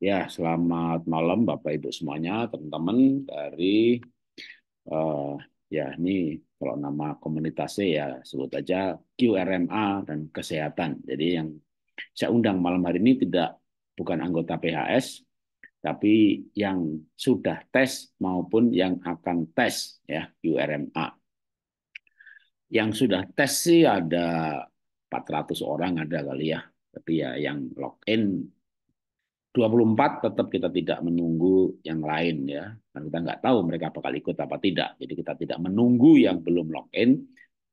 Ya, selamat malam Bapak Ibu semuanya, teman-teman dari uh, ya ini kalau nama komunitasnya ya sebut aja QRMA dan kesehatan. Jadi yang saya undang malam hari ini tidak bukan anggota PHS tapi yang sudah tes maupun yang akan tes ya QRMA. Yang sudah tes sih ada 400 orang ada kali ya, tapi ya yang login 24 tetap kita tidak menunggu yang lain ya. Karena kita nggak tahu mereka bakal ikut apa tidak. Jadi kita tidak menunggu yang belum login,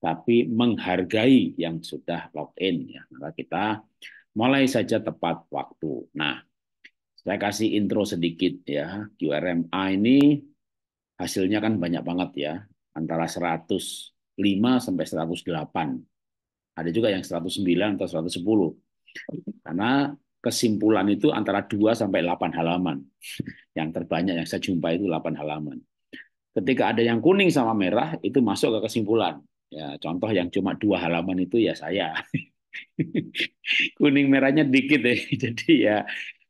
tapi menghargai yang sudah login ya. Maka kita mulai saja tepat waktu. Nah, saya kasih intro sedikit ya. QRMA ini hasilnya kan banyak banget ya. Antara 105 sampai 108. Ada juga yang 109 atau 110. Karena kesimpulan itu antara 2 sampai 8 halaman. Yang terbanyak yang saya jumpai itu 8 halaman. Ketika ada yang kuning sama merah itu masuk ke kesimpulan. Ya, contoh yang cuma dua halaman itu ya saya. kuning merahnya dikit ya. Jadi ya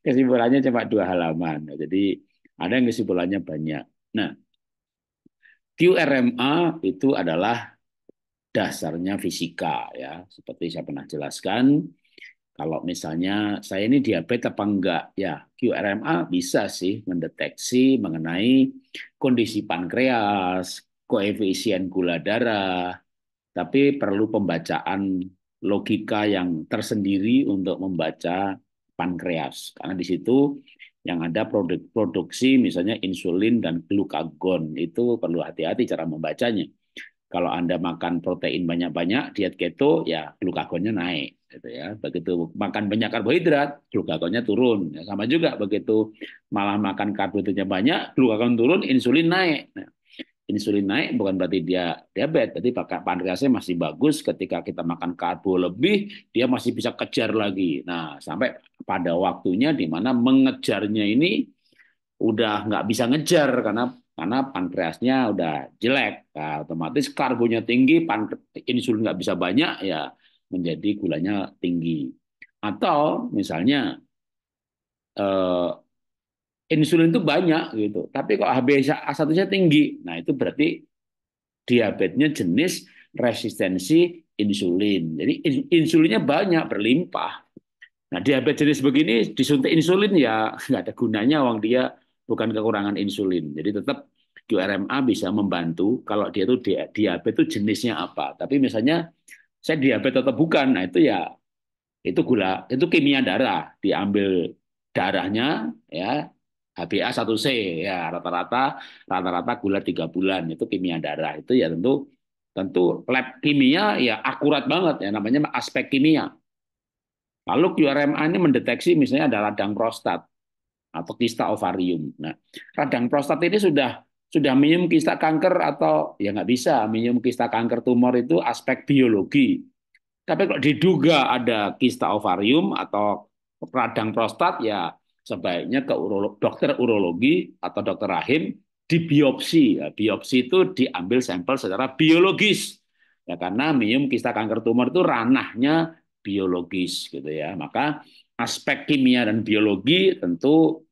kesimpulannya cuma dua halaman. Jadi ada yang kesimpulannya banyak. Nah, QRMA itu adalah dasarnya fisika ya, seperti saya pernah jelaskan kalau misalnya saya ini diabetes apa enggak, ya QRMA bisa sih mendeteksi mengenai kondisi pankreas, koefisien gula darah, tapi perlu pembacaan logika yang tersendiri untuk membaca pankreas. Karena di situ yang ada produk produksi misalnya insulin dan glukagon itu perlu hati-hati cara membacanya. Kalau Anda makan protein banyak-banyak, diet keto, ya glukagonnya naik gitu ya begitu makan banyak karbohidrat glukagonnya turun ya, sama juga begitu malah makan karbohidratnya banyak glukagon turun insulin naik nah, insulin naik bukan berarti dia diabetes berarti pankreasnya masih bagus ketika kita makan karbo lebih dia masih bisa kejar lagi nah sampai pada waktunya di mana mengejarnya ini udah nggak bisa ngejar karena karena pankreasnya udah jelek nah, otomatis karbonya tinggi insulin nggak bisa banyak ya menjadi gulanya tinggi. Atau misalnya eh, insulin itu banyak gitu, tapi kok hba 1 nya tinggi, nah itu berarti diabetesnya jenis resistensi insulin. Jadi insulinnya banyak berlimpah. Nah diabetes jenis begini disuntik insulin ya nggak ada gunanya, uang dia bukan kekurangan insulin. Jadi tetap QRMA bisa membantu kalau dia itu diabetes itu jenisnya apa. Tapi misalnya saya diabetes atau bukan nah itu ya itu gula itu kimia darah diambil darahnya ya HbA1c ya rata-rata rata-rata gula tiga bulan itu kimia darah itu ya tentu tentu lab kimia ya akurat banget ya namanya aspek kimia lalu QRMA ini mendeteksi misalnya ada radang prostat atau kista ovarium nah radang prostat ini sudah sudah minum kista kanker atau ya nggak bisa minum kista kanker tumor itu aspek biologi. Tapi kalau diduga ada kista ovarium atau radang prostat ya sebaiknya ke urolog, dokter urologi atau dokter rahim di biopsi ya, biopsi itu diambil sampel secara biologis. Ya karena minum kista kanker tumor itu ranahnya biologis gitu ya. Maka aspek kimia dan biologi tentu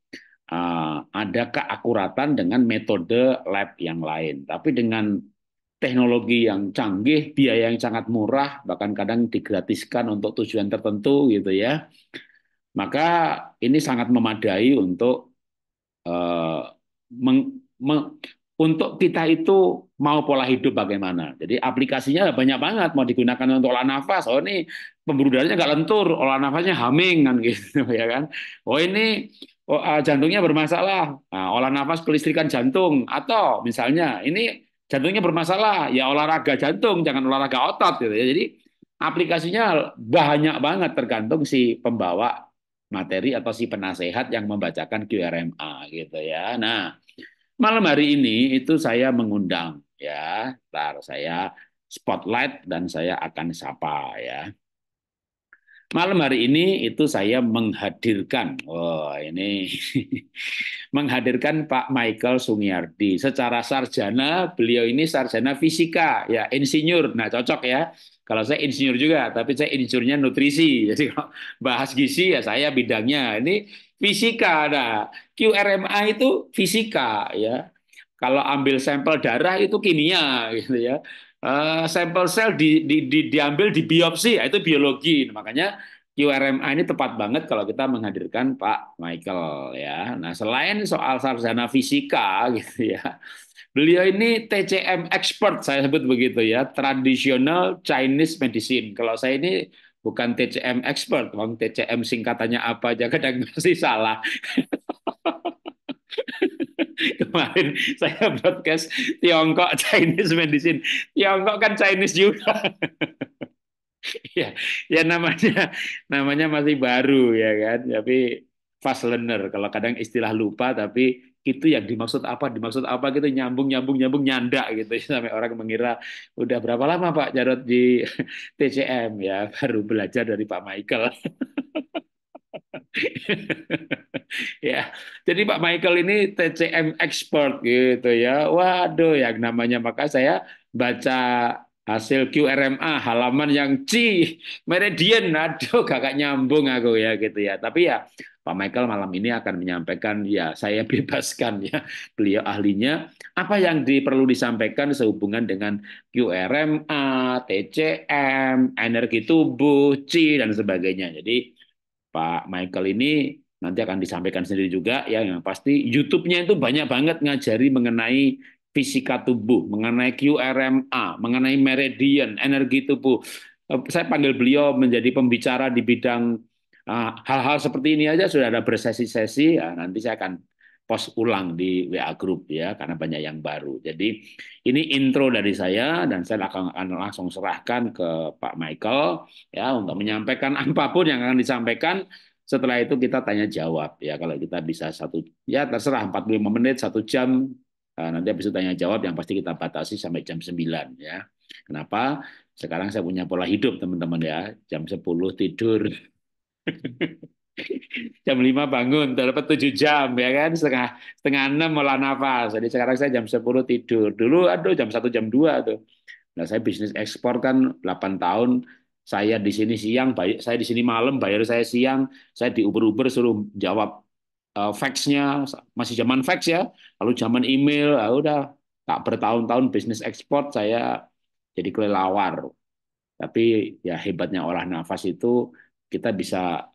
Ah, ada keakuratan dengan metode lab yang lain. Tapi dengan teknologi yang canggih, biaya yang sangat murah, bahkan kadang digratiskan untuk tujuan tertentu gitu ya. Maka ini sangat memadai untuk uh, meng, me, untuk kita itu mau pola hidup bagaimana. Jadi aplikasinya banyak banget mau digunakan untuk olah nafas. Oh ini pembuluh darahnya nggak lentur, olah nafasnya haming kan gitu ya kan. Oh ini oh, ah, jantungnya bermasalah, nah, olah nafas kelistrikan jantung, atau misalnya ini jantungnya bermasalah, ya olahraga jantung, jangan olahraga otot gitu ya. Jadi aplikasinya banyak banget tergantung si pembawa materi atau si penasehat yang membacakan QRMA gitu ya. Nah, malam hari ini itu saya mengundang ya, ntar saya spotlight dan saya akan sapa ya. Malam hari ini itu saya menghadirkan, oh, ini menghadirkan Pak Michael Sungiardi. Secara sarjana, beliau ini sarjana fisika, ya insinyur. Nah cocok ya, kalau saya insinyur juga, tapi saya insinyurnya nutrisi. Jadi kalau bahas gizi ya saya bidangnya. Ini fisika, nah QRMA itu fisika ya. Kalau ambil sampel darah itu kimia gitu ya uh, sampel sel di, di, di, diambil di biopsi, ah, itu biologi. Makanya QRMA ini tepat banget kalau kita menghadirkan Pak Michael ya. Nah selain soal sarjana fisika gitu ya, beliau ini TCM expert saya sebut begitu ya, traditional Chinese medicine. Kalau saya ini bukan TCM expert, bang TCM singkatannya apa aja kadang masih salah. kemarin saya broadcast Tiongkok Chinese medicine. Tiongkok kan Chinese juga. ya, ya namanya namanya masih baru ya kan. Tapi fast learner kalau kadang istilah lupa tapi itu yang dimaksud apa dimaksud apa gitu nyambung nyambung nyambung nyanda gitu sampai orang mengira udah berapa lama Pak Jarot di TCM ya baru belajar dari Pak Michael ya. Jadi Pak Michael ini TCM expert gitu ya. Waduh, yang namanya maka saya baca hasil QRMA halaman yang C meridian aduh kakak nyambung aku ya gitu ya tapi ya Pak Michael malam ini akan menyampaikan ya saya bebaskan ya beliau ahlinya apa yang perlu disampaikan sehubungan dengan QRMA, TCM, energi tubuh, C dan sebagainya. Jadi Pak Michael ini nanti akan disampaikan sendiri juga ya yang pasti YouTube-nya itu banyak banget ngajari mengenai fisika tubuh, mengenai QRMA, mengenai meridian, energi tubuh. Eh, saya panggil beliau menjadi pembicara di bidang ah, hal-hal seperti ini aja sudah ada bersesi-sesi. Ya, nanti saya akan post ulang di WA group ya karena banyak yang baru. Jadi ini intro dari saya dan saya akan, akan langsung serahkan ke Pak Michael ya untuk menyampaikan apapun yang akan disampaikan. Setelah itu kita tanya jawab ya kalau kita bisa satu ya terserah 45 menit satu jam eh, nanti habis itu tanya jawab yang pasti kita batasi sampai jam 9 ya. Kenapa? Sekarang saya punya pola hidup teman-teman ya jam 10 tidur. jam 5 bangun, dapat 7 jam ya kan, setengah setengah 6 olah nafas. Jadi sekarang saya jam 10 tidur. Dulu aduh jam 1 jam 2 tuh. Nah, saya bisnis ekspor kan 8 tahun saya di sini siang, saya di sini malam, bayar saya siang, saya di Uber-Uber suruh jawab uh, faxnya, masih zaman fax ya, lalu zaman email, ah, udah tak bertahun-tahun bisnis ekspor saya jadi kelelawar. Tapi ya hebatnya olah nafas itu kita bisa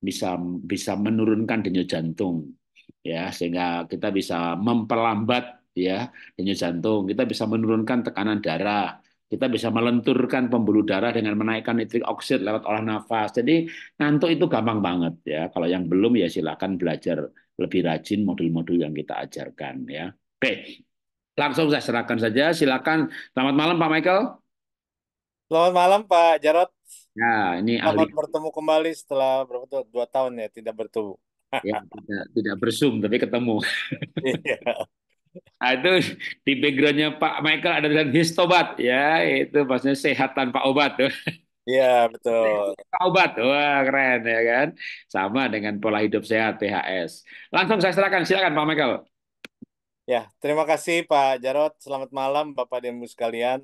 bisa bisa menurunkan denyut jantung ya sehingga kita bisa memperlambat ya denyut jantung kita bisa menurunkan tekanan darah kita bisa melenturkan pembuluh darah dengan menaikkan nitrik oksid lewat olah nafas. Jadi ngantuk itu gampang banget ya. Kalau yang belum ya silakan belajar lebih rajin modul-modul yang kita ajarkan ya. Oke. Langsung saya serahkan saja. Silakan. Selamat malam Pak Michael. Selamat malam Pak Jarot. Ya, ini Selamat ahli. bertemu kembali setelah berapa tuh? Dua tahun ya tidak bertemu. Ya, tidak, tidak bersum, tapi ketemu. Iya. Nah, itu di backgroundnya Pak Michael ada dengan histobat ya itu maksudnya sehat tanpa obat tuh. Iya betul. Sehat obat, wah keren ya kan. Sama dengan pola hidup sehat PHS. Langsung saya serahkan, silakan Pak Michael. Ya, terima kasih Pak Jarot. Selamat malam Bapak dan Ibu sekalian.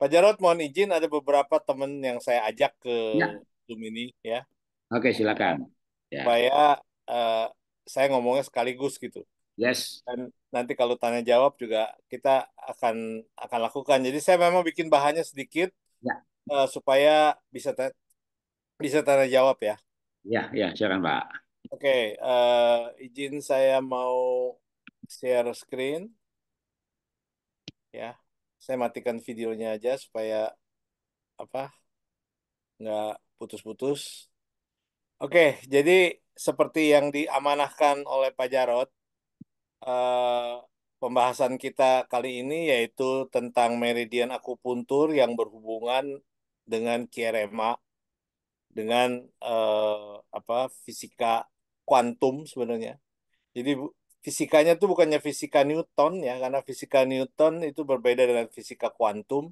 Pak Jarod, mohon izin ada beberapa teman yang saya ajak ke ya. Zoom ini ya. Oke silakan. Ya. Supaya uh, saya ngomongnya sekaligus gitu. Yes. Dan nanti kalau tanya jawab juga kita akan akan lakukan. Jadi saya memang bikin bahannya sedikit ya. uh, supaya bisa ta bisa tanya jawab ya. Ya, ya, silakan Pak. Oke, okay, uh, eh, izin saya mau share screen. Ya saya matikan videonya aja supaya apa nggak putus-putus. Oke, jadi seperti yang diamanahkan oleh Pak Jarot, eh, pembahasan kita kali ini yaitu tentang meridian akupuntur yang berhubungan dengan kierema, dengan eh, apa fisika kuantum sebenarnya. Jadi fisikanya tuh bukannya fisika Newton ya karena fisika Newton itu berbeda dengan fisika kuantum.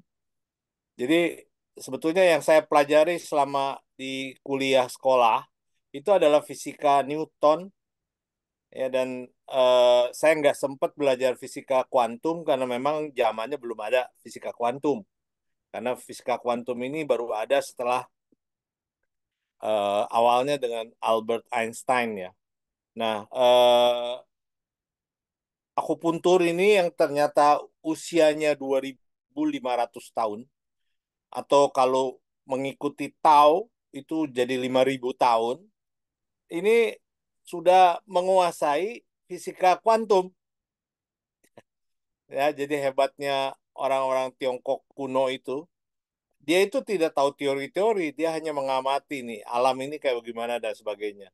Jadi sebetulnya yang saya pelajari selama di kuliah sekolah itu adalah fisika Newton ya dan eh, saya nggak sempat belajar fisika kuantum karena memang zamannya belum ada fisika kuantum karena fisika kuantum ini baru ada setelah eh, awalnya dengan Albert Einstein ya nah eh, aku puntur ini yang ternyata usianya 2500 tahun atau kalau mengikuti tau itu jadi 5000 tahun. Ini sudah menguasai fisika kuantum. Ya, jadi hebatnya orang-orang Tiongkok kuno itu. Dia itu tidak tahu teori-teori, dia hanya mengamati nih alam ini kayak bagaimana dan sebagainya.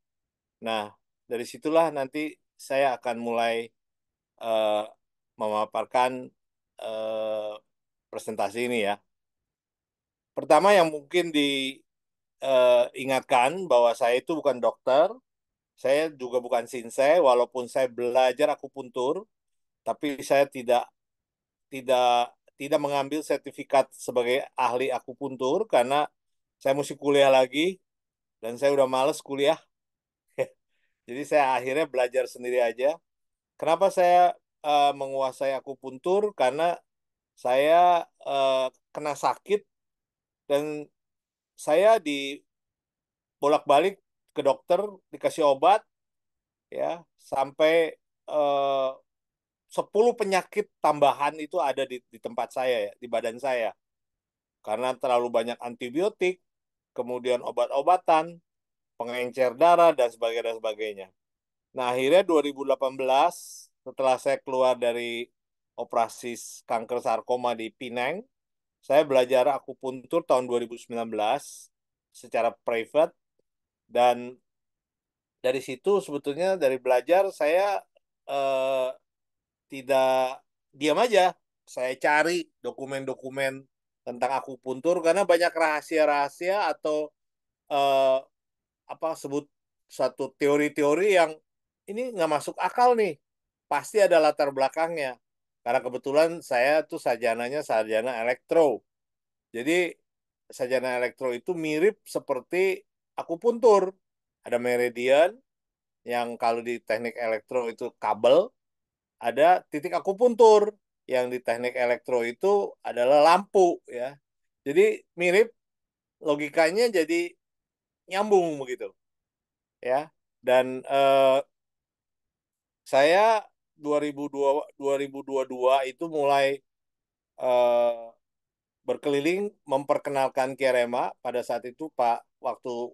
Nah, dari situlah nanti saya akan mulai uh, memaparkan uh, presentasi ini ya. Pertama yang mungkin diingatkan eh, uh, bahwa saya itu bukan dokter, saya juga bukan sinsei, walaupun saya belajar akupuntur, tapi saya tidak tidak tidak mengambil sertifikat sebagai ahli akupuntur karena saya mesti kuliah lagi dan saya udah males kuliah. Jadi saya akhirnya belajar sendiri aja Kenapa saya uh, menguasai akupuntur? Karena saya uh, kena sakit dan saya di bolak-balik ke dokter dikasih obat ya sampai eh, sepuluh 10 penyakit tambahan itu ada di, di tempat saya ya, di badan saya. Karena terlalu banyak antibiotik, kemudian obat-obatan, pengencer darah dan sebagainya dan sebagainya. Nah, akhirnya 2018 setelah saya keluar dari operasi kanker sarkoma di Pinang, saya belajar akupuntur tahun 2019 secara private dan dari situ sebetulnya dari belajar saya eh, tidak diam aja. Saya cari dokumen-dokumen tentang akupuntur karena banyak rahasia-rahasia atau eh, apa sebut satu teori-teori yang ini nggak masuk akal nih. Pasti ada latar belakangnya. Karena kebetulan saya tuh sarjananya sarjana elektro. Jadi sarjana elektro itu mirip seperti akupuntur Ada meridian yang kalau di teknik elektro itu kabel, ada titik akupuntur yang di teknik elektro itu adalah lampu ya. Jadi mirip logikanya jadi nyambung begitu. Ya. Dan eh, saya 2002, 2022 itu mulai uh, berkeliling memperkenalkan Kerema pada saat itu Pak waktu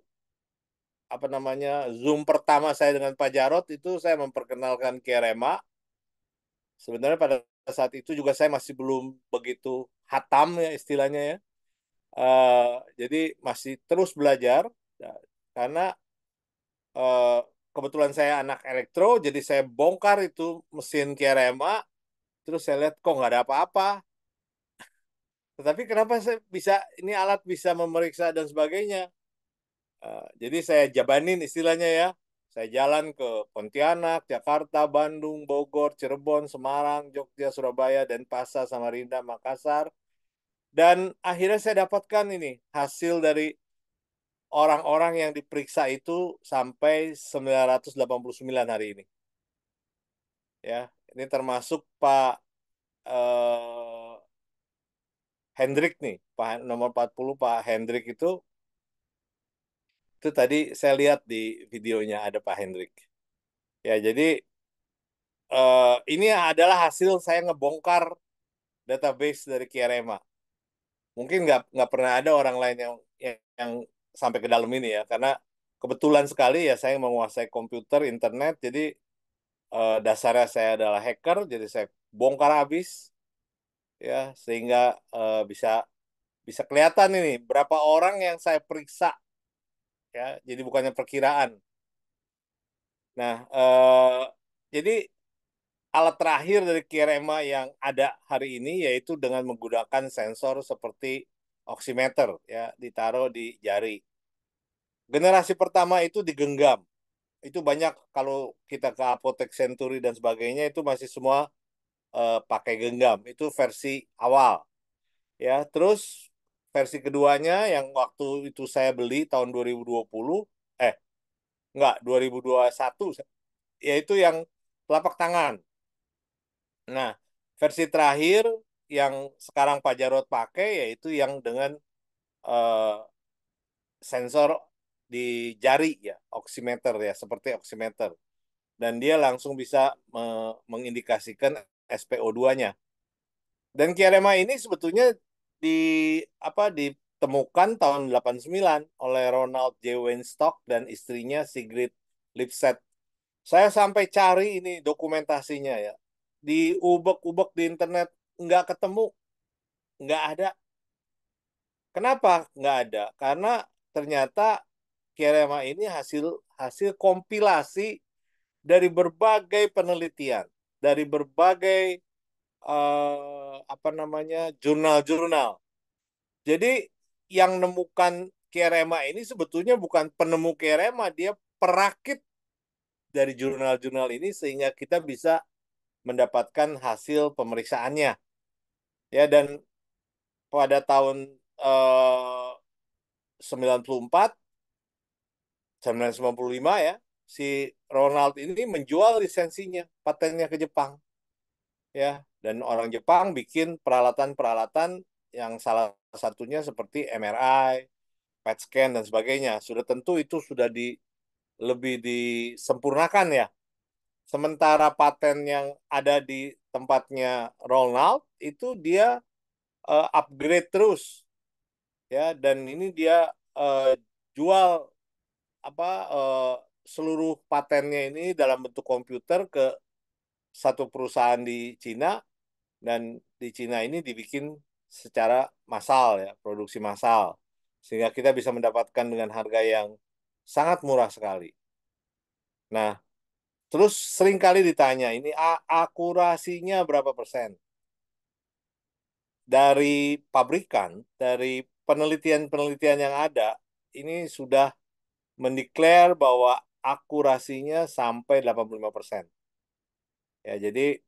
apa namanya Zoom pertama saya dengan Pak Jarot itu saya memperkenalkan Kerema Sebenarnya pada saat itu juga saya masih belum begitu hatam ya istilahnya ya. Uh, jadi masih terus belajar ya, karena uh, kebetulan saya anak elektro, jadi saya bongkar itu mesin KRMA, terus saya lihat kok nggak ada apa-apa. Tetapi kenapa saya bisa ini alat bisa memeriksa dan sebagainya? Uh, jadi saya jabanin istilahnya ya. Saya jalan ke Pontianak, Jakarta, Bandung, Bogor, Cirebon, Semarang, Jogja, Surabaya, dan Pasar Samarinda, Makassar. Dan akhirnya saya dapatkan ini hasil dari orang-orang yang diperiksa itu sampai 989 hari ini. Ya, ini termasuk Pak eh, Hendrik nih, Pak nomor 40 Pak Hendrik itu itu tadi saya lihat di videonya ada Pak Hendrik. Ya, jadi eh, ini adalah hasil saya ngebongkar database dari Kiarema. Mungkin nggak nggak pernah ada orang lain yang yang, yang sampai ke dalam ini ya karena kebetulan sekali ya saya menguasai komputer internet jadi uh, dasarnya saya adalah hacker jadi saya bongkar habis ya sehingga uh, bisa bisa kelihatan ini berapa orang yang saya periksa ya jadi bukannya perkiraan nah uh, jadi alat terakhir dari Kirema yang ada hari ini yaitu dengan menggunakan sensor seperti oximeter ya ditaruh di jari. Generasi pertama itu digenggam. Itu banyak kalau kita ke apotek Century dan sebagainya itu masih semua uh, pakai genggam. Itu versi awal. Ya, terus versi keduanya yang waktu itu saya beli tahun 2020 eh enggak 2021 yaitu yang telapak tangan. Nah, versi terakhir yang sekarang Pak Jarod pakai yaitu yang dengan uh, sensor di jari ya, oximeter ya, seperti oximeter. Dan dia langsung bisa me mengindikasikan SPO2-nya. Dan QRMA ini sebetulnya di apa ditemukan tahun 89 oleh Ronald J. Weinstock dan istrinya Sigrid Lipset. Saya sampai cari ini dokumentasinya ya. Di ubek-ubek di internet nggak ketemu, nggak ada. Kenapa nggak ada? Karena ternyata Kerema ini hasil hasil kompilasi dari berbagai penelitian, dari berbagai eh, apa namanya jurnal-jurnal. Jadi yang nemukan Kerema ini sebetulnya bukan penemu Kerema, dia perakit dari jurnal-jurnal ini sehingga kita bisa mendapatkan hasil pemeriksaannya ya dan pada tahun eh, 94 1995 ya si Ronald ini menjual lisensinya patennya ke Jepang ya dan orang Jepang bikin peralatan-peralatan yang salah satunya seperti MRI, PET scan dan sebagainya sudah tentu itu sudah di lebih disempurnakan ya sementara paten yang ada di tempatnya Ronald itu dia uh, upgrade terus ya dan ini dia uh, jual apa uh, seluruh patennya ini dalam bentuk komputer ke satu perusahaan di Cina dan di Cina ini dibikin secara massal ya produksi massal sehingga kita bisa mendapatkan dengan harga yang sangat murah sekali. Nah, Terus seringkali ditanya, ini akurasinya berapa persen? Dari pabrikan, dari penelitian-penelitian yang ada, ini sudah mendeklar bahwa akurasinya sampai 85 persen. Ya, jadi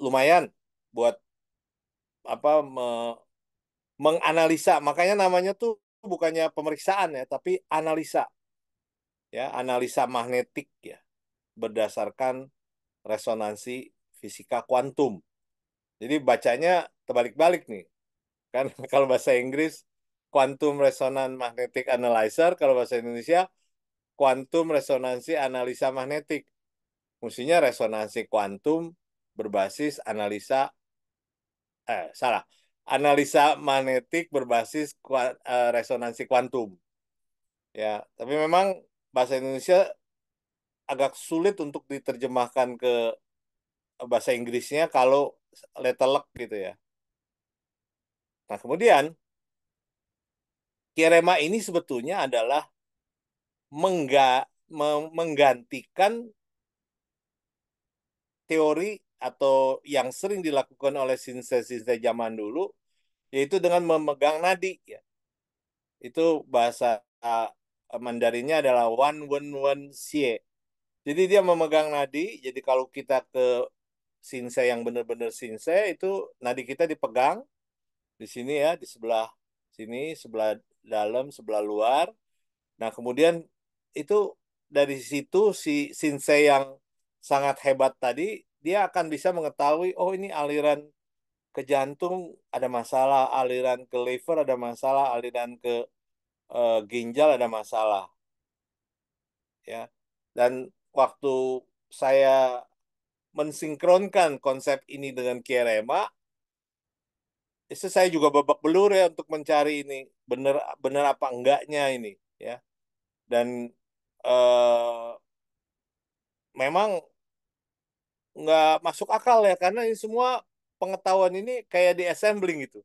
lumayan buat apa me, menganalisa. Makanya namanya tuh bukannya pemeriksaan ya, tapi analisa. Ya, analisa magnetik ya berdasarkan resonansi fisika kuantum. Jadi bacanya terbalik-balik nih. Kan kalau bahasa Inggris quantum resonan magnetic analyzer, kalau bahasa Indonesia quantum resonansi analisa magnetik. Fungsinya resonansi kuantum berbasis analisa eh salah, analisa magnetik berbasis eh, resonansi kuantum. Ya, tapi memang bahasa Indonesia agak sulit untuk diterjemahkan ke bahasa Inggrisnya kalau letelek gitu ya. Nah kemudian kirema ini sebetulnya adalah mengga, menggantikan teori atau yang sering dilakukan oleh sinse-sinse zaman dulu yaitu dengan memegang nadi ya. Itu bahasa uh, Mandarinnya adalah one one one xie jadi dia memegang nadi. Jadi kalau kita ke sinse yang benar-benar sinse itu nadi kita dipegang di sini ya, di sebelah sini, sebelah dalam, sebelah luar. Nah, kemudian itu dari situ si sinse yang sangat hebat tadi dia akan bisa mengetahui oh ini aliran ke jantung ada masalah, aliran ke liver ada masalah, aliran ke uh, ginjal ada masalah. Ya. Dan waktu saya mensinkronkan konsep ini dengan Kierema, saya juga babak belur ya untuk mencari ini benar benar apa enggaknya ini ya dan eh, memang nggak masuk akal ya karena ini semua pengetahuan ini kayak di assembling gitu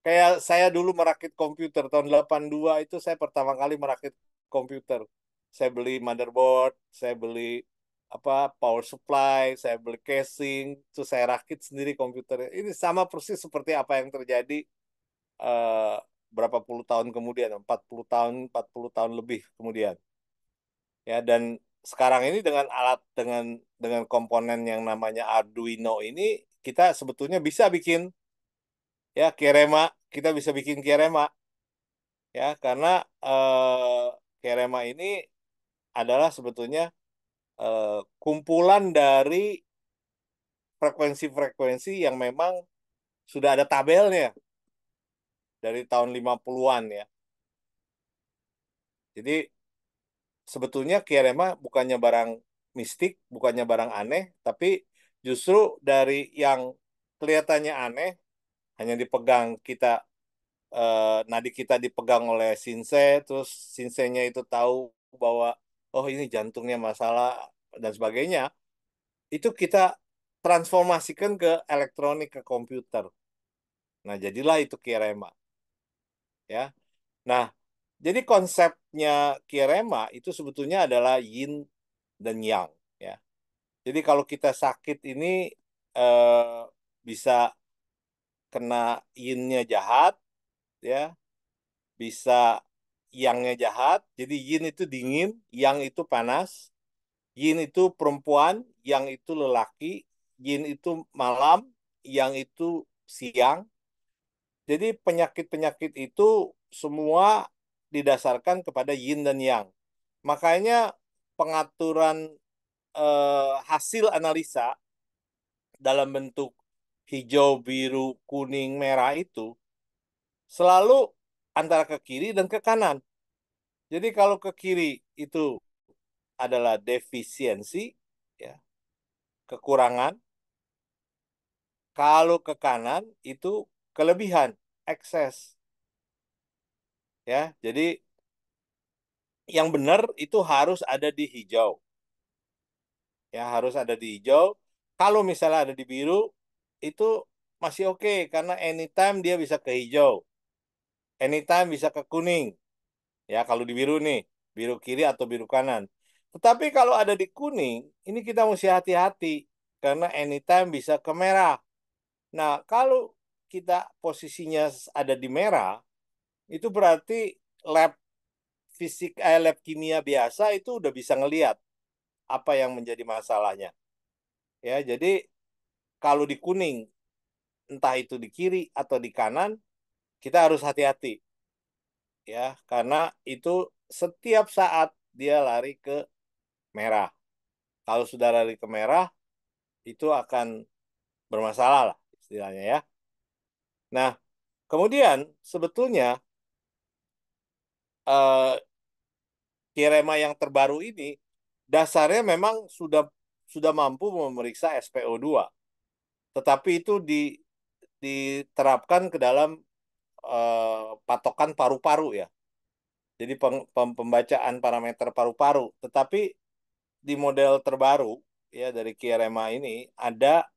kayak saya dulu merakit komputer tahun 82 itu saya pertama kali merakit komputer saya beli motherboard, saya beli apa power supply, saya beli casing, terus saya rakit sendiri komputernya. Ini sama persis seperti apa yang terjadi uh, berapa puluh tahun kemudian, 40 tahun, 40 tahun lebih kemudian. Ya dan sekarang ini dengan alat dengan dengan komponen yang namanya Arduino ini kita sebetulnya bisa bikin ya Kerema, kita bisa bikin Kerema. Ya, karena uh, Kerema ini adalah sebetulnya uh, kumpulan dari frekuensi-frekuensi yang memang sudah ada tabelnya dari tahun 50-an ya. Jadi sebetulnya Kirema bukannya barang mistik, bukannya barang aneh, tapi justru dari yang kelihatannya aneh hanya dipegang kita eh, nadi kita dipegang oleh sinse, terus sinsenya itu tahu bahwa oh ini jantungnya masalah dan sebagainya itu kita transformasikan ke elektronik ke komputer nah jadilah itu kirema ya nah jadi konsepnya kirema itu sebetulnya adalah yin dan yang ya jadi kalau kita sakit ini eh, bisa kena yinnya jahat ya bisa yangnya jahat, jadi yin itu dingin, yang itu panas. Yin itu perempuan, yang itu lelaki, yin itu malam, yang itu siang. Jadi penyakit-penyakit itu semua didasarkan kepada yin dan yang. Makanya pengaturan eh, hasil analisa dalam bentuk hijau, biru, kuning, merah itu selalu antara ke kiri dan ke kanan. Jadi kalau ke kiri itu adalah defisiensi, ya, kekurangan. Kalau ke kanan itu kelebihan, excess. Ya, jadi yang benar itu harus ada di hijau. Ya, harus ada di hijau. Kalau misalnya ada di biru, itu masih oke okay, karena anytime dia bisa ke hijau anytime bisa ke kuning. Ya, kalau di biru nih, biru kiri atau biru kanan. Tetapi kalau ada di kuning, ini kita mesti hati-hati karena anytime bisa ke merah. Nah, kalau kita posisinya ada di merah, itu berarti lab fisik eh, lab kimia biasa itu udah bisa ngelihat apa yang menjadi masalahnya. Ya, jadi kalau di kuning entah itu di kiri atau di kanan kita harus hati-hati ya karena itu setiap saat dia lari ke merah kalau sudah lari ke merah itu akan bermasalah lah istilahnya ya nah kemudian sebetulnya eh, Kirema yang terbaru ini dasarnya memang sudah sudah mampu memeriksa SPO2 tetapi itu di diterapkan ke dalam Eh, patokan paru-paru ya. Jadi pembacaan parameter paru-paru. Tetapi di model terbaru ya dari Kirema ini ada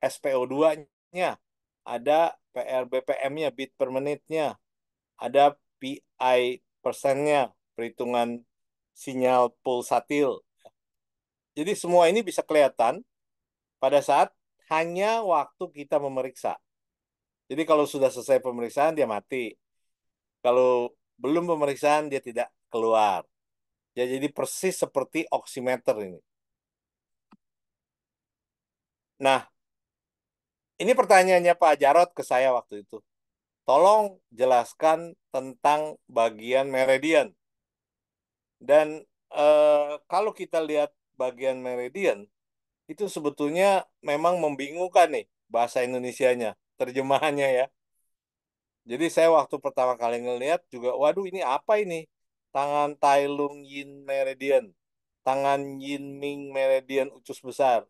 SPO2-nya, ada PRBPM-nya, bit per menitnya, ada PI persennya, perhitungan sinyal pulsatil. Jadi semua ini bisa kelihatan pada saat hanya waktu kita memeriksa. Jadi kalau sudah selesai pemeriksaan dia mati. Kalau belum pemeriksaan dia tidak keluar. Ya jadi persis seperti oximeter ini. Nah, ini pertanyaannya Pak Jarot ke saya waktu itu. Tolong jelaskan tentang bagian meridian. Dan eh, kalau kita lihat bagian meridian, itu sebetulnya memang membingungkan nih bahasa Indonesianya terjemahannya ya. Jadi saya waktu pertama kali ngelihat juga, waduh ini apa ini? Tangan Tai Lung Yin Meridian, tangan Yin Ming Meridian Ucus Besar.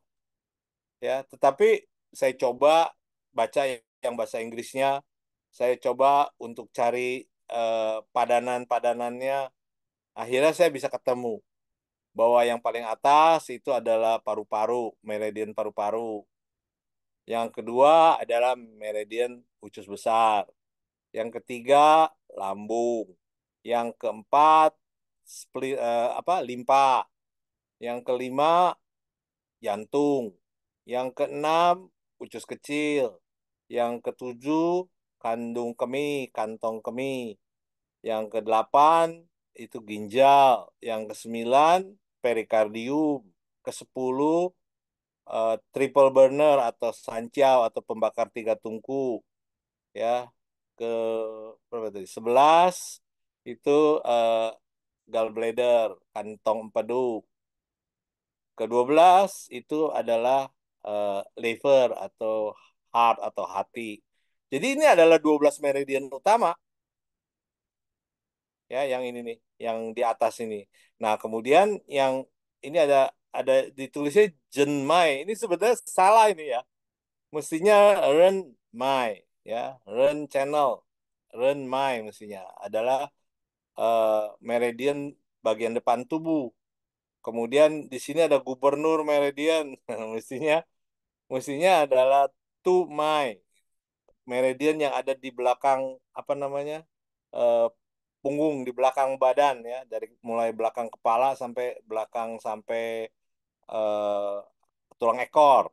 Ya, tetapi saya coba baca yang bahasa Inggrisnya, saya coba untuk cari eh, padanan-padanannya. Akhirnya saya bisa ketemu bahwa yang paling atas itu adalah paru-paru, meridian paru-paru. Yang kedua adalah meridian usus besar. Yang ketiga lambung. Yang keempat spli eh, apa limpa. Yang kelima jantung. Yang keenam usus kecil. Yang ketujuh kandung kemih, kantong kemih. Yang kedelapan itu ginjal. Yang kesembilan perikardium. Kesepuluh Eh, triple burner atau sancau atau pembakar tiga tungku ya ke berapa tadi sebelas itu uh, gallbladder kantong empedu ke dua belas itu adalah uh, liver atau heart atau hati. Jadi ini adalah dua belas meridian utama. Ya, yang ini nih, yang di atas ini. Nah, kemudian yang ini ada ada ditulisnya Jen Mai. Ini sebenarnya salah ini ya. Mestinya Ren Mai ya, Ren Channel, Ren Mai mestinya adalah uh, meridian bagian depan tubuh. Kemudian di sini ada gubernur meridian, mestinya mestinya adalah tu Mai. Meridian yang ada di belakang apa namanya? Uh, punggung di belakang badan ya dari mulai belakang kepala sampai belakang sampai uh, tulang ekor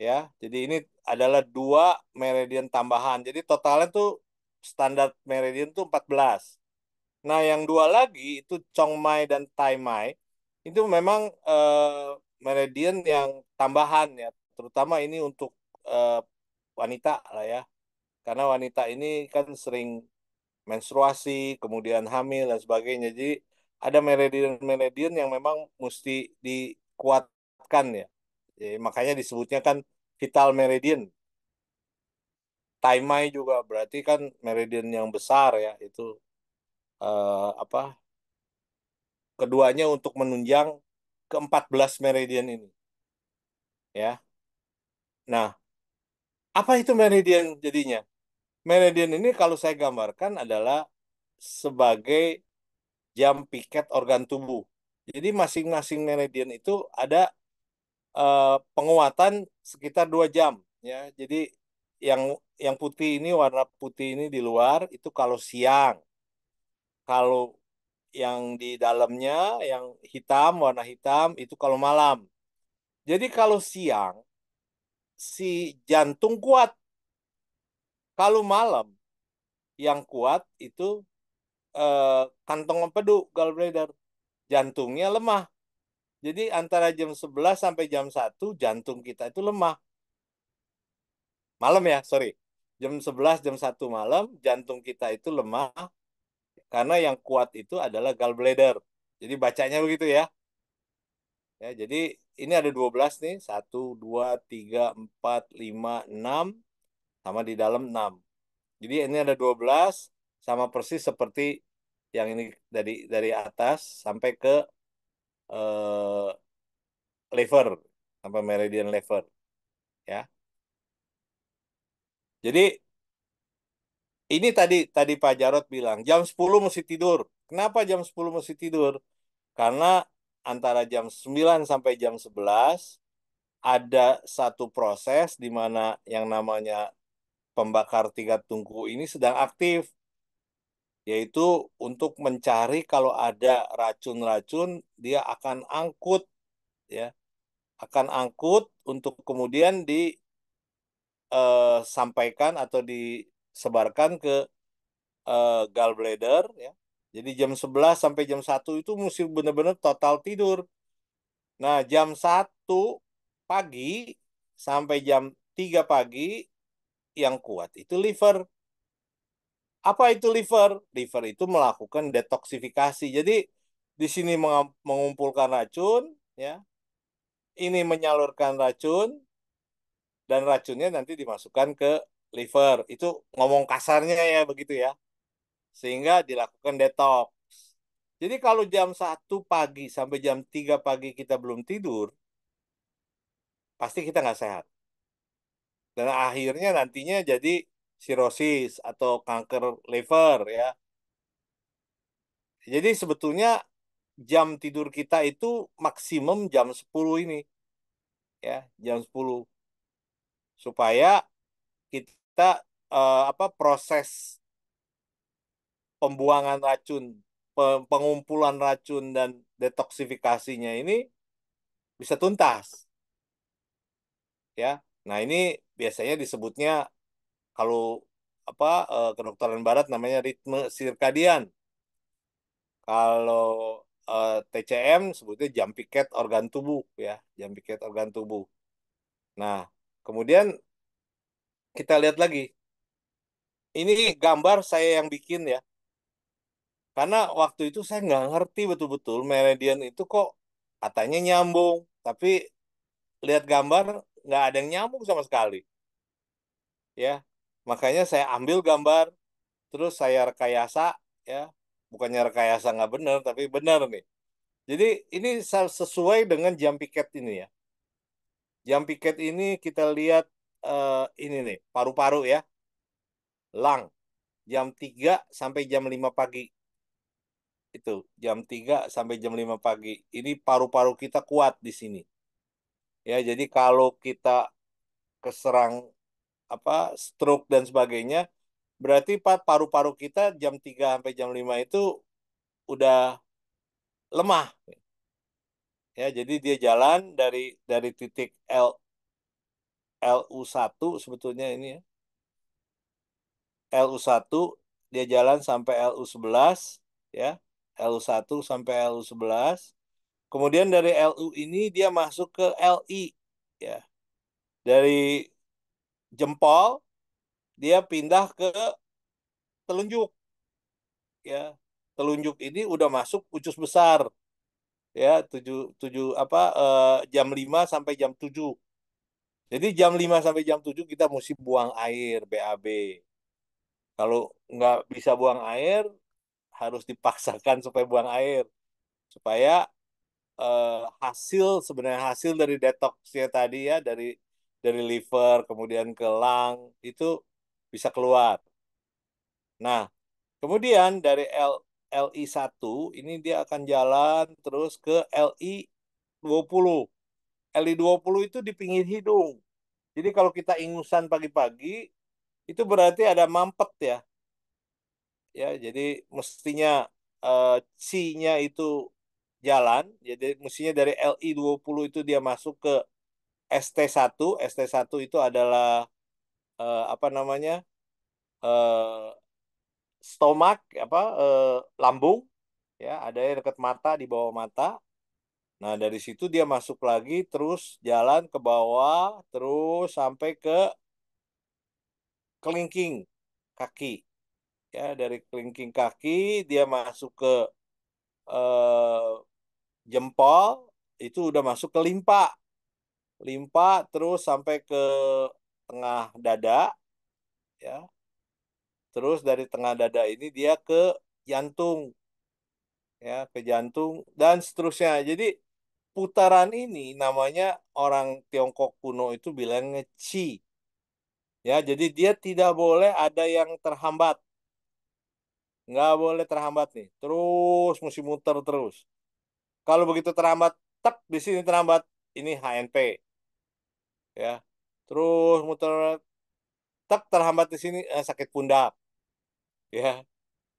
ya jadi ini adalah dua meridian tambahan jadi totalnya tuh standar meridian tuh 14 nah yang dua lagi itu Chong Mai dan Tai Mai itu memang uh, meridian yang tambahan ya terutama ini untuk uh, wanita lah ya karena wanita ini kan sering menstruasi kemudian hamil dan sebagainya jadi ada meridian-meridian yang memang mesti di kuatkan ya. ya makanya disebutnya kan vital meridian. Taimai juga berarti kan meridian yang besar ya itu eh, apa keduanya untuk menunjang ke-14 meridian ini. Ya. Nah, apa itu meridian jadinya? Meridian ini kalau saya gambarkan adalah sebagai jam piket organ tubuh. Jadi masing-masing meridian itu ada uh, penguatan sekitar dua jam ya. Jadi yang yang putih ini warna putih ini di luar itu kalau siang. Kalau yang di dalamnya yang hitam warna hitam itu kalau malam. Jadi kalau siang si jantung kuat. Kalau malam yang kuat itu uh, kantong empedu gallbladder jantungnya lemah. Jadi antara jam 11 sampai jam 1 jantung kita itu lemah. Malam ya, sorry. Jam 11, jam 1 malam jantung kita itu lemah karena yang kuat itu adalah gallbladder. Jadi bacanya begitu ya. Ya, jadi ini ada 12 nih, 1 2 3 4 5 6 sama di dalam 6. Jadi ini ada 12 sama persis seperti yang ini dari dari atas sampai ke eh, lever sampai meridian lever ya jadi ini tadi tadi Pak Jarot bilang jam 10 mesti tidur kenapa jam 10 mesti tidur karena antara jam 9 sampai jam 11 ada satu proses di mana yang namanya pembakar tingkat tungku ini sedang aktif yaitu untuk mencari kalau ada racun-racun dia akan angkut ya akan angkut untuk kemudian disampaikan eh, atau disebarkan ke uh, gallbladder ya. Jadi jam 11 sampai jam 1 itu mesti benar-benar total tidur. Nah, jam 1 pagi sampai jam 3 pagi yang kuat itu liver apa itu liver? Liver itu melakukan detoksifikasi. Jadi di sini mengumpulkan racun, ya. Ini menyalurkan racun dan racunnya nanti dimasukkan ke liver. Itu ngomong kasarnya ya begitu ya. Sehingga dilakukan detox. Jadi kalau jam 1 pagi sampai jam 3 pagi kita belum tidur, pasti kita nggak sehat. Dan akhirnya nantinya jadi sirosis atau kanker liver ya. Jadi sebetulnya jam tidur kita itu maksimum jam 10 ini. Ya, jam 10. Supaya kita eh, apa proses pembuangan racun, pengumpulan racun dan detoksifikasinya ini bisa tuntas. Ya. Nah, ini biasanya disebutnya kalau apa uh, kedokteran barat namanya ritme sirkadian. Kalau uh, eh, TCM sebutnya jam piket organ tubuh ya, jam piket organ tubuh. Nah, kemudian kita lihat lagi. Ini gambar saya yang bikin ya. Karena waktu itu saya nggak ngerti betul-betul meridian itu kok katanya nyambung, tapi lihat gambar nggak ada yang nyambung sama sekali. Ya, makanya saya ambil gambar terus saya rekayasa ya bukannya rekayasa nggak benar tapi benar nih jadi ini sesuai dengan jam piket ini ya jam piket ini kita lihat uh, ini nih paru-paru ya lang jam 3 sampai jam 5 pagi itu jam 3 sampai jam 5 pagi ini paru-paru kita kuat di sini ya jadi kalau kita keserang apa stroke dan sebagainya berarti Pak paru-paru kita jam 3 sampai jam 5 itu udah lemah. Ya, jadi dia jalan dari dari titik L LU1 sebetulnya ini ya. LU1 dia jalan sampai LU11 ya. LU1 sampai LU11. Kemudian dari LU ini dia masuk ke LI ya. Dari jempol dia pindah ke telunjuk ya telunjuk ini udah masuk ucus besar ya tujuh tujuh apa eh, jam 5 sampai jam 7 jadi jam 5 sampai jam 7 kita mesti buang air BAB kalau nggak bisa buang air harus dipaksakan supaya buang air supaya eh, hasil sebenarnya hasil dari detoksnya tadi ya dari dari liver kemudian ke lung itu bisa keluar. Nah, kemudian dari L LI1 ini dia akan jalan terus ke LI20. LI20 itu di pinggir hidung. Jadi kalau kita ingusan pagi-pagi itu berarti ada mampet ya. Ya, jadi mestinya eh, C-nya itu jalan, jadi mestinya dari LI20 itu dia masuk ke ST1. ST1 itu adalah uh, apa namanya? Uh, eh, stomak apa uh, lambung ya, ada yang dekat mata di bawah mata. Nah, dari situ dia masuk lagi terus jalan ke bawah terus sampai ke kelingking kaki. Ya, dari kelingking kaki dia masuk ke eh, jempol itu udah masuk ke limpa limpa terus sampai ke tengah dada ya. Terus dari tengah dada ini dia ke jantung. Ya, ke jantung dan seterusnya. Jadi putaran ini namanya orang Tiongkok kuno itu bilang ngeci Ya, jadi dia tidak boleh ada yang terhambat. Nggak boleh terhambat nih. Terus mesti muter terus. Kalau begitu terhambat, tek di sini terhambat, ini HNP ya terus muter tak terhambat di sini eh, sakit pundak ya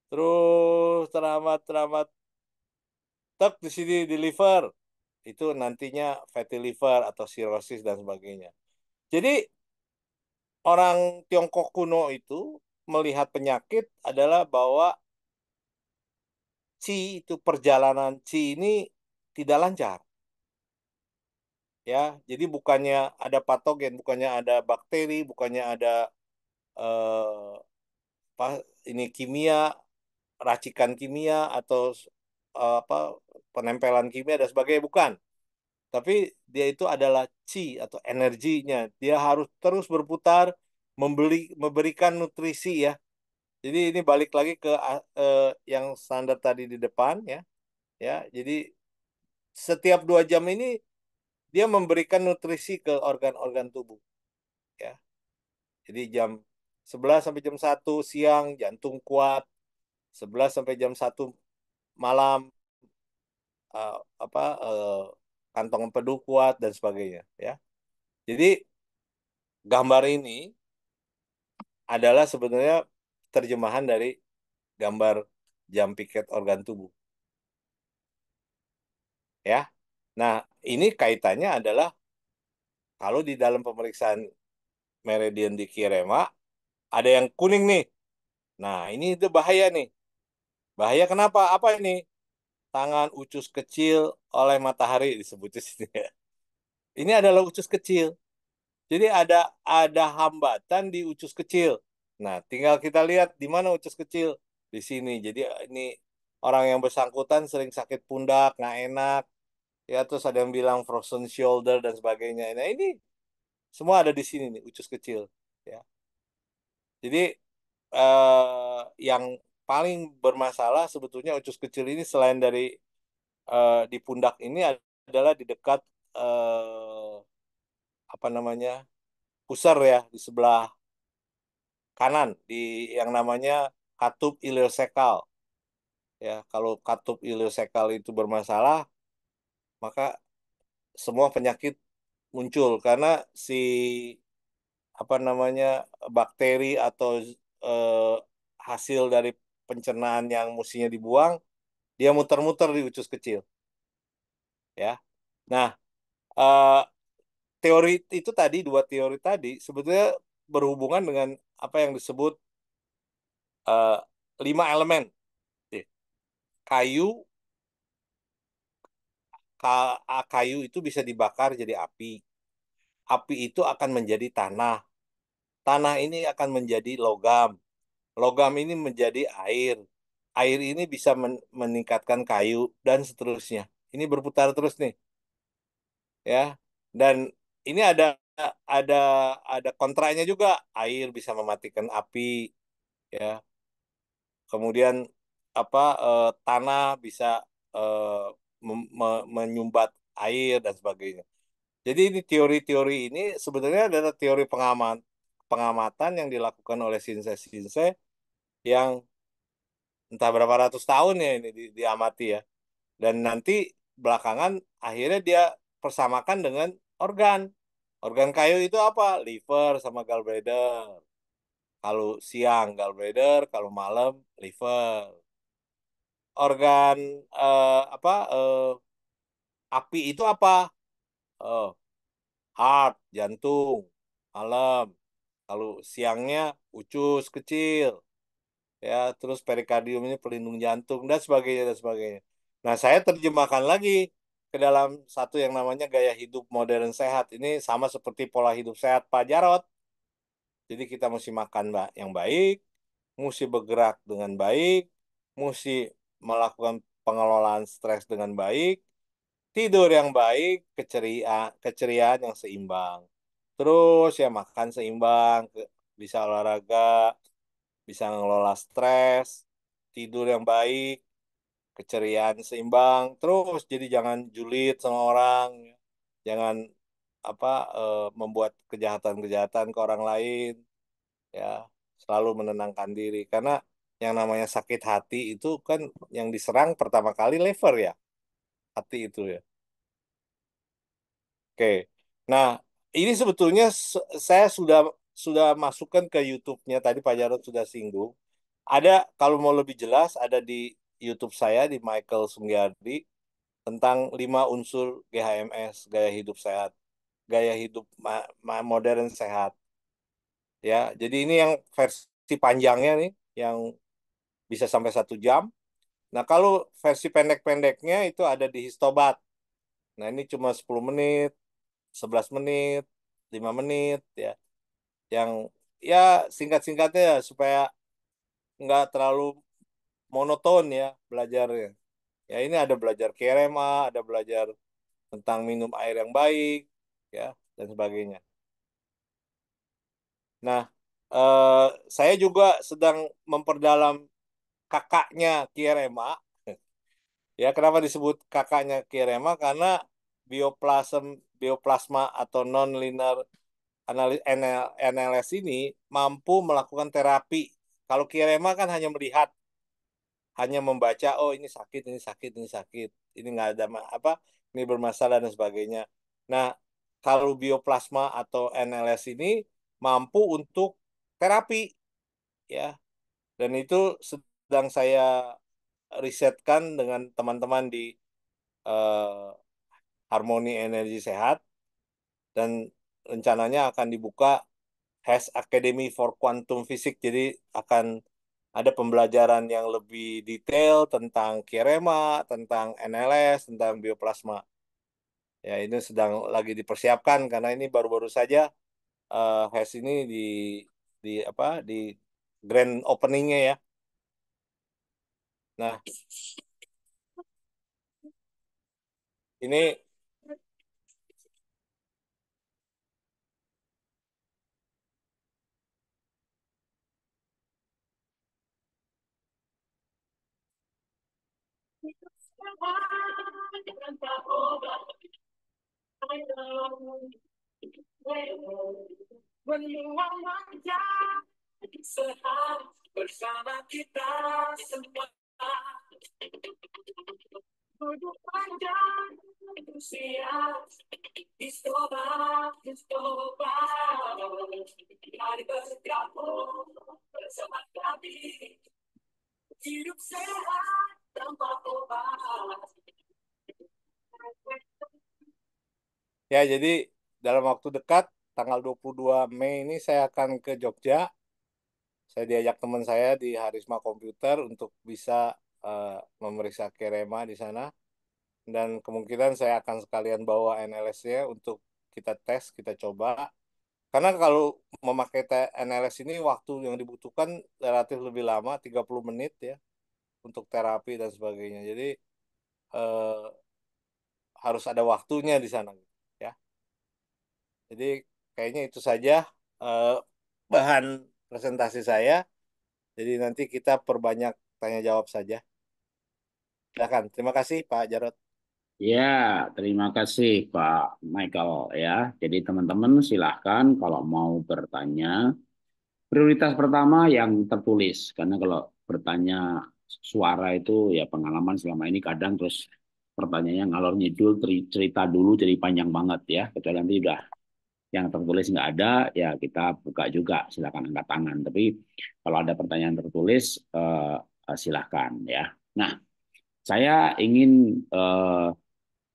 terus terhambat terhambat tak di sini di liver itu nantinya fatty liver atau sirosis dan sebagainya jadi orang Tiongkok kuno itu melihat penyakit adalah bahwa si itu perjalanan si ini tidak lancar ya jadi bukannya ada patogen bukannya ada bakteri bukannya ada eh, ini kimia racikan kimia atau eh, apa penempelan kimia dan sebagainya bukan tapi dia itu adalah chi atau energinya dia harus terus berputar membeli memberikan nutrisi ya jadi ini balik lagi ke eh, yang standar tadi di depan ya ya jadi setiap dua jam ini dia memberikan nutrisi ke organ-organ tubuh. Ya. Jadi jam 11 sampai jam 1 siang jantung kuat, 11 sampai jam 1 malam uh, apa uh, kantong empedu kuat dan sebagainya, ya. Jadi gambar ini adalah sebenarnya terjemahan dari gambar jam piket organ tubuh. Ya, Nah, ini kaitannya adalah kalau di dalam pemeriksaan meridian di Kirema ada yang kuning nih. Nah, ini itu bahaya nih. Bahaya kenapa? Apa ini? Tangan ucus kecil oleh matahari disebutnya sini. Ya. Ini adalah ucus kecil. Jadi ada ada hambatan di ucus kecil. Nah, tinggal kita lihat di mana ucus kecil di sini. Jadi ini orang yang bersangkutan sering sakit pundak, nggak enak, ya terus ada yang bilang frozen shoulder dan sebagainya nah ini semua ada di sini nih ucus kecil ya jadi eh, yang paling bermasalah sebetulnya ucus kecil ini selain dari eh, di pundak ini adalah di dekat eh, apa namanya pusar ya di sebelah kanan di yang namanya katup iliosekal ya kalau katup iliosekal itu bermasalah maka semua penyakit muncul karena si apa namanya bakteri atau eh, hasil dari pencernaan yang mestinya dibuang dia muter-muter di usus kecil ya nah eh, teori itu tadi dua teori tadi sebetulnya berhubungan dengan apa yang disebut eh, lima elemen kayu kayu itu bisa dibakar jadi api. Api itu akan menjadi tanah. Tanah ini akan menjadi logam. Logam ini menjadi air. Air ini bisa men meningkatkan kayu dan seterusnya. Ini berputar terus nih. Ya. Dan ini ada ada ada kontranya juga. Air bisa mematikan api ya. Kemudian apa e, tanah bisa e, menyumbat air dan sebagainya. Jadi ini teori-teori ini sebenarnya adalah teori pengamat pengamatan yang dilakukan oleh sinse-sinse yang entah berapa ratus tahun ya ini diamati ya. Dan nanti belakangan akhirnya dia persamakan dengan organ. Organ kayu itu apa? Liver sama gallbladder. Kalau siang gallbladder, kalau malam liver organ uh, apa uh, api itu apa? Uh, heart, jantung, malam. Lalu siangnya ucus kecil. Ya, terus perikardium ini pelindung jantung dan sebagainya dan sebagainya. Nah, saya terjemahkan lagi ke dalam satu yang namanya gaya hidup modern sehat. Ini sama seperti pola hidup sehat Pak Jarot. Jadi kita mesti makan yang baik, mesti bergerak dengan baik, mesti melakukan pengelolaan stres dengan baik, tidur yang baik, keceria, keceriaan yang seimbang. Terus ya makan seimbang, bisa olahraga, bisa ngelola stres, tidur yang baik, keceriaan seimbang. Terus jadi jangan julid sama orang, jangan apa e, membuat kejahatan-kejahatan ke orang lain. Ya, selalu menenangkan diri karena yang namanya sakit hati itu kan yang diserang pertama kali liver ya hati itu ya oke nah ini sebetulnya saya sudah sudah masukkan ke YouTube-nya tadi Pak Jarod sudah singgung ada kalau mau lebih jelas ada di YouTube saya di Michael Sunggiardi tentang lima unsur GHMS gaya hidup sehat gaya hidup modern sehat ya jadi ini yang versi panjangnya nih yang bisa sampai satu jam. Nah kalau versi pendek-pendeknya itu ada di Histobat. Nah ini cuma 10 menit, 11 menit, 5 menit ya. Yang ya singkat-singkatnya supaya nggak terlalu monoton ya belajarnya. Ya ini ada belajar kerema, ada belajar tentang minum air yang baik, ya dan sebagainya. Nah, eh, saya juga sedang memperdalam kakaknya Kirema. Ya, kenapa disebut kakaknya Kirema? Karena bioplasm bioplasma atau non-linear NL, NLS ini mampu melakukan terapi. Kalau Kirema kan hanya melihat, hanya membaca, oh ini sakit, ini sakit, ini sakit, ini nggak ada apa, ini bermasalah dan sebagainya. Nah, kalau bioplasma atau NLS ini mampu untuk terapi, ya, dan itu sedang saya risetkan dengan teman-teman di uh, Harmoni Energi Sehat dan rencananya akan dibuka HES Academy for Quantum Physics jadi akan ada pembelajaran yang lebih detail tentang kirema, tentang NLS, tentang bioplasma. Ya, ini sedang lagi dipersiapkan karena ini baru-baru saja uh, eh, HES ini di di apa di grand openingnya ya Nah, ini bersama kita semua Ya, jadi dalam waktu dekat, tanggal 22 Mei ini saya akan ke Jogja saya diajak teman saya di Harisma Komputer untuk bisa uh, memeriksa kerema di sana dan kemungkinan saya akan sekalian bawa NLS-nya untuk kita tes, kita coba. Karena kalau memakai NLS ini waktu yang dibutuhkan relatif lebih lama, 30 menit ya untuk terapi dan sebagainya. Jadi eh, harus ada waktunya di sana ya. Jadi kayaknya itu saja eh, bahan presentasi saya. Jadi nanti kita perbanyak tanya jawab saja. Silakan. Terima kasih Pak Jarot. Ya, terima kasih Pak Michael ya. Jadi teman-teman silahkan kalau mau bertanya. Prioritas pertama yang tertulis karena kalau bertanya suara itu ya pengalaman selama ini kadang terus pertanyaannya ngalor ngidul cerita dulu jadi panjang banget ya kecuali nanti udah yang tertulis nggak ada ya kita buka juga silakan angkat tangan tapi kalau ada pertanyaan tertulis eh, eh, silakan ya nah saya ingin eh,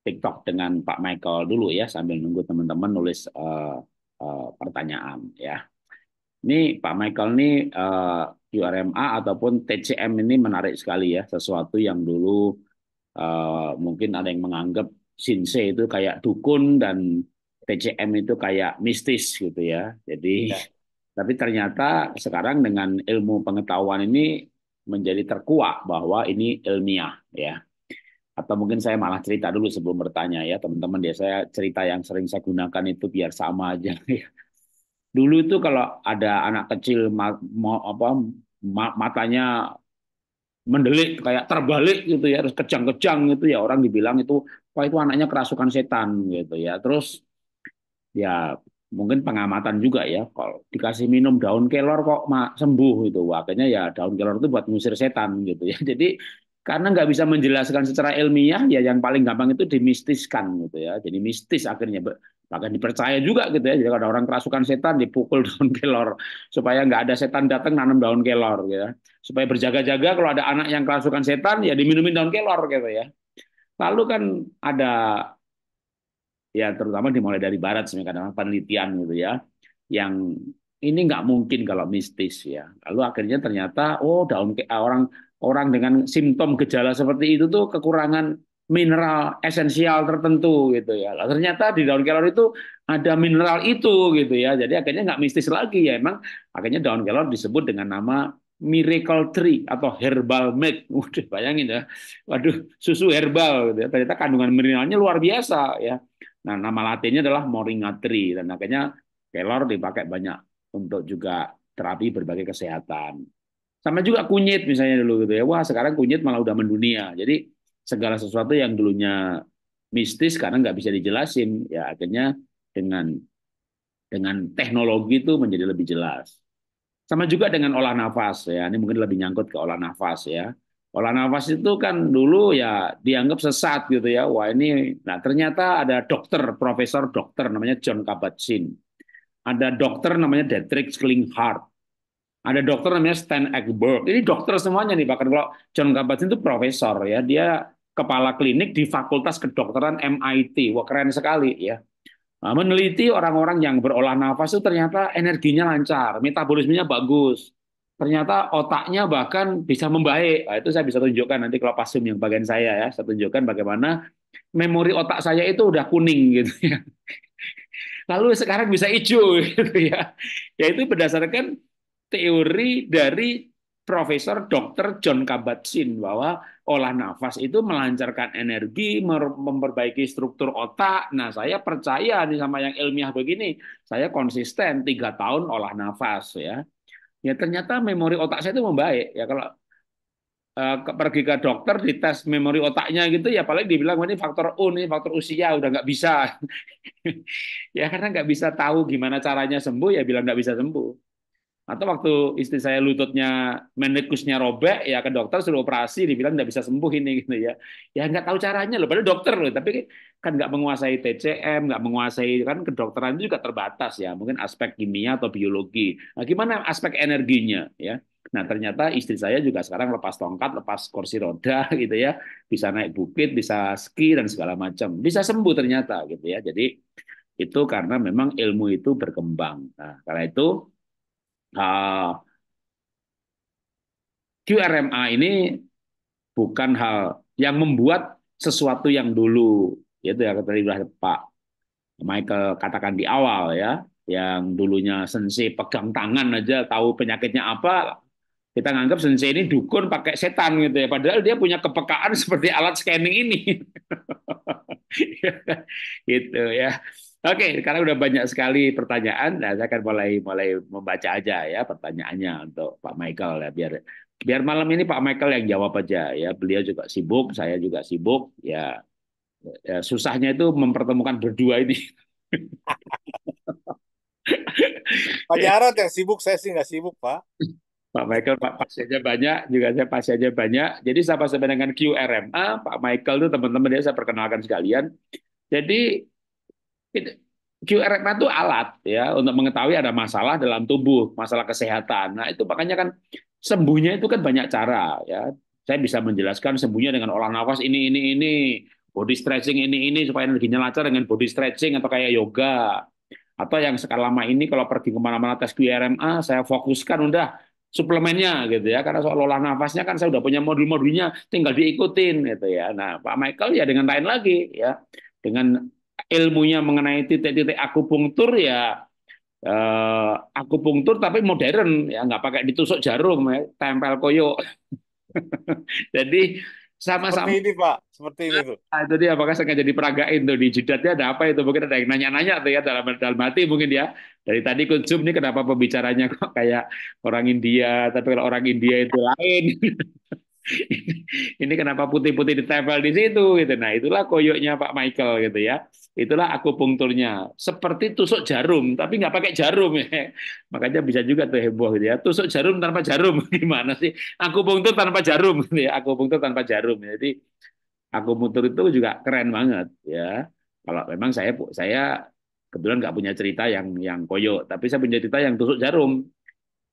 TikTok dengan Pak Michael dulu ya sambil nunggu teman-teman nulis eh, eh, pertanyaan ya ini Pak Michael ini eh, URMA ataupun TCM ini menarik sekali ya sesuatu yang dulu eh, mungkin ada yang menganggap sinse itu kayak dukun dan PCM itu kayak mistis gitu ya. Jadi ya. tapi ternyata sekarang dengan ilmu pengetahuan ini menjadi terkuak bahwa ini ilmiah ya. Atau mungkin saya malah cerita dulu sebelum bertanya ya teman-teman ya saya cerita yang sering saya gunakan itu biar sama aja Dulu itu kalau ada anak kecil ma apa matanya mendelik kayak terbalik gitu ya, harus kejang-kejang gitu ya orang dibilang itu wah itu anaknya kerasukan setan gitu ya. Terus ya mungkin pengamatan juga ya kalau dikasih minum daun kelor kok sembuh itu akhirnya ya daun kelor itu buat ngusir setan gitu ya jadi karena nggak bisa menjelaskan secara ilmiah ya yang paling gampang itu dimistiskan gitu ya jadi mistis akhirnya bahkan dipercaya juga gitu ya jadi kalau orang kerasukan setan dipukul daun kelor supaya nggak ada setan datang nanam daun kelor gitu ya supaya berjaga-jaga kalau ada anak yang kerasukan setan ya diminumin daun kelor gitu ya lalu kan ada ya terutama dimulai dari barat sebenarnya penelitian gitu ya yang ini nggak mungkin kalau mistis ya lalu akhirnya ternyata oh daun orang orang dengan simptom gejala seperti itu tuh kekurangan mineral esensial tertentu gitu ya lalu ternyata di daun kelor itu ada mineral itu gitu ya jadi akhirnya nggak mistis lagi ya emang akhirnya daun kelor disebut dengan nama miracle tree atau herbal milk. Waduh, bayangin ya. Waduh, susu herbal gitu ya. Ternyata kandungan mineralnya luar biasa ya. Nah, nama latinnya adalah moringa tree dan akhirnya kelor dipakai banyak untuk juga terapi berbagai kesehatan. Sama juga kunyit misalnya dulu gitu ya. Wah, sekarang kunyit malah udah mendunia. Jadi segala sesuatu yang dulunya mistis karena nggak bisa dijelasin, ya akhirnya dengan dengan teknologi itu menjadi lebih jelas. Sama juga dengan olah nafas ya. Ini mungkin lebih nyangkut ke olah nafas ya. Olah nafas itu kan dulu ya dianggap sesat gitu ya. Wah ini, nah ternyata ada dokter, profesor dokter namanya John Kabat-Zinn. Ada dokter namanya Dietrich Klinghardt. Ada dokter namanya Stan Eckberg. Ini dokter semuanya nih, bahkan kalau John Kabat-Zinn itu profesor ya. Dia kepala klinik di Fakultas Kedokteran MIT. Wah keren sekali ya. Nah, meneliti orang-orang yang berolah nafas itu ternyata energinya lancar, metabolismenya bagus, ternyata otaknya bahkan bisa membaik. Nah, itu saya bisa tunjukkan nanti kalau pasum yang bagian saya ya, saya tunjukkan bagaimana memori otak saya itu udah kuning gitu ya. Lalu sekarang bisa hijau gitu ya. Ya itu berdasarkan teori dari Profesor Dr. John Kabat-Zinn bahwa olah nafas itu melancarkan energi, memperbaiki struktur otak. Nah, saya percaya nih sama yang ilmiah begini. Saya konsisten tiga tahun olah nafas ya ya ternyata memori otak saya itu membaik ya kalau uh, pergi ke dokter dites memori otaknya gitu ya paling dibilang ini faktor U ini faktor usia udah nggak bisa ya karena nggak bisa tahu gimana caranya sembuh ya bilang nggak bisa sembuh atau waktu istri saya lututnya menekusnya robek, ya ke dokter suruh operasi, dibilang nggak bisa sembuh ini gitu ya. Ya nggak tahu caranya loh, padahal dokter loh, tapi kan nggak menguasai TCM, nggak menguasai kan kedokteran itu juga terbatas ya, mungkin aspek kimia atau biologi. Nah, gimana aspek energinya ya? Nah, ternyata istri saya juga sekarang lepas tongkat, lepas kursi roda gitu ya, bisa naik bukit, bisa ski dan segala macam. Bisa sembuh ternyata gitu ya. Jadi itu karena memang ilmu itu berkembang. Nah, karena itu uh, nah, QRMA ini bukan hal yang membuat sesuatu yang dulu yaitu yang tadi Pak Michael katakan di awal ya yang dulunya sensei pegang tangan aja tahu penyakitnya apa kita nganggap sensei ini dukun pakai setan gitu ya padahal dia punya kepekaan seperti alat scanning ini gitu ya Oke, karena udah banyak sekali pertanyaan, nah saya akan mulai mulai membaca aja ya pertanyaannya untuk Pak Michael ya biar biar malam ini Pak Michael yang jawab aja ya. Beliau juga sibuk, saya juga sibuk ya. ya susahnya itu mempertemukan berdua ini. Pak Jarod yang sibuk, saya sih nggak sibuk Pak. Pak Michael Pak aja banyak, juga saya aja banyak. Jadi sama sama dengan QRMA, Pak Michael itu teman-teman dia saya perkenalkan sekalian. Jadi QRF itu alat ya untuk mengetahui ada masalah dalam tubuh, masalah kesehatan. Nah, itu makanya kan sembuhnya itu kan banyak cara ya. Saya bisa menjelaskan sembuhnya dengan olah nafas ini ini ini, body stretching ini ini supaya energinya lancar dengan body stretching atau kayak yoga. Atau yang sekarang lama ini kalau pergi kemana-mana tes QRMA saya fokuskan udah suplemennya gitu ya karena soal olah nafasnya kan saya udah punya modul-modulnya tinggal diikutin gitu ya nah Pak Michael ya dengan lain lagi ya dengan ilmunya mengenai titik-titik akupunktur ya eh, akupunktur tapi modern ya nggak pakai ditusuk jarum ya, tempel koyo. Jadi sama-sama seperti ini Pak, seperti ini tuh. Nah, itu dia apakah jadi peragain tuh di jidatnya ada apa itu mungkin ada yang nanya-nanya tuh ya dalam dalam mati mungkin ya. Dari tadi konsum ini kenapa pembicaranya kok kayak orang India, tapi kalau orang India itu lain. ini kenapa putih-putih ditempel di situ gitu. Nah, itulah koyoknya Pak Michael gitu ya. Itulah aku pungturnya. Seperti tusuk jarum, tapi nggak pakai jarum ya. Makanya bisa juga tuh heboh gitu ya. Tusuk jarum tanpa jarum gimana sih? Aku Akupunktur tanpa jarum gitu ya. Akupunktur tanpa jarum. Jadi aku akupunktur itu juga keren banget ya. Kalau memang saya saya kebetulan nggak punya cerita yang yang koyok, tapi saya punya cerita yang tusuk jarum.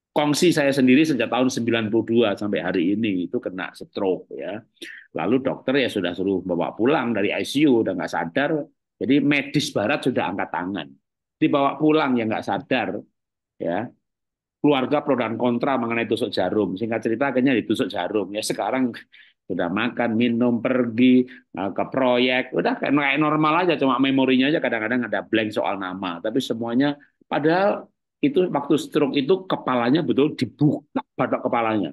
Kongsi saya sendiri sejak tahun 92 sampai hari ini itu kena stroke ya. Lalu dokter ya sudah suruh bawa pulang dari ICU udah nggak sadar. Jadi medis barat sudah angkat tangan. Dibawa pulang ya nggak sadar ya. Keluarga pro dan kontra mengenai tusuk jarum. Singkat cerita akhirnya ditusuk jarum. Ya sekarang sudah makan, minum, pergi eh, ke proyek, udah kayak normal aja, cuma memorinya aja kadang-kadang ada blank soal nama, tapi semuanya padahal itu waktu stroke itu kepalanya betul dibuka badak kepalanya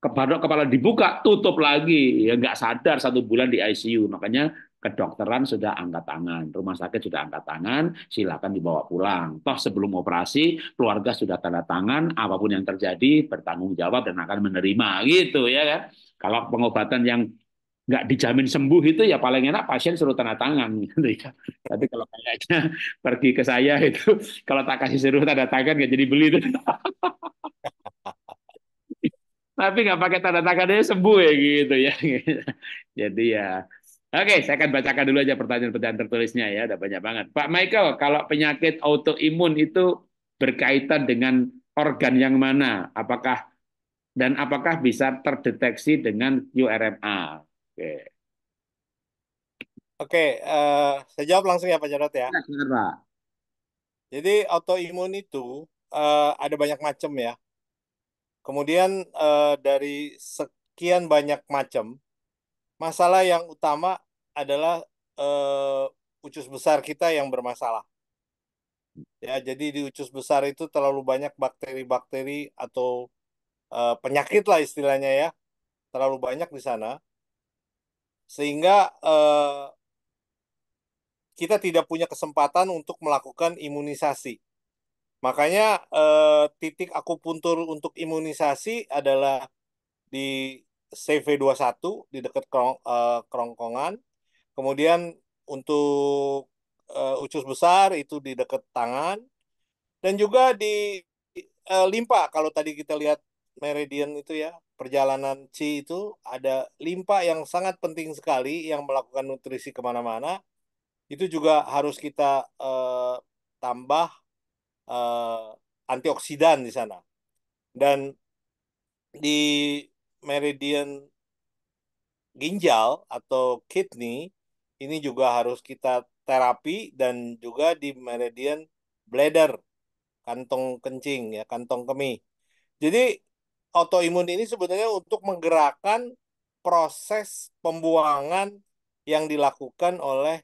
badak kepala dibuka tutup lagi ya nggak sadar satu bulan di ICU makanya kedokteran sudah angkat tangan rumah sakit sudah angkat tangan silakan dibawa pulang toh sebelum operasi keluarga sudah tanda tangan apapun yang terjadi bertanggung jawab dan akan menerima gitu ya kan kalau pengobatan yang nggak dijamin sembuh itu ya paling enak pasien suruh tanda tangan gitu ya. Tapi kalau kayaknya pergi ke saya itu kalau tak kasih suruh tanda tangan nggak jadi beli. Tapi nggak pakai tanda tangannya sembuh ya gitu ya. jadi ya Oke, saya akan bacakan dulu aja pertanyaan-pertanyaan tertulisnya ya, ada banyak banget. Pak Michael, kalau penyakit autoimun itu berkaitan dengan organ yang mana? Apakah dan apakah bisa terdeteksi dengan QRMA? Oke. Oke, uh, saya jawab langsung ya Pak Jarot ya. benar, ya, Pak. Jadi autoimun itu uh, ada banyak macam ya. Kemudian uh, dari sekian banyak macam, masalah yang utama adalah uh, usus besar kita yang bermasalah. Ya, jadi di usus besar itu terlalu banyak bakteri-bakteri atau uh, penyakit lah istilahnya ya, terlalu banyak di sana sehingga eh, kita tidak punya kesempatan untuk melakukan imunisasi. Makanya eh, titik akupuntur untuk imunisasi adalah di CV21 di dekat kerong, eh, kerongkongan. Kemudian untuk eh, usus besar itu di dekat tangan dan juga di eh, limpa kalau tadi kita lihat meridian itu ya perjalanan C itu ada limpa yang sangat penting sekali yang melakukan nutrisi kemana-mana itu juga harus kita uh, tambah uh, antioksidan di sana dan di meridian ginjal atau kidney ini juga harus kita terapi dan juga di meridian bladder kantong kencing ya kantong kemih jadi autoimun ini sebenarnya untuk menggerakkan proses pembuangan yang dilakukan oleh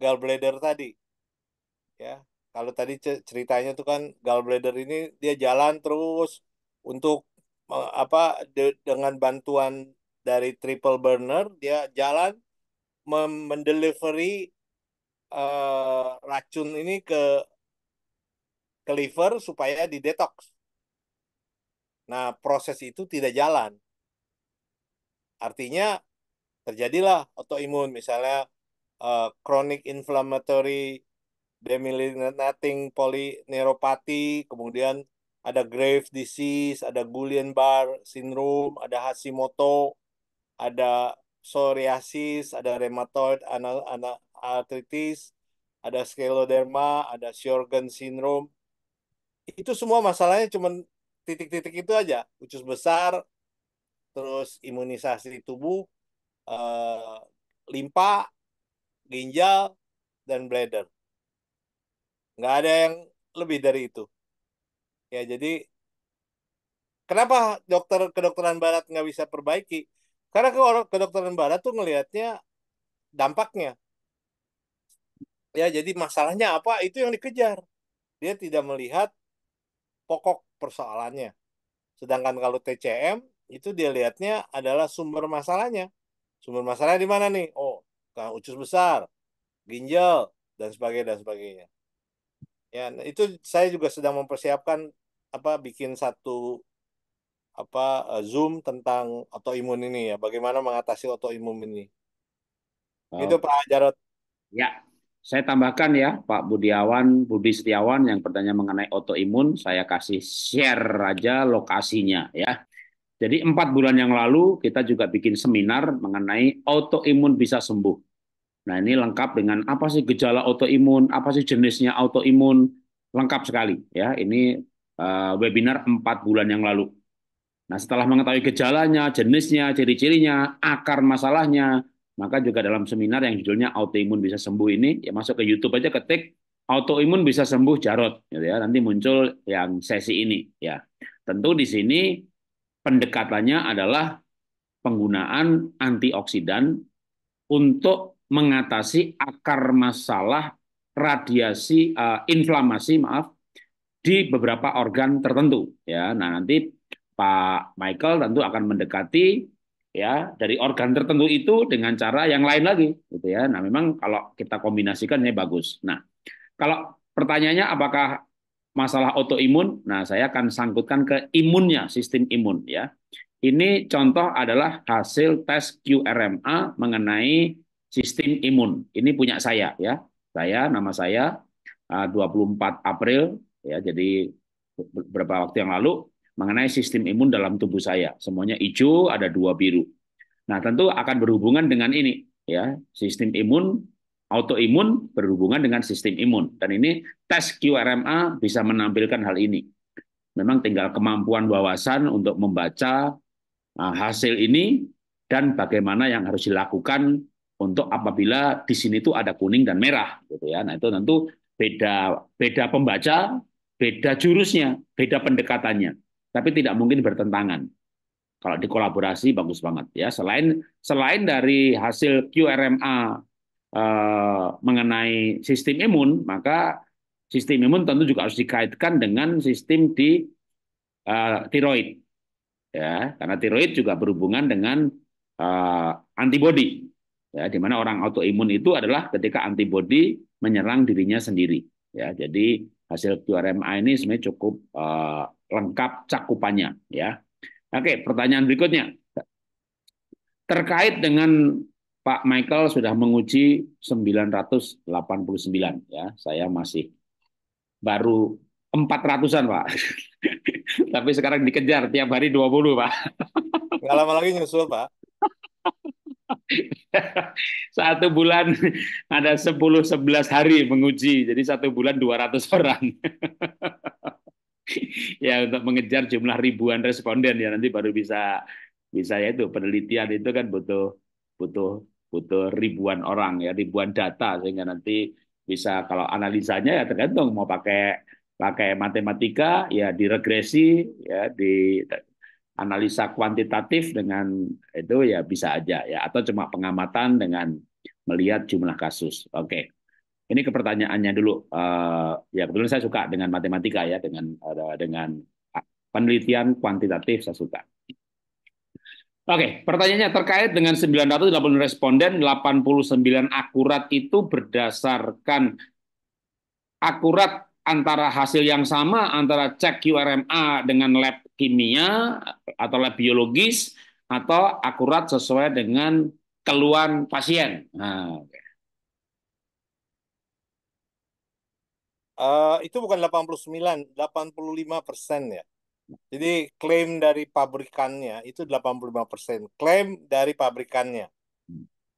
gallbladder tadi. Ya, kalau tadi ceritanya tuh kan gallbladder ini dia jalan terus untuk apa de, dengan bantuan dari triple burner dia jalan mendelivery uh, racun ini ke ke liver supaya didetoks Nah, proses itu tidak jalan. Artinya terjadilah autoimun misalnya uh, chronic inflammatory demyelinating polineuropati, kemudian ada grave disease, ada guillain Barr syndrome, ada Hashimoto, ada psoriasis, ada rheumatoid ana, arthritis, ada scleroderma, ada Sjogren syndrome. Itu semua masalahnya cuma titik-titik itu aja usus besar terus imunisasi tubuh eh, limpa ginjal dan bladder nggak ada yang lebih dari itu ya jadi kenapa dokter kedokteran barat nggak bisa perbaiki karena ke kedokteran barat tuh ngelihatnya dampaknya ya jadi masalahnya apa itu yang dikejar dia tidak melihat pokok persoalannya. Sedangkan kalau TCM itu dia lihatnya adalah sumber masalahnya. Sumber masalahnya di mana nih? Oh, kan usus besar, ginjal dan sebagainya dan sebagainya. Ya, nah, itu saya juga sedang mempersiapkan apa bikin satu apa eh, Zoom tentang autoimun ini ya, bagaimana mengatasi autoimun ini. Gitu, oh. Itu Pak Jarot. Ya, saya tambahkan ya Pak Budiawan, Budi Setiawan yang bertanya mengenai autoimun, saya kasih share aja lokasinya ya. Jadi empat bulan yang lalu kita juga bikin seminar mengenai autoimun bisa sembuh. Nah ini lengkap dengan apa sih gejala autoimun, apa sih jenisnya autoimun, lengkap sekali ya. Ini uh, webinar empat bulan yang lalu. Nah setelah mengetahui gejalanya, jenisnya, ciri-cirinya, akar masalahnya, maka juga dalam seminar yang judulnya autoimun bisa sembuh ini, ya masuk ke YouTube aja ketik autoimun bisa sembuh Jarot, gitu ya. Nanti muncul yang sesi ini, ya. Tentu di sini pendekatannya adalah penggunaan antioksidan untuk mengatasi akar masalah radiasi uh, inflamasi maaf di beberapa organ tertentu ya. Nah, nanti Pak Michael tentu akan mendekati ya dari organ tertentu itu dengan cara yang lain lagi gitu ya. Nah, memang kalau kita kombinasikan ini ya, bagus. Nah, kalau pertanyaannya apakah masalah autoimun? Nah, saya akan sangkutkan ke imunnya, sistem imun ya. Ini contoh adalah hasil tes QRMA mengenai sistem imun. Ini punya saya ya. Saya nama saya 24 eh, April ya. Jadi beberapa waktu yang lalu mengenai sistem imun dalam tubuh saya. Semuanya hijau, ada dua biru. Nah, tentu akan berhubungan dengan ini, ya. Sistem imun autoimun berhubungan dengan sistem imun. Dan ini tes QRMA bisa menampilkan hal ini. Memang tinggal kemampuan wawasan untuk membaca ah, hasil ini dan bagaimana yang harus dilakukan untuk apabila di sini itu ada kuning dan merah gitu ya. Nah, itu tentu beda beda pembaca, beda jurusnya, beda pendekatannya tapi tidak mungkin bertentangan. Kalau dikolaborasi bagus banget ya. Selain selain dari hasil QRMA eh, mengenai sistem imun, maka sistem imun tentu juga harus dikaitkan dengan sistem di eh, tiroid. Ya, karena tiroid juga berhubungan dengan eh, antibodi. Ya, di mana orang autoimun itu adalah ketika antibodi menyerang dirinya sendiri. Ya, jadi hasil QRMA ini sebenarnya cukup eh, lengkap cakupannya ya. Oke, pertanyaan berikutnya. Terkait dengan Pak Michael sudah menguji 989 ya. Saya masih baru 400-an, Pak. Tapi sekarang dikejar tiap hari 20, Pak. Nggak lama lagi nyusul, Pak. satu bulan ada 10-11 hari menguji, jadi satu bulan 200 orang. ya untuk mengejar jumlah ribuan responden ya nanti baru bisa bisa ya itu penelitian itu kan butuh butuh butuh ribuan orang ya ribuan data sehingga nanti bisa kalau analisanya ya tergantung mau pakai pakai matematika ya diregresi ya di analisa kuantitatif dengan itu ya bisa aja ya atau cuma pengamatan dengan melihat jumlah kasus oke okay ini kepertanyaannya dulu. Uh, ya kebetulan saya suka dengan matematika ya, dengan uh, dengan penelitian kuantitatif saya suka. Oke, pertanyaannya terkait dengan 980 responden, 89 akurat itu berdasarkan akurat antara hasil yang sama antara cek QRMA dengan lab kimia atau lab biologis atau akurat sesuai dengan keluhan pasien. Nah, okay. Eh, itu bukan 89, 85 persen ya. Jadi klaim dari pabrikannya itu 85 persen. Klaim dari pabrikannya.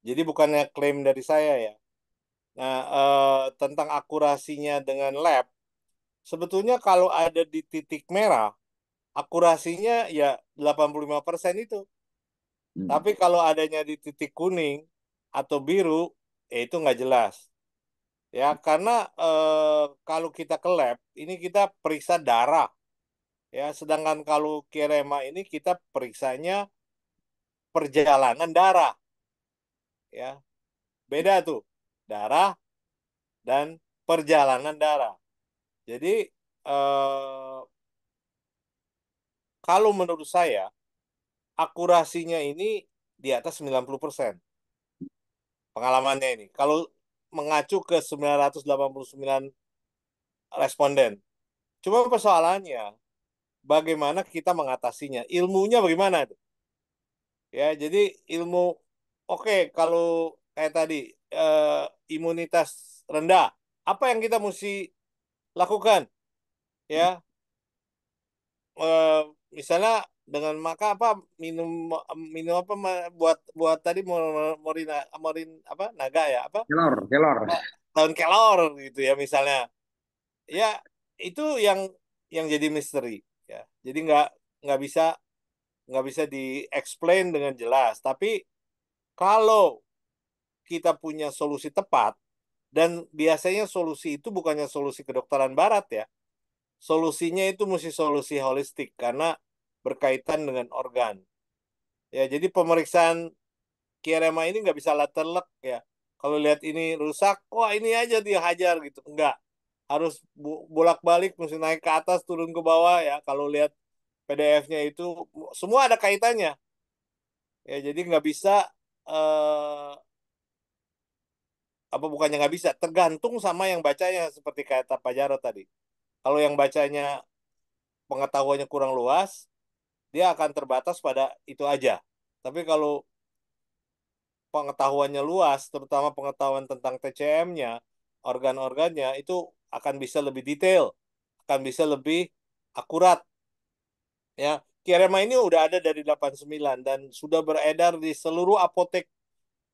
Jadi bukannya klaim dari saya ya. Nah, uh, tentang akurasinya dengan lab, sebetulnya kalau ada di titik merah, akurasinya ya 85 persen itu. Hmm. Tapi kalau adanya di titik kuning atau biru, ya itu nggak jelas ya karena e, kalau kita ke lab ini kita periksa darah ya sedangkan kalau kirema ini kita periksanya perjalanan darah ya beda tuh darah dan perjalanan darah jadi e, kalau menurut saya akurasinya ini di atas 90% pengalamannya ini kalau mengacu ke 989 responden. Cuma persoalannya bagaimana kita mengatasinya, ilmunya bagaimana? Ya, jadi ilmu oke okay, kalau kayak tadi uh, imunitas rendah, apa yang kita mesti lakukan? Ya. Hmm. misalnya dengan maka apa minum minum apa buat buat tadi morin morin apa naga ya apa kelor kelor tahun kelor gitu ya misalnya ya itu yang yang jadi misteri ya jadi nggak nggak bisa nggak bisa di explain dengan jelas tapi kalau kita punya solusi tepat dan biasanya solusi itu bukannya solusi kedokteran barat ya solusinya itu mesti solusi holistik karena berkaitan dengan organ. Ya, jadi pemeriksaan kirema ini nggak bisa laterlek ya. Kalau lihat ini rusak, wah ini aja dia hajar gitu. Enggak. Harus bolak-balik mesti naik ke atas, turun ke bawah ya. Kalau lihat PDF-nya itu semua ada kaitannya. Ya, jadi nggak bisa eh, apa bukannya nggak bisa, tergantung sama yang bacanya seperti kata Pak Jarod tadi. Kalau yang bacanya pengetahuannya kurang luas, dia akan terbatas pada itu aja. Tapi kalau pengetahuannya luas, terutama pengetahuan tentang TCM-nya, organ-organnya itu akan bisa lebih detail, akan bisa lebih akurat. Ya, Kirema ini udah ada dari 89 dan sudah beredar di seluruh apotek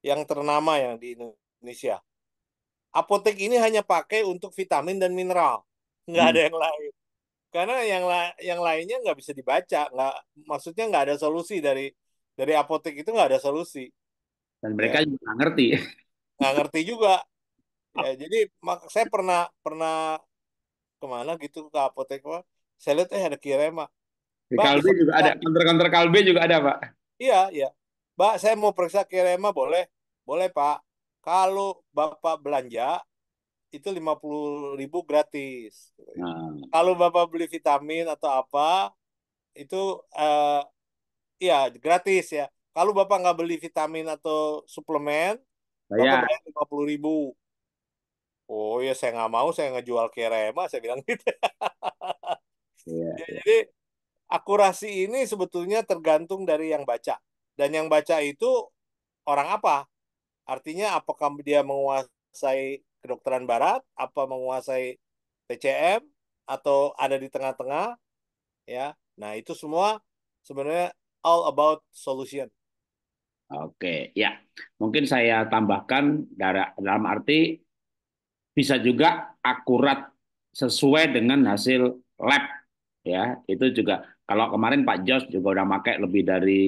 yang ternama yang di Indonesia. Apotek ini hanya pakai untuk vitamin dan mineral, nggak hmm. ada yang lain karena yang la yang lainnya nggak bisa dibaca nggak maksudnya nggak ada solusi dari dari apotek itu nggak ada solusi dan mereka ya. juga nggak ngerti nggak ngerti juga ya jadi mak saya pernah pernah kemana gitu ke apotek pak saya lihat eh ada kirema pak, kalbe juga ada kantor-kantor kalbe juga ada pak iya iya pak saya mau periksa kirema boleh boleh pak kalau bapak belanja itu lima puluh ribu gratis. Nah. Kalau Bapak beli vitamin atau apa, itu uh, ya gratis ya. Kalau Bapak nggak beli vitamin atau suplemen, nah, Bapak iya. lima puluh ribu. Oh ya saya nggak mau, saya ngejual kerema, saya bilang gitu. Iya, ya, ya. Jadi akurasi ini sebetulnya tergantung dari yang baca. Dan yang baca itu orang apa? Artinya apakah dia menguasai kedokteran barat, apa menguasai TCM atau ada di tengah-tengah ya. Nah, itu semua sebenarnya all about solution. Oke, ya. Mungkin saya tambahkan dalam arti bisa juga akurat sesuai dengan hasil lab ya. Itu juga kalau kemarin Pak Jos juga udah pakai lebih dari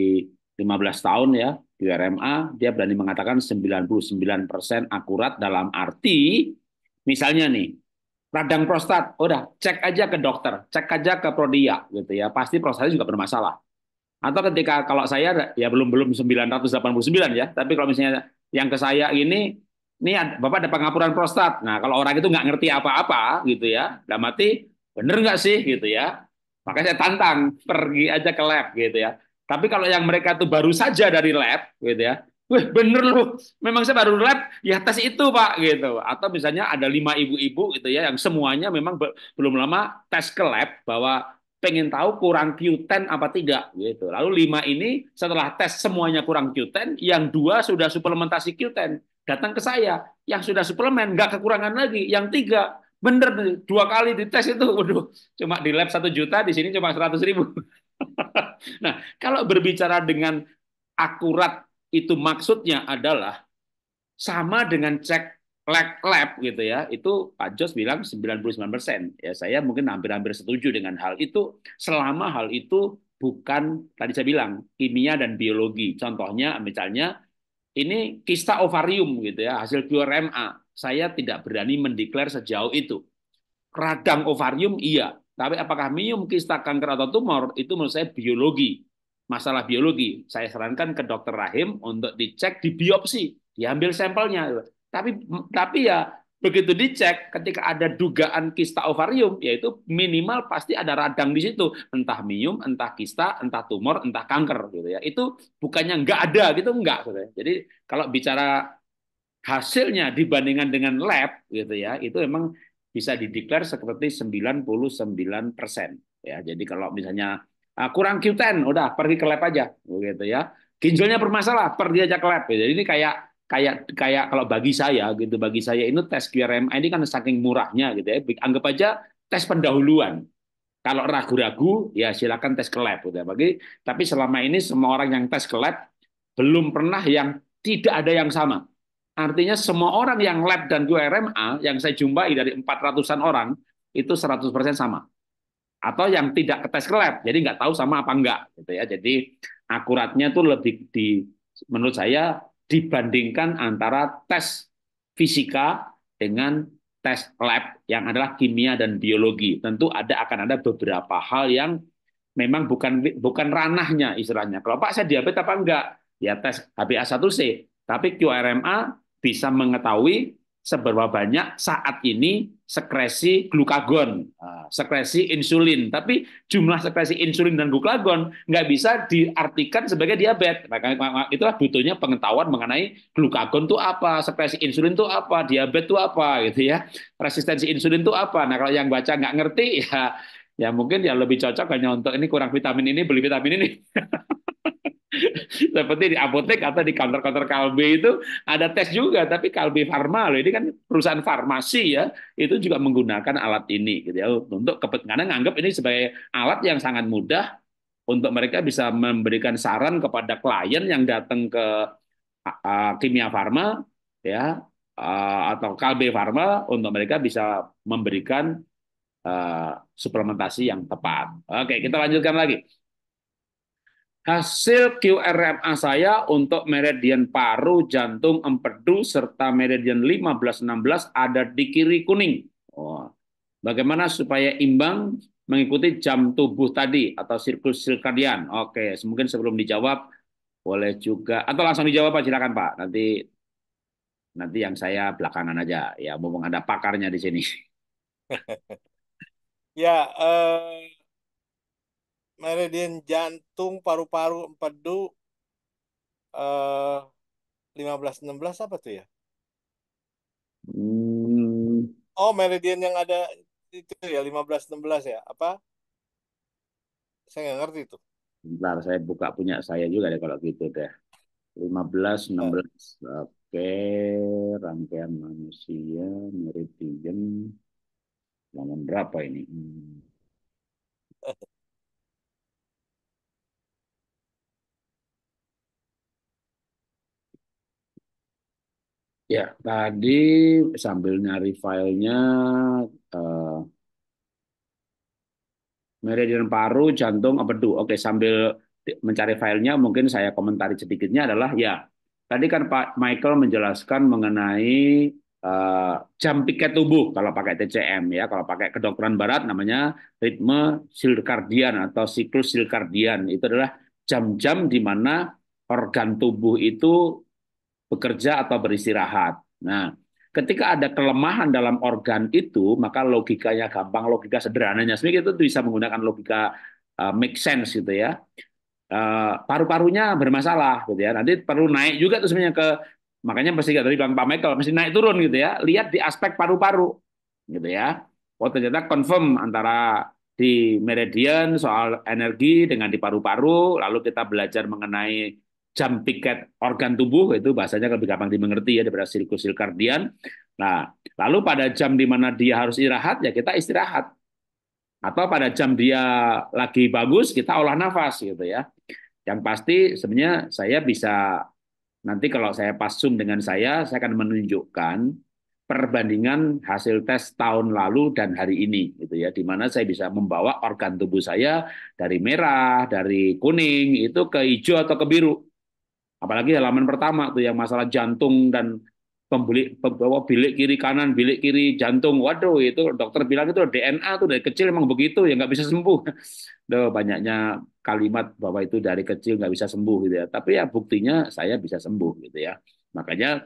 15 tahun ya RMA dia berani mengatakan 99% akurat dalam arti misalnya nih radang prostat oh udah cek aja ke dokter, cek aja ke prodia gitu ya. Pasti prostatnya juga bermasalah. Atau ketika kalau saya ya belum belum 989 ya, tapi kalau misalnya yang ke saya ini ini Bapak ada pengapuran prostat. Nah, kalau orang itu nggak ngerti apa-apa gitu ya, udah mati bener nggak sih gitu ya. Makanya saya tantang pergi aja ke lab gitu ya. Tapi kalau yang mereka itu baru saja dari lab, gitu ya, Wih, bener loh. Memang saya baru lab, ya tes itu, Pak, gitu. Atau misalnya ada lima ibu-ibu gitu ya yang semuanya memang belum lama tes ke lab bahwa pengen tahu kurang Q10 apa tidak gitu. Lalu lima ini setelah tes semuanya kurang Q10, yang dua sudah suplementasi Q10. Datang ke saya, yang sudah suplemen nggak kekurangan lagi. Yang tiga bener dua kali dites itu, waduh, cuma di lab satu juta, di sini cuma seratus ribu. nah, kalau berbicara dengan akurat itu maksudnya adalah sama dengan cek lab lab gitu ya. Itu Pak Jos bilang 99%. Ya saya mungkin hampir-hampir setuju dengan hal itu selama hal itu bukan tadi saya bilang kimia dan biologi. Contohnya misalnya ini kista ovarium gitu ya, hasil QRMA. Saya tidak berani mendeklar sejauh itu. Radang ovarium iya, tapi apakah miom kista kanker atau tumor itu menurut saya biologi, masalah biologi. Saya sarankan ke dokter rahim untuk dicek di biopsi, diambil sampelnya. Tapi tapi ya begitu dicek ketika ada dugaan kista ovarium yaitu minimal pasti ada radang di situ, entah mium, entah kista, entah tumor, entah kanker gitu ya. Itu bukannya nggak ada gitu nggak. Gitu ya. Jadi kalau bicara hasilnya dibandingkan dengan lab gitu ya, itu memang bisa dideklar seperti 99 persen. Ya, jadi kalau misalnya uh, kurang Q10, udah pergi ke lab aja, begitu ya. Ginjalnya bermasalah, pergi aja ke lab. Jadi ini kayak kayak kayak kalau bagi saya gitu, bagi saya ini tes qrma ini kan saking murahnya gitu ya. Anggap aja tes pendahuluan. Kalau ragu-ragu, ya silakan tes ke lab. Udah. Gitu ya. Bagi, tapi selama ini semua orang yang tes ke lab belum pernah yang tidak ada yang sama. Artinya semua orang yang lab dan QRMA yang saya jumpai dari 400-an orang itu 100% sama. Atau yang tidak tes ke lab, jadi nggak tahu sama apa enggak gitu ya. Jadi akuratnya itu lebih di menurut saya dibandingkan antara tes fisika dengan tes lab yang adalah kimia dan biologi. Tentu ada akan ada beberapa hal yang memang bukan bukan ranahnya istilahnya. Kalau Pak saya diabetes apa enggak? Ya tes HbA1c, tapi QRMA bisa mengetahui seberapa banyak saat ini sekresi glukagon, nah, sekresi insulin. Tapi jumlah sekresi insulin dan glukagon nggak bisa diartikan sebagai diabetes. Makanya itulah butuhnya pengetahuan mengenai glukagon itu apa, sekresi insulin itu apa, diabetes itu apa, gitu ya. Resistensi insulin itu apa. Nah kalau yang baca nggak ngerti ya ya mungkin ya lebih cocok hanya untuk ini kurang vitamin ini beli vitamin ini. Seperti di apotek atau di kantor-kantor Kalbe itu ada tes juga, tapi Kalbe Farma loh ini kan perusahaan farmasi ya, itu juga menggunakan alat ini gitu ya untuk karena nganggap ini sebagai alat yang sangat mudah untuk mereka bisa memberikan saran kepada klien yang datang ke uh, Kimia Farma ya uh, atau Kalbe Farma untuk mereka bisa memberikan uh, suplementasi yang tepat. Oke, kita lanjutkan lagi hasil QRMA saya untuk meridian paru, jantung, empedu, serta meridian 15-16 ada di kiri kuning. Oh. Bagaimana supaya imbang mengikuti jam tubuh tadi atau sirkus sirkadian? Oke, mungkin sebelum dijawab boleh juga atau langsung dijawab Pak silakan Pak. Nanti nanti yang saya belakangan aja ya mumpung ada pakarnya di sini. ya, eh, meridian jantung, paru-paru, empedu, eh, 15-16 apa tuh ya? Hmm. Oh, meridian yang ada itu ya 15-16 ya? Apa? Saya nggak ngerti itu. Bentar, saya buka punya saya juga deh kalau gitu deh. 15, 16. Ya. Oke, rangkaian manusia, meridian. nomor berapa ini? Hmm. Ya, tadi sambil nyari filenya uh, meridian paru, jantung, itu? Oke, sambil mencari filenya mungkin saya komentari sedikitnya adalah ya tadi kan Pak Michael menjelaskan mengenai uh, jam piket tubuh kalau pakai TCM ya kalau pakai kedokteran barat namanya ritme silkardian atau siklus silkardian itu adalah jam-jam di mana organ tubuh itu bekerja atau beristirahat. Nah, ketika ada kelemahan dalam organ itu, maka logikanya gampang, logika sederhananya sendiri itu bisa menggunakan logika uh, make sense gitu ya. Uh, paru-parunya bermasalah gitu ya. Nanti perlu naik juga tuh sebenarnya ke makanya mesti tadi bilang Pak Michael mesti naik turun gitu ya. Lihat di aspek paru-paru gitu ya. Oh ternyata confirm antara di meridian soal energi dengan di paru-paru lalu kita belajar mengenai jam piket organ tubuh itu bahasanya lebih gampang dimengerti ya daripada sirkusilkardian. Nah, lalu pada jam di mana dia harus istirahat ya kita istirahat. Atau pada jam dia lagi bagus kita olah nafas gitu ya. Yang pasti sebenarnya saya bisa nanti kalau saya pas zoom dengan saya saya akan menunjukkan perbandingan hasil tes tahun lalu dan hari ini gitu ya di mana saya bisa membawa organ tubuh saya dari merah, dari kuning itu ke hijau atau ke biru Apalagi halaman pertama tuh yang masalah jantung dan pembelik pembawa bilik kiri kanan, bilik kiri jantung. Waduh, itu dokter bilang itu DNA tuh dari kecil emang begitu ya nggak bisa sembuh. Duh, banyaknya kalimat bahwa itu dari kecil nggak bisa sembuh gitu ya. Tapi ya buktinya saya bisa sembuh gitu ya. Makanya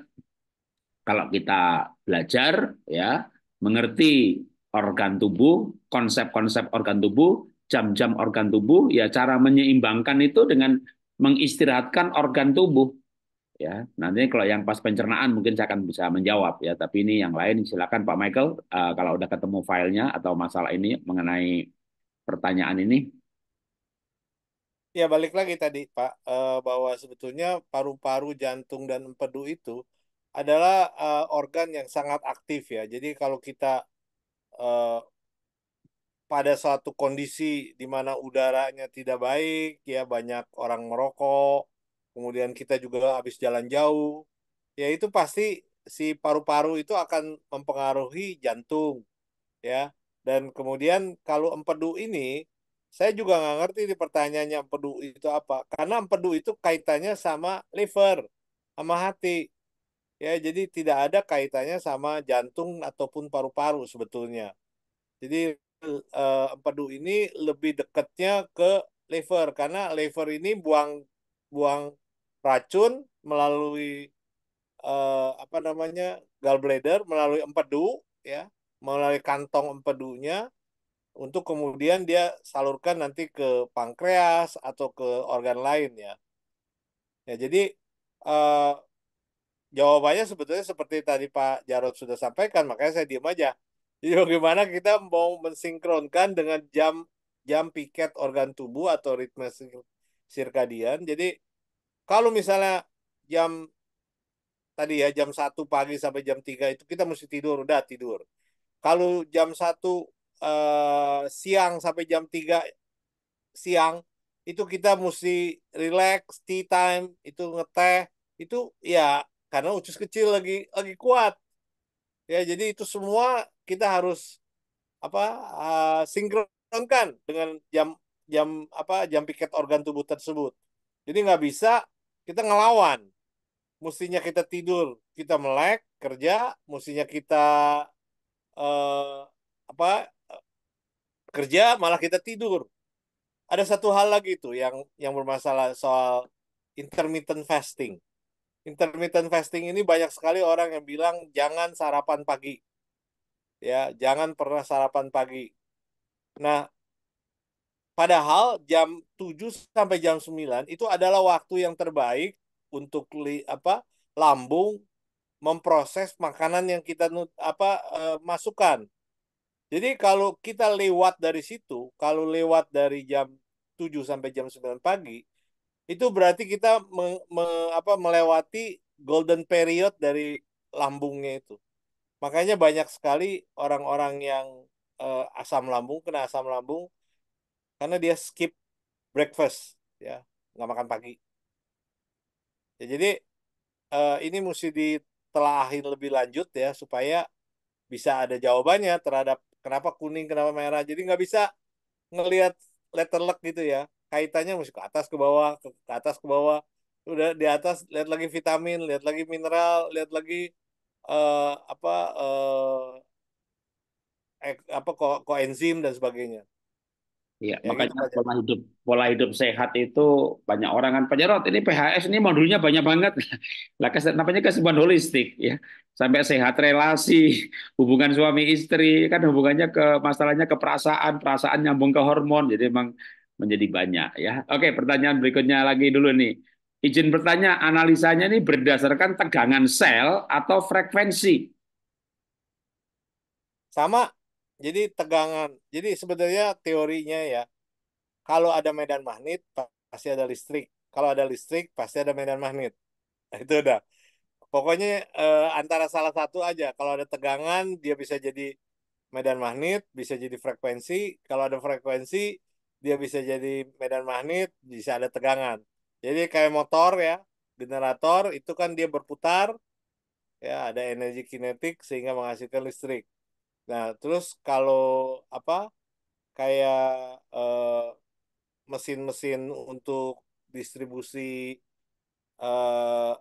kalau kita belajar ya mengerti organ tubuh, konsep-konsep organ tubuh, jam-jam organ tubuh, ya cara menyeimbangkan itu dengan mengistirahatkan organ tubuh. Ya, nanti kalau yang pas pencernaan mungkin saya akan bisa menjawab ya, tapi ini yang lain silakan Pak Michael uh, kalau udah ketemu filenya atau masalah ini mengenai pertanyaan ini. Ya balik lagi tadi Pak uh, bahwa sebetulnya paru-paru, jantung dan empedu itu adalah uh, organ yang sangat aktif ya. Jadi kalau kita uh, pada suatu kondisi di mana udaranya tidak baik, ya banyak orang merokok, kemudian kita juga habis jalan jauh, ya itu pasti si paru-paru itu akan mempengaruhi jantung, ya. Dan kemudian kalau empedu ini, saya juga nggak ngerti di pertanyaannya empedu itu apa, karena empedu itu kaitannya sama liver, sama hati ya jadi tidak ada kaitannya sama jantung ataupun paru-paru sebetulnya jadi uh, empedu ini lebih dekatnya ke liver karena liver ini buang buang racun melalui uh, apa namanya gallbladder melalui empedu ya melalui kantong empedunya untuk kemudian dia salurkan nanti ke pankreas atau ke organ lain ya ya jadi uh, jawabannya sebetulnya seperti tadi Pak Jarod sudah sampaikan makanya saya diem aja jadi bagaimana kita mau mensinkronkan dengan jam jam piket organ tubuh atau ritme sirkadian. Jadi kalau misalnya jam tadi ya jam satu pagi sampai jam 3 itu kita mesti tidur, udah tidur. Kalau jam satu eh, siang sampai jam 3 siang itu kita mesti relax, tea time, itu ngeteh, itu ya karena usus kecil lagi lagi kuat ya jadi itu semua kita harus apa uh, sinkronkan dengan jam jam apa jam piket organ tubuh tersebut jadi nggak bisa kita ngelawan mestinya kita tidur kita melek kerja mestinya kita uh, apa kerja malah kita tidur ada satu hal lagi itu yang yang bermasalah soal intermittent fasting intermittent fasting ini banyak sekali orang yang bilang jangan sarapan pagi. Ya, jangan pernah sarapan pagi. Nah, padahal jam 7 sampai jam 9 itu adalah waktu yang terbaik untuk li, apa lambung memproses makanan yang kita apa e, masukkan. Jadi kalau kita lewat dari situ, kalau lewat dari jam 7 sampai jam 9 pagi, itu berarti kita me, me, apa, melewati golden period dari lambungnya itu. Makanya banyak sekali orang-orang yang uh, asam lambung kena asam lambung karena dia skip breakfast ya nggak makan pagi ya, jadi uh, ini mesti ditelahin lebih lanjut ya supaya bisa ada jawabannya terhadap kenapa kuning kenapa merah jadi nggak bisa ngelihat letter luck gitu ya kaitannya mesti ke atas ke bawah ke, ke atas ke bawah udah di atas lihat lagi vitamin lihat lagi mineral lihat lagi uh, apa uh, ek, apa ko, koenzim dan sebagainya Iya, ya, makanya gitu pola hidup pola hidup sehat itu banyak orang kan penyerot. Ini PHS ini modulnya banyak banget. Lah namanya kesembuhan holistik ya. Sampai sehat relasi, hubungan suami istri, kan hubungannya ke masalahnya ke perasaan, perasaan nyambung ke hormon. Jadi memang menjadi banyak ya. Oke, pertanyaan berikutnya lagi dulu nih. Izin bertanya, analisanya ini berdasarkan tegangan sel atau frekuensi? Sama. Jadi tegangan. Jadi sebenarnya teorinya ya, kalau ada medan magnet pasti ada listrik. Kalau ada listrik pasti ada medan magnet. Nah, itu udah. Pokoknya eh, antara salah satu aja. Kalau ada tegangan dia bisa jadi medan magnet, bisa jadi frekuensi. Kalau ada frekuensi dia bisa jadi medan magnet, bisa ada tegangan. Jadi kayak motor ya, generator itu kan dia berputar, ya ada energi kinetik sehingga menghasilkan listrik. Nah terus kalau apa kayak eh, mesin-mesin eh, untuk distribusi eh,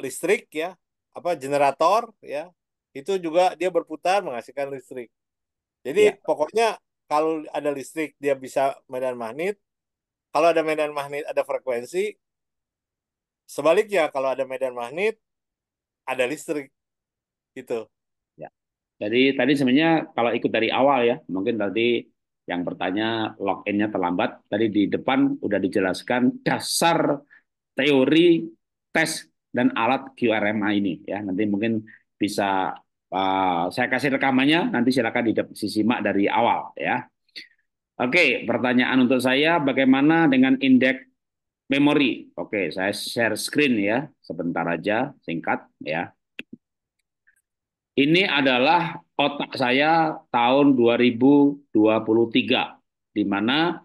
listrik ya, apa generator ya, itu juga dia berputar menghasilkan listrik. Jadi ya. pokoknya kalau ada listrik dia bisa medan magnet. Kalau ada medan magnet ada frekuensi. Sebaliknya kalau ada medan magnet ada listrik gitu. Ya. Jadi tadi sebenarnya kalau ikut dari awal ya, mungkin tadi yang bertanya login-nya terlambat. Tadi di depan udah dijelaskan dasar teori tes dan alat QRMA ini ya. Nanti mungkin bisa saya kasih rekamannya, nanti silakan disimak dari awal ya. Oke, pertanyaan untuk saya bagaimana dengan indeks memori? Oke, saya share screen ya, sebentar aja, singkat ya. Ini adalah otak saya tahun 2023 di mana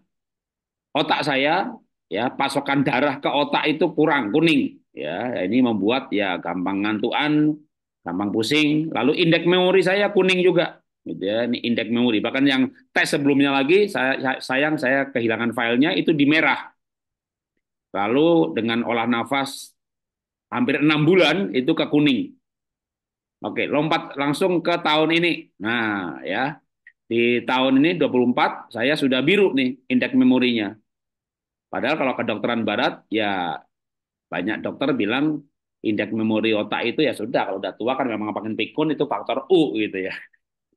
otak saya ya pasokan darah ke otak itu kurang kuning ya. Ini membuat ya gampang ngantuan, gampang pusing. Lalu indeks memori saya kuning juga. Gitu ya, ini indeks memori. Bahkan yang tes sebelumnya lagi, saya, sayang saya kehilangan filenya itu di merah. Lalu dengan olah nafas hampir enam bulan itu ke kuning. Oke, lompat langsung ke tahun ini. Nah, ya. Di tahun ini 24 saya sudah biru nih indeks memorinya. Padahal kalau kedokteran barat ya banyak dokter bilang indeks memori otak itu ya sudah kalau udah tua kan memang makin pikun itu faktor U gitu ya.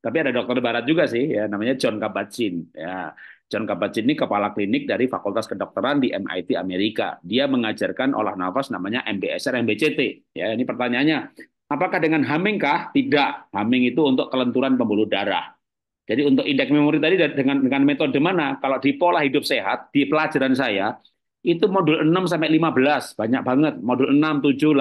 Tapi ada dokter barat juga sih ya namanya John Kabat-Zinn ya. John Kabat-Zinn ini kepala klinik dari Fakultas Kedokteran di MIT Amerika. Dia mengajarkan olah nafas namanya MBSR MBCT ya. Ini pertanyaannya, apakah dengan humming kah? Tidak. Humming itu untuk kelenturan pembuluh darah. Jadi untuk indeks memori tadi dengan dengan metode mana? Kalau di pola hidup sehat, di pelajaran saya, itu modul 6 sampai 15, banyak banget. Modul 6, 7,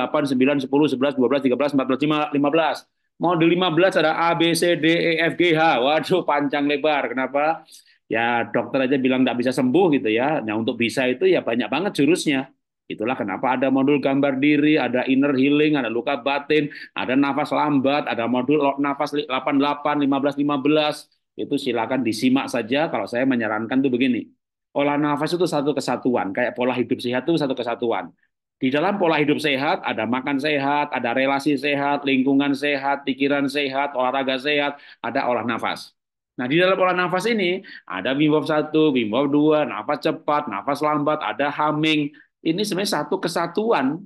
8, 9, 10, 11, 12, 13, 14, 15. Modul 15 ada A, B, C, D, E, F, G, H. Waduh, panjang lebar. Kenapa? Ya dokter aja bilang nggak bisa sembuh gitu ya. Nah untuk bisa itu ya banyak banget jurusnya. Itulah kenapa ada modul gambar diri, ada inner healing, ada luka batin, ada nafas lambat, ada modul nafas 88, 15, 15. Itu silakan disimak saja. Kalau saya menyarankan tuh begini Olah nafas itu satu kesatuan, kayak pola hidup sehat itu satu kesatuan. Di dalam pola hidup sehat ada makan sehat, ada relasi sehat, lingkungan sehat, pikiran sehat, olahraga sehat, ada olah nafas. Nah, di dalam olah nafas ini ada Wim Hof 1, Wim Hof 2, nafas cepat, nafas lambat, ada humming. Ini sebenarnya satu kesatuan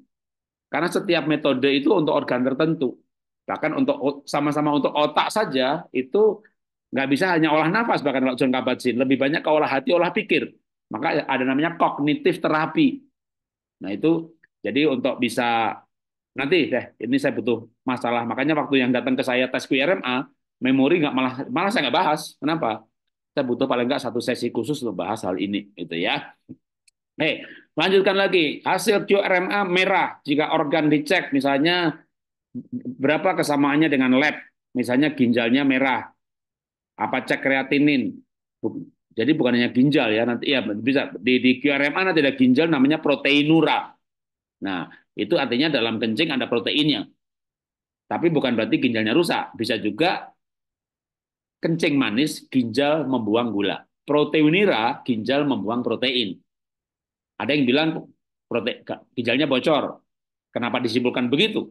karena setiap metode itu untuk organ tertentu. Bahkan untuk sama-sama untuk otak saja itu nggak bisa hanya olah nafas bahkan kalau John Kabat-Zinn lebih banyak ke olah hati, olah pikir. Maka ada namanya kognitif terapi. Nah itu jadi untuk bisa nanti deh ini saya butuh masalah. Makanya waktu yang datang ke saya tes QRMA, memori nggak malah malah saya nggak bahas. Kenapa? Saya butuh paling nggak satu sesi khusus untuk bahas hal ini, gitu ya. Hey, lanjutkan lagi hasil QRMA merah jika organ dicek misalnya berapa kesamaannya dengan lab misalnya ginjalnya merah apa cek kreatinin jadi bukan hanya ginjal ya nanti ya bisa di, di QRMA nanti ada ginjal namanya proteinura. Nah itu artinya dalam kencing ada proteinnya. Tapi bukan berarti ginjalnya rusak. Bisa juga kencing manis ginjal membuang gula. Proteinura ginjal membuang protein. Ada yang bilang prote, ginjalnya bocor. Kenapa disimpulkan begitu?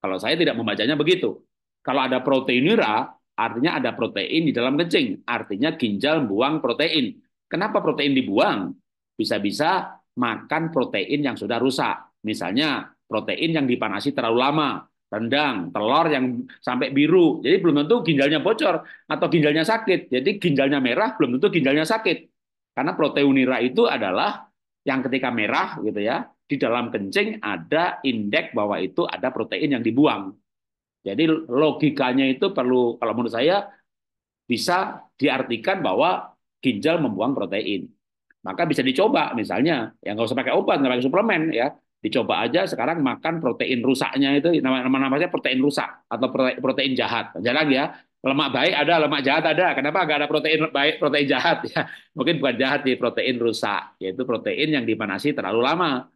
Kalau saya tidak membacanya begitu. Kalau ada proteinura, Artinya ada protein di dalam kencing. Artinya ginjal buang protein. Kenapa protein dibuang? Bisa-bisa makan protein yang sudah rusak. Misalnya protein yang dipanasi terlalu lama, rendang, telur yang sampai biru. Jadi belum tentu ginjalnya bocor atau ginjalnya sakit. Jadi ginjalnya merah belum tentu ginjalnya sakit. Karena proteinura itu adalah yang ketika merah gitu ya, di dalam kencing ada indeks bahwa itu ada protein yang dibuang. Jadi logikanya itu perlu kalau menurut saya bisa diartikan bahwa ginjal membuang protein. Maka bisa dicoba misalnya, yang nggak usah pakai obat, nggak pakai suplemen ya. Dicoba aja sekarang makan protein rusaknya itu nama namanya protein rusak atau protein jahat. lagi ya. Lemak baik ada, lemak jahat ada. Kenapa nggak ada protein baik, protein jahat ya? Mungkin bukan jahat di protein rusak, yaitu protein yang dipanasi terlalu lama.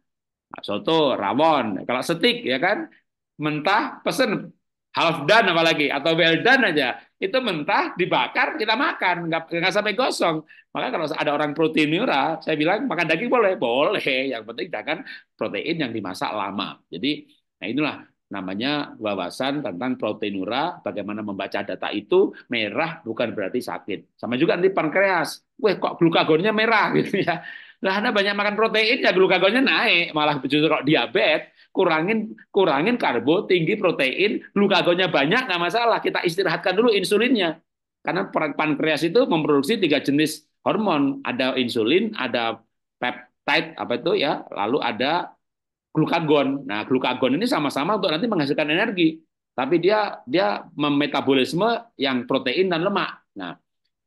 soto, rawon, kalau setik ya kan, mentah pesen half done apalagi atau well done aja itu mentah dibakar kita makan nggak, nggak sampai gosong maka kalau ada orang protein murah saya bilang makan daging boleh boleh yang penting jangan protein yang dimasak lama jadi nah inilah namanya wawasan tentang protein murah bagaimana membaca data itu merah bukan berarti sakit. Sama juga nanti pankreas, weh kok glukagonnya merah gitu ya. Lah Anda banyak makan protein ya glukagonnya naik, malah justru diabetes kurangin kurangin karbo, tinggi protein, glukagonnya banyak nggak masalah. Kita istirahatkan dulu insulinnya. Karena pankreas itu memproduksi tiga jenis hormon, ada insulin, ada peptide apa itu ya, lalu ada glukagon. Nah, glukagon ini sama-sama untuk nanti menghasilkan energi, tapi dia dia memetabolisme yang protein dan lemak. Nah,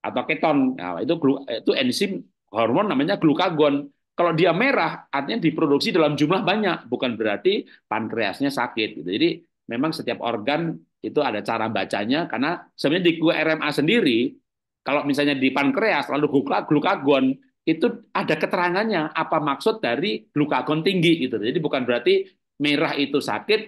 atau keton. Nah, itu itu enzim hormon namanya glukagon. Kalau dia merah, artinya diproduksi dalam jumlah banyak, bukan berarti pankreasnya sakit. Gitu. Jadi memang setiap organ itu ada cara bacanya, karena sebenarnya di KU-RMA sendiri, kalau misalnya di pankreas lalu glukagon, itu ada keterangannya apa maksud dari glukagon tinggi gitu. Jadi bukan berarti merah itu sakit,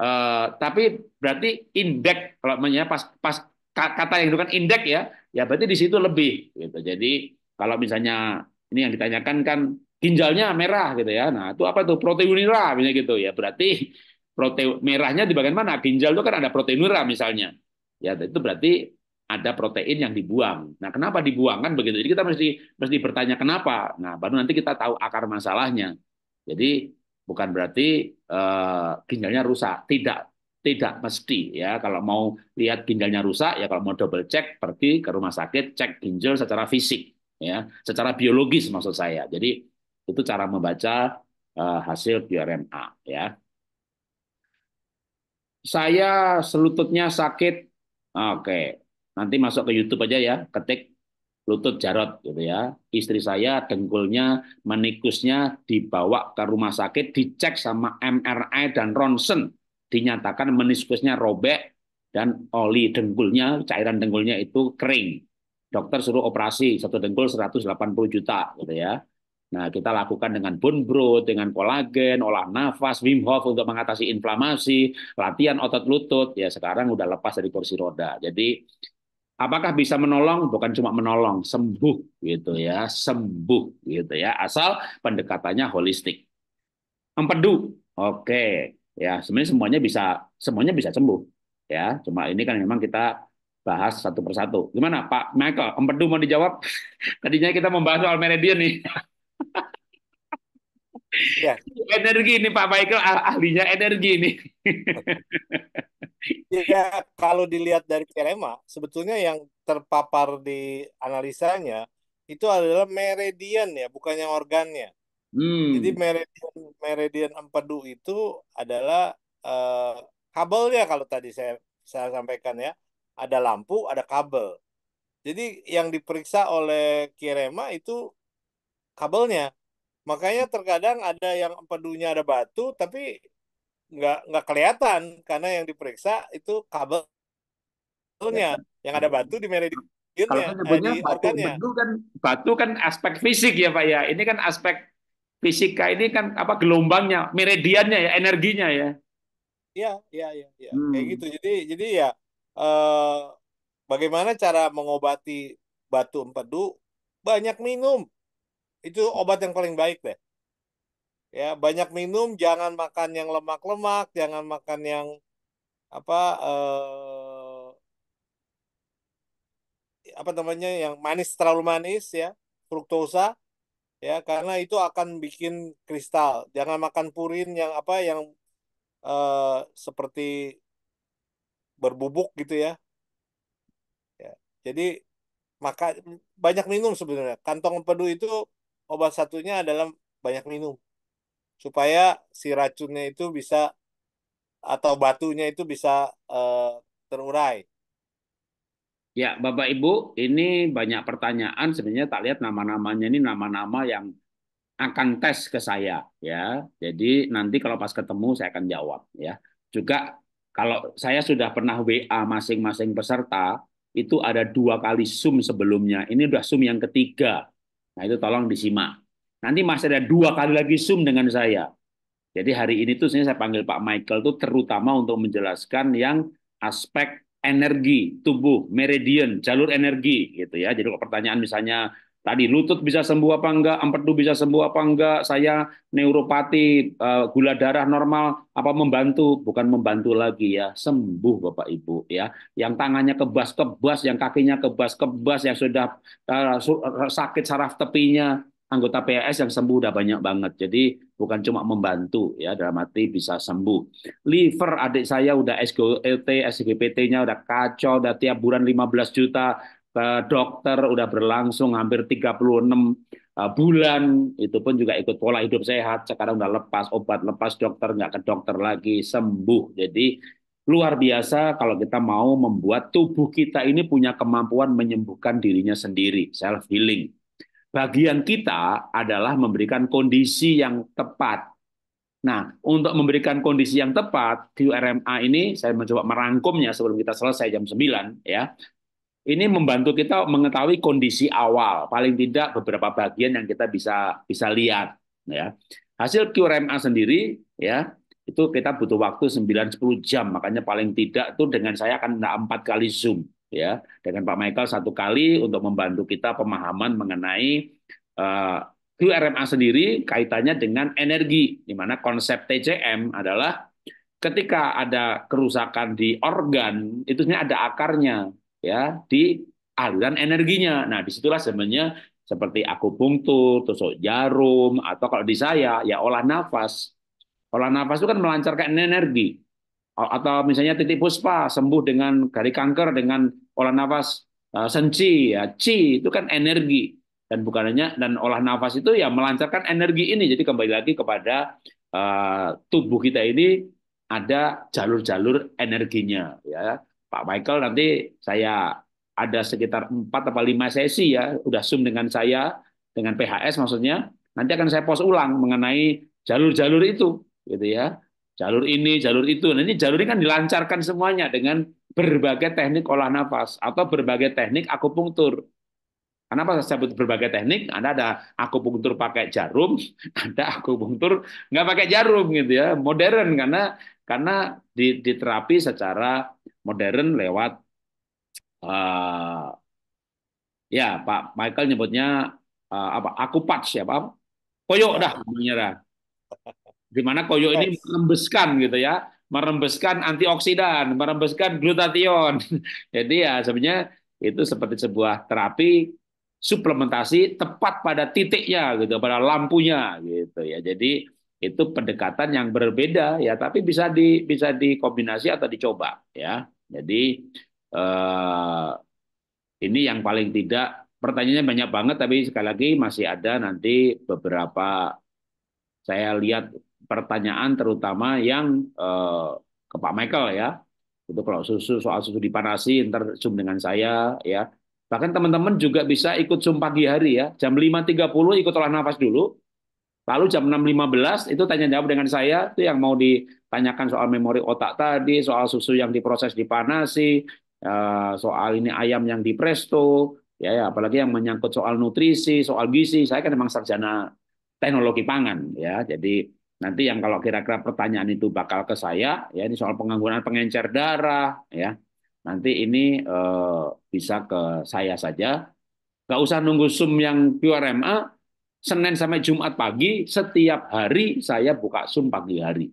eh, tapi berarti indeks kalau misalnya pas pas kata yang itu kan indeks ya, ya berarti di situ lebih gitu. Jadi kalau misalnya ini yang ditanyakan kan ginjalnya merah gitu ya. Nah, itu apa tuh? Proteinura misalnya gitu ya. Berarti protein merahnya di bagian mana? Ginjal itu kan ada proteinura misalnya. Ya, itu berarti ada protein yang dibuang. Nah, kenapa dibuang kan begitu? Jadi kita mesti mesti bertanya kenapa. Nah, baru nanti kita tahu akar masalahnya. Jadi bukan berarti uh, ginjalnya rusak, tidak tidak mesti ya. Kalau mau lihat ginjalnya rusak ya kalau mau double check pergi ke rumah sakit cek ginjal secara fisik ya, secara biologis maksud saya. Jadi itu cara membaca eh, hasil QRMA ya. Saya selututnya sakit. Oke. Nanti masuk ke YouTube aja ya, ketik lutut Jarot gitu ya. Istri saya dengkulnya, menikusnya dibawa ke rumah sakit, dicek sama MRI dan ronsen. Dinyatakan meniskusnya robek dan oli dengkulnya, cairan dengkulnya itu kering. Dokter suruh operasi satu dengkul 180 juta gitu ya. Nah, kita lakukan dengan bone bro, dengan kolagen, olah nafas, Wim Hof untuk mengatasi inflamasi, latihan otot lutut. Ya, sekarang udah lepas dari kursi roda. Jadi, apakah bisa menolong? Bukan cuma menolong, sembuh gitu ya, sembuh gitu ya. Asal pendekatannya holistik. Empedu, oke. Ya, sebenarnya semuanya bisa semuanya bisa sembuh. Ya, cuma ini kan memang kita bahas satu persatu. Gimana Pak Michael? Empedu mau dijawab? Tadinya kita membahas soal meridian nih ya. Energi ini Pak Michael ah, ahlinya energi ini. Ya, ya kalau dilihat dari Kerema sebetulnya yang terpapar di analisanya itu adalah meridian ya bukannya organnya. Hmm. Jadi meridian meridian empedu itu adalah uh, kabelnya kalau tadi saya saya sampaikan ya ada lampu ada kabel. Jadi yang diperiksa oleh Kirema itu kabelnya. Makanya terkadang ada yang empedunya ada batu tapi nggak nggak kelihatan karena yang diperiksa itu kabelnya ya. yang ada batu di meridian kalau menyebutnya eh, batu, batu kan batu kan aspek fisik ya pak ya ini kan aspek fisika ini kan apa gelombangnya meridiannya ya energinya ya Iya iya iya, ya. Hmm. kayak gitu jadi jadi ya eh, bagaimana cara mengobati batu empedu banyak minum itu obat yang paling baik deh ya banyak minum jangan makan yang lemak-lemak jangan makan yang apa eh, apa namanya yang manis terlalu manis ya fruktosa ya karena itu akan bikin kristal jangan makan purin yang apa yang eh, seperti berbubuk gitu ya ya jadi maka banyak minum sebenarnya kantong pedu itu obat satunya adalah banyak minum supaya si racunnya itu bisa atau batunya itu bisa uh, terurai. Ya, Bapak Ibu, ini banyak pertanyaan. Sebenarnya tak lihat nama-namanya ini nama-nama yang akan tes ke saya, ya. Jadi nanti kalau pas ketemu saya akan jawab, ya. Juga kalau saya sudah pernah WA masing-masing peserta, itu ada dua kali Zoom sebelumnya. Ini sudah Zoom yang ketiga. Nah itu tolong disimak. Nanti masih ada dua kali lagi Zoom dengan saya. Jadi hari ini tuh saya panggil Pak Michael tuh terutama untuk menjelaskan yang aspek energi tubuh, meridian, jalur energi gitu ya. Jadi kalau pertanyaan misalnya Tadi lutut bisa sembuh apa enggak, empedu bisa sembuh apa enggak, saya neuropati, eh, gula darah normal, apa membantu? Bukan membantu lagi ya, sembuh Bapak Ibu ya. Yang tangannya kebas-kebas, yang kakinya kebas-kebas, yang sudah eh, eh, sakit saraf tepinya, anggota PS yang sembuh udah banyak banget. Jadi bukan cuma membantu ya dalam arti bisa sembuh. Liver adik saya udah SGLT, SGPT-nya udah kacau, udah tiap bulan 15 juta. Eh, dokter udah berlangsung hampir 36 eh, bulan itu pun juga ikut pola hidup sehat sekarang udah lepas obat lepas dokter nggak ke dokter lagi sembuh jadi luar biasa kalau kita mau membuat tubuh kita ini punya kemampuan menyembuhkan dirinya sendiri self healing bagian kita adalah memberikan kondisi yang tepat Nah, untuk memberikan kondisi yang tepat, QRMA ini saya mencoba merangkumnya sebelum kita selesai jam 9 ya ini membantu kita mengetahui kondisi awal paling tidak beberapa bagian yang kita bisa bisa lihat ya hasil QRMA sendiri ya itu kita butuh waktu 9 10 jam makanya paling tidak tuh dengan saya akan empat kali zoom ya dengan Pak Michael satu kali untuk membantu kita pemahaman mengenai uh, eh, QRMA sendiri kaitannya dengan energi di mana konsep TCM adalah ketika ada kerusakan di organ itu sebenarnya ada akarnya ya di aliran energinya. Nah, disitulah sebenarnya seperti akupunktur, tusuk jarum, atau kalau di saya ya olah nafas. Olah nafas itu kan melancarkan energi. Atau misalnya titik puspa sembuh dengan dari kanker dengan olah nafas e, senci ya ci itu kan energi dan bukan hanya dan olah nafas itu ya melancarkan energi ini jadi kembali lagi kepada uh, tubuh kita ini ada jalur-jalur energinya ya Pak Michael nanti saya ada sekitar 4 atau 5 sesi ya, udah Zoom dengan saya, dengan PHS maksudnya, nanti akan saya post ulang mengenai jalur-jalur itu, gitu ya. Jalur ini, jalur itu. Nanti jalur ini kan dilancarkan semuanya dengan berbagai teknik olah nafas atau berbagai teknik akupunktur. Kenapa saya sebut berbagai teknik? Anda ada akupunktur pakai jarum, ada akupunktur nggak pakai jarum gitu ya, modern karena karena diterapi secara modern lewat uh, ya Pak Michael nyebutnya uh, apa? Akupat ya Pak? Koyok iya. dah menyerah Di mana koyok ini merembeskan gitu ya, merembeskan antioksidan, merembeskan glutathione. Jadi ya sebenarnya itu seperti sebuah terapi suplementasi tepat pada titiknya gitu, pada lampunya gitu ya. Jadi itu pendekatan yang berbeda ya tapi bisa di bisa dikombinasi atau dicoba ya jadi eh, ini yang paling tidak pertanyaannya banyak banget tapi sekali lagi masih ada nanti beberapa saya lihat pertanyaan terutama yang eh, ke Pak Michael ya itu kalau susu soal susu dipanasi ntar zoom dengan saya ya bahkan teman-teman juga bisa ikut zoom pagi hari ya jam 5.30 ikut olah nafas dulu Lalu jam 6.15 itu tanya jawab dengan saya itu yang mau ditanyakan soal memori otak tadi, soal susu yang diproses dipanasi, eh, soal ini ayam yang dipresto, ya, ya apalagi yang menyangkut soal nutrisi, soal gizi. Saya kan memang sarjana teknologi pangan ya. Jadi nanti yang kalau kira-kira pertanyaan itu bakal ke saya ya ini soal pengangguran pengencer darah ya. Nanti ini eh, bisa ke saya saja. Gak usah nunggu sum yang QRMA, Senin sampai Jumat pagi, setiap hari saya buka Zoom pagi hari.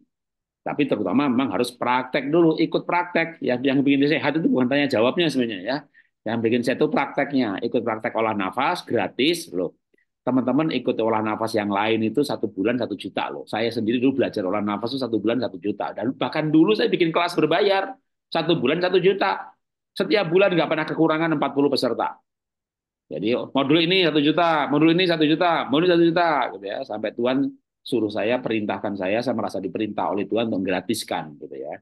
Tapi terutama memang harus praktek dulu, ikut praktek. Ya, yang bikin sehat itu bukan tanya jawabnya sebenarnya ya. Yang bikin saya itu prakteknya, ikut praktek olah nafas gratis loh. Teman-teman ikut olah nafas yang lain itu satu bulan satu juta loh. Saya sendiri dulu belajar olah nafas itu satu bulan satu juta. Dan bahkan dulu saya bikin kelas berbayar satu bulan satu juta. Setiap bulan nggak pernah kekurangan 40 peserta. Jadi modul ini satu juta, modul ini satu juta, modul satu juta, gitu ya. Sampai Tuhan suruh saya, perintahkan saya, saya merasa diperintah oleh Tuhan untuk gratiskan, gitu ya.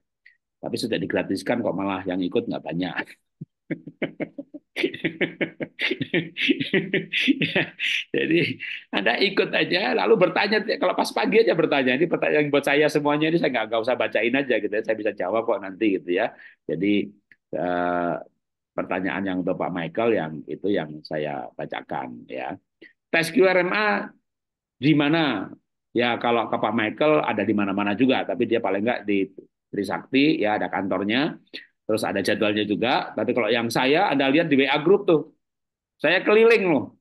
Tapi sudah digratiskan kok malah yang ikut nggak banyak. jadi Anda ikut aja, lalu bertanya. Kalau pas pagi aja bertanya. Ini pertanyaan buat saya semuanya ini saya nggak usah bacain aja gitu ya. Saya bisa jawab kok nanti gitu ya. Jadi eh, pertanyaan yang untuk Pak Michael yang itu yang saya bacakan ya. Tes QRMA di mana? Ya kalau ke Pak Michael ada di mana-mana juga, tapi dia paling enggak di Trisakti ya ada kantornya. Terus ada jadwalnya juga, tapi kalau yang saya Anda lihat di WA grup tuh. Saya keliling loh.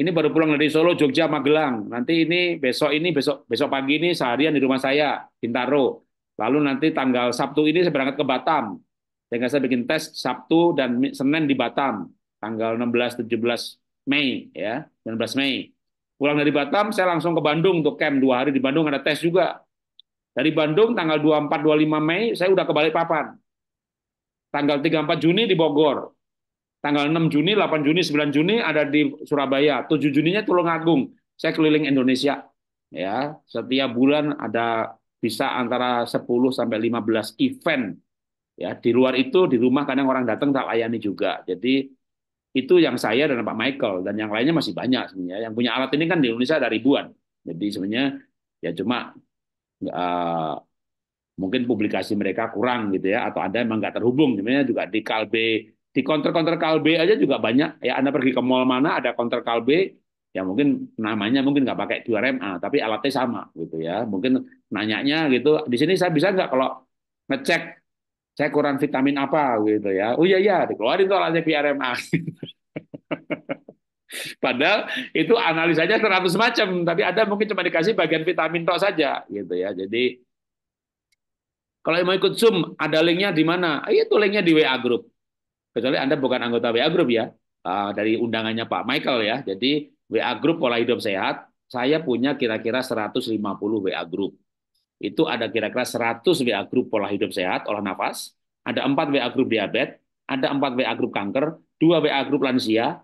Ini baru pulang dari Solo, Jogja, Magelang. Nanti ini besok ini besok besok pagi ini seharian di rumah saya Bintaro. Lalu nanti tanggal Sabtu ini saya berangkat ke Batam sehingga saya bikin tes Sabtu dan Senin di Batam, tanggal 16-17 Mei, ya, 19 Mei. Pulang dari Batam, saya langsung ke Bandung untuk camp. Dua hari di Bandung ada tes juga. Dari Bandung, tanggal 24-25 Mei, saya udah ke Balikpapan. Tanggal 34 Juni di Bogor. Tanggal 6 Juni, 8 Juni, 9 Juni ada di Surabaya. 7 Juninya Tulungagung. Saya keliling Indonesia. Ya, setiap bulan ada bisa antara 10 sampai 15 event Ya, di luar itu di rumah kadang orang datang tak layani juga. Jadi itu yang saya dan Pak Michael dan yang lainnya masih banyak sebenarnya. Yang punya alat ini kan di Indonesia ada ribuan. Jadi sebenarnya ya cuma uh, mungkin publikasi mereka kurang gitu ya atau ada emang nggak terhubung sebenarnya juga di Kalbe di konter-konter Kalbe aja juga banyak ya Anda pergi ke mall mana ada konter Kalbe ya mungkin namanya mungkin nggak pakai 2RMA tapi alatnya sama gitu ya mungkin nanyanya gitu di sini saya bisa nggak kalau ngecek saya kurang vitamin apa gitu ya. Oh iya iya, dikeluarin tuh alatnya PRMA. Padahal itu analisanya seratus macam, tapi ada mungkin cuma dikasih bagian vitamin tok saja gitu ya. Jadi kalau mau ikut Zoom, ada linknya di mana? Eh, itu linknya di WA Group. Kecuali Anda bukan anggota WA Group ya, eh, dari undangannya Pak Michael ya. Jadi WA Group Pola Hidup Sehat, saya punya kira-kira 150 WA Group itu ada kira-kira 100 WA grup pola hidup sehat, olah nafas, ada 4 WA grup diabetes, ada 4 WA grup kanker, 2 WA grup lansia,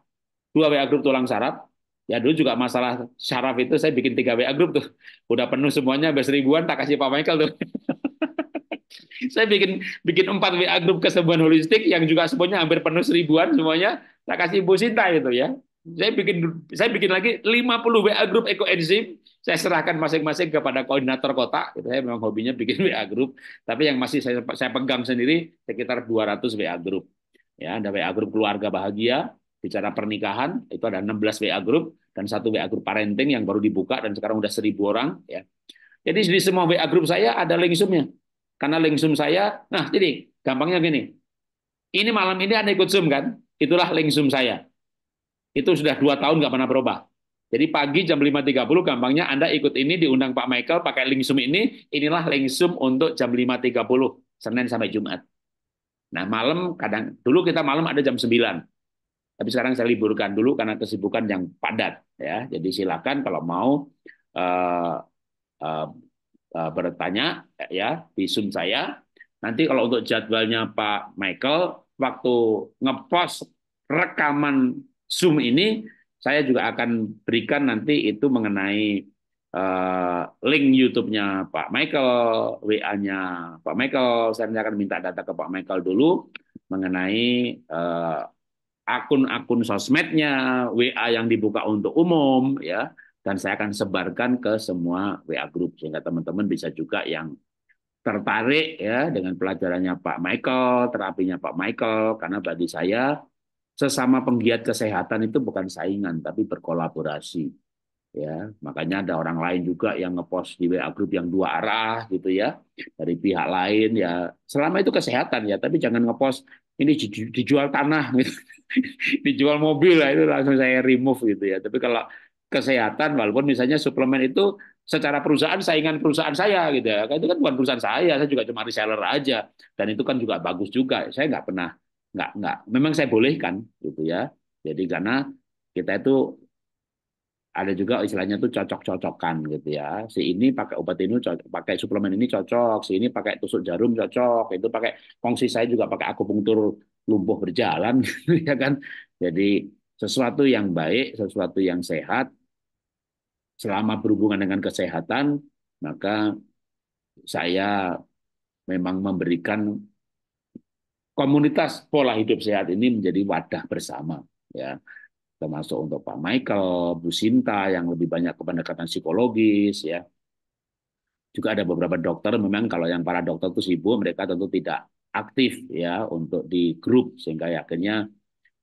2 WA grup tulang saraf. Ya dulu juga masalah saraf itu saya bikin 3 WA grup tuh. Udah penuh semuanya, habis ribuan tak kasih Pak Michael tuh. saya bikin bikin 4 WA grup kesembuhan holistik yang juga semuanya hampir penuh seribuan semuanya, tak kasih Bu Sinta itu ya. Saya bikin saya bikin lagi 50 WA grup ekoenzim saya serahkan masing-masing kepada koordinator kota. Gitu. Saya memang hobinya bikin WA grup, tapi yang masih saya, saya pegang sendiri sekitar 200 WA grup. Ya, ada WA grup keluarga bahagia, bicara pernikahan itu ada 16 WA grup, dan satu WA grup parenting yang baru dibuka dan sekarang udah seribu orang ya. Jadi di semua WA grup saya ada link zoomnya. Karena link zoom saya, nah jadi gampangnya gini. Ini malam ini anda ikut zoom kan? Itulah link zoom saya. Itu sudah dua tahun nggak pernah berubah. Jadi pagi jam 5.30 gampangnya Anda ikut ini diundang Pak Michael pakai link Zoom ini, inilah link Zoom untuk jam 5.30 Senin sampai Jumat. Nah, malam kadang dulu kita malam ada jam 9. Tapi sekarang saya liburkan dulu karena kesibukan yang padat ya. Jadi silakan kalau mau uh, uh, uh, bertanya ya di Zoom saya. Nanti kalau untuk jadwalnya Pak Michael waktu ngepost rekaman Zoom ini saya juga akan berikan nanti itu mengenai uh, link YouTube-nya Pak Michael, WA-nya Pak Michael. Saya akan minta data ke Pak Michael dulu mengenai uh, akun-akun sosmednya, WA yang dibuka untuk umum, ya. Dan saya akan sebarkan ke semua WA group sehingga teman-teman bisa juga yang tertarik ya dengan pelajarannya Pak Michael, terapinya Pak Michael, karena bagi saya sesama penggiat kesehatan itu bukan saingan tapi berkolaborasi ya makanya ada orang lain juga yang ngepost di WA grup yang dua arah gitu ya dari pihak lain ya selama itu kesehatan ya tapi jangan ngepost ini dijual tanah gitu dijual mobil lah itu langsung saya remove gitu ya tapi kalau kesehatan walaupun misalnya suplemen itu secara perusahaan saingan perusahaan saya gitu ya itu kan bukan perusahaan saya saya juga cuma reseller aja dan itu kan juga bagus juga saya nggak pernah nggak nggak memang saya bolehkan gitu ya jadi karena kita itu ada juga istilahnya tuh cocok-cocokan gitu ya. Si ini pakai obat ini cocok, pakai suplemen ini cocok, si ini pakai tusuk jarum cocok, itu pakai kongsi saya juga pakai akupunktur lumpuh berjalan gitu ya kan. Jadi sesuatu yang baik, sesuatu yang sehat selama berhubungan dengan kesehatan, maka saya memang memberikan komunitas pola hidup sehat ini menjadi wadah bersama ya termasuk untuk Pak Michael, Bu Sinta yang lebih banyak ke pendekatan psikologis ya. Juga ada beberapa dokter memang kalau yang para dokter itu sibuk mereka tentu tidak aktif ya untuk di grup sehingga akhirnya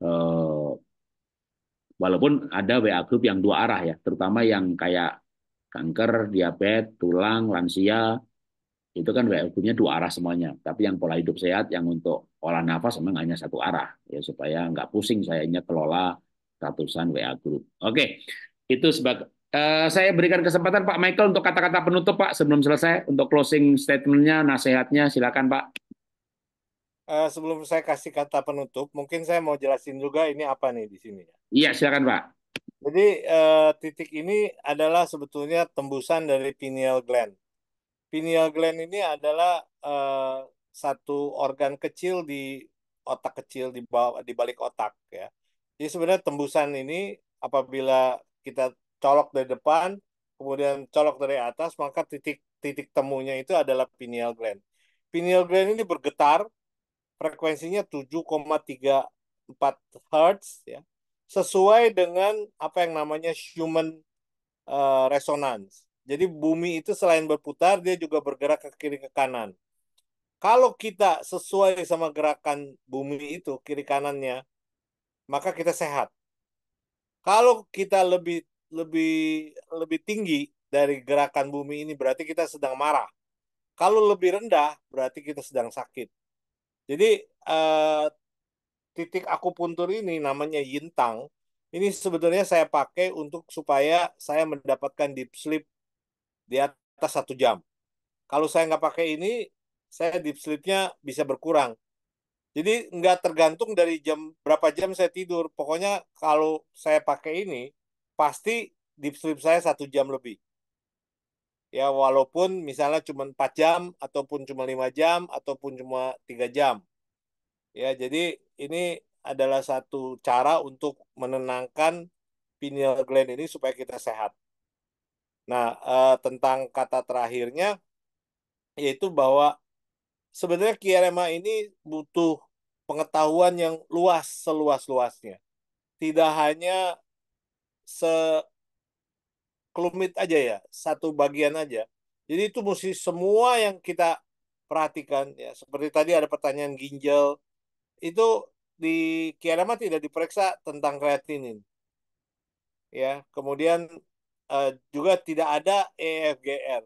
eh, walaupun ada WA grup yang dua arah ya, terutama yang kayak kanker, diabetes, tulang, lansia itu kan WLQ-nya dua arah semuanya. Tapi yang pola hidup sehat, yang untuk pola nafas memang hanya satu arah, ya supaya nggak pusing sayanya kelola ratusan WA group. Oke, itu sebagai uh, eh, saya berikan kesempatan Pak Michael untuk kata-kata penutup Pak sebelum selesai untuk closing statementnya, nasihatnya, silakan Pak. Uh, sebelum saya kasih kata penutup, mungkin saya mau jelasin juga ini apa nih di sini. Iya, silakan Pak. Jadi uh, titik ini adalah sebetulnya tembusan dari pineal gland pineal gland ini adalah uh, satu organ kecil di otak kecil di bawah di balik otak ya. Jadi sebenarnya tembusan ini apabila kita colok dari depan kemudian colok dari atas maka titik titik temunya itu adalah pineal gland. Pineal gland ini bergetar frekuensinya 7,34 Hz ya. Sesuai dengan apa yang namanya human uh, resonance. Jadi bumi itu selain berputar, dia juga bergerak ke kiri ke kanan. Kalau kita sesuai sama gerakan bumi itu, kiri kanannya, maka kita sehat. Kalau kita lebih lebih lebih tinggi dari gerakan bumi ini, berarti kita sedang marah. Kalau lebih rendah, berarti kita sedang sakit. Jadi eh, titik akupuntur ini namanya yintang. Ini sebetulnya saya pakai untuk supaya saya mendapatkan deep sleep di atas satu jam. Kalau saya nggak pakai ini, saya deep sleep-nya bisa berkurang. Jadi nggak tergantung dari jam berapa jam saya tidur. Pokoknya kalau saya pakai ini, pasti deep sleep saya satu jam lebih. Ya walaupun misalnya cuma 4 jam, ataupun cuma 5 jam, ataupun cuma 3 jam. Ya jadi ini adalah satu cara untuk menenangkan pineal gland ini supaya kita sehat. Nah, uh, tentang kata terakhirnya yaitu bahwa sebenarnya Kierema ini butuh pengetahuan yang luas seluas-luasnya. Tidak hanya se aja ya, satu bagian aja. Jadi itu mesti semua yang kita perhatikan ya. Seperti tadi ada pertanyaan ginjal itu di Kiarama tidak diperiksa tentang kreatinin. Ya, kemudian uh, juga tidak ada EFGR.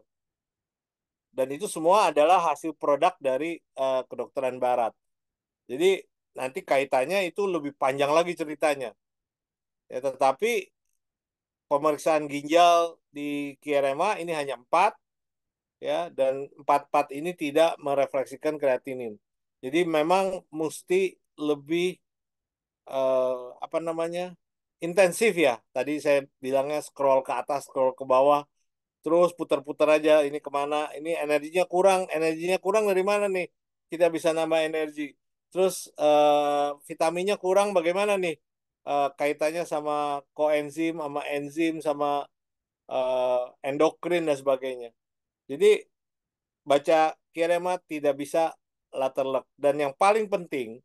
Dan itu semua adalah hasil produk dari uh, kedokteran barat. Jadi nanti kaitannya itu lebih panjang lagi ceritanya. Ya tetapi pemeriksaan ginjal di KRMA ini hanya empat ya dan empat empat ini tidak merefleksikan kreatinin. Jadi memang mesti lebih eh, apa namanya intensif ya. Tadi saya bilangnya scroll ke atas, scroll ke bawah, terus putar-putar aja ini kemana, ini energinya kurang, energinya kurang dari mana nih? Kita bisa nambah energi. Terus uh, vitaminnya kurang bagaimana nih? Uh, kaitannya sama koenzim, sama enzim, sama uh, endokrin dan sebagainya. Jadi baca kirema tidak bisa laterlek dan yang paling penting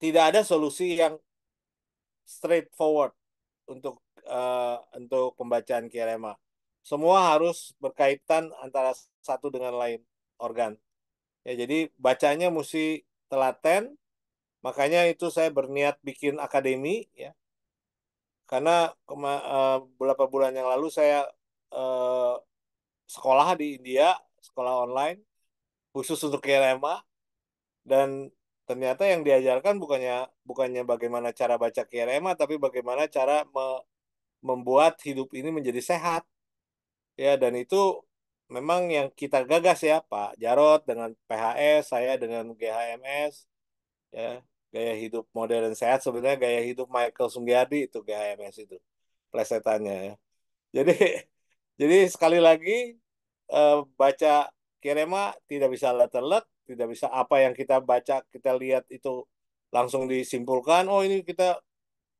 tidak ada solusi yang straightforward untuk uh, untuk pembacaan kirema. Semua harus berkaitan antara satu dengan lain organ. Ya, jadi bacanya mesti telaten. Makanya itu saya berniat bikin akademi ya. Karena uh, beberapa bulan yang lalu saya uh, sekolah di India, sekolah online khusus untuk kirema dan ternyata yang diajarkan bukannya bukannya bagaimana cara baca kirema tapi bagaimana cara me, membuat hidup ini menjadi sehat ya dan itu memang yang kita gagas ya Pak Jarot dengan PHS saya dengan GHMS ya gaya hidup modern sehat sebenarnya gaya hidup Michael Sunggiadi itu GHMS itu plesetannya ya jadi jadi sekali lagi eh, baca kirema tidak bisa letelek tidak bisa apa yang kita baca kita lihat itu langsung disimpulkan oh ini kita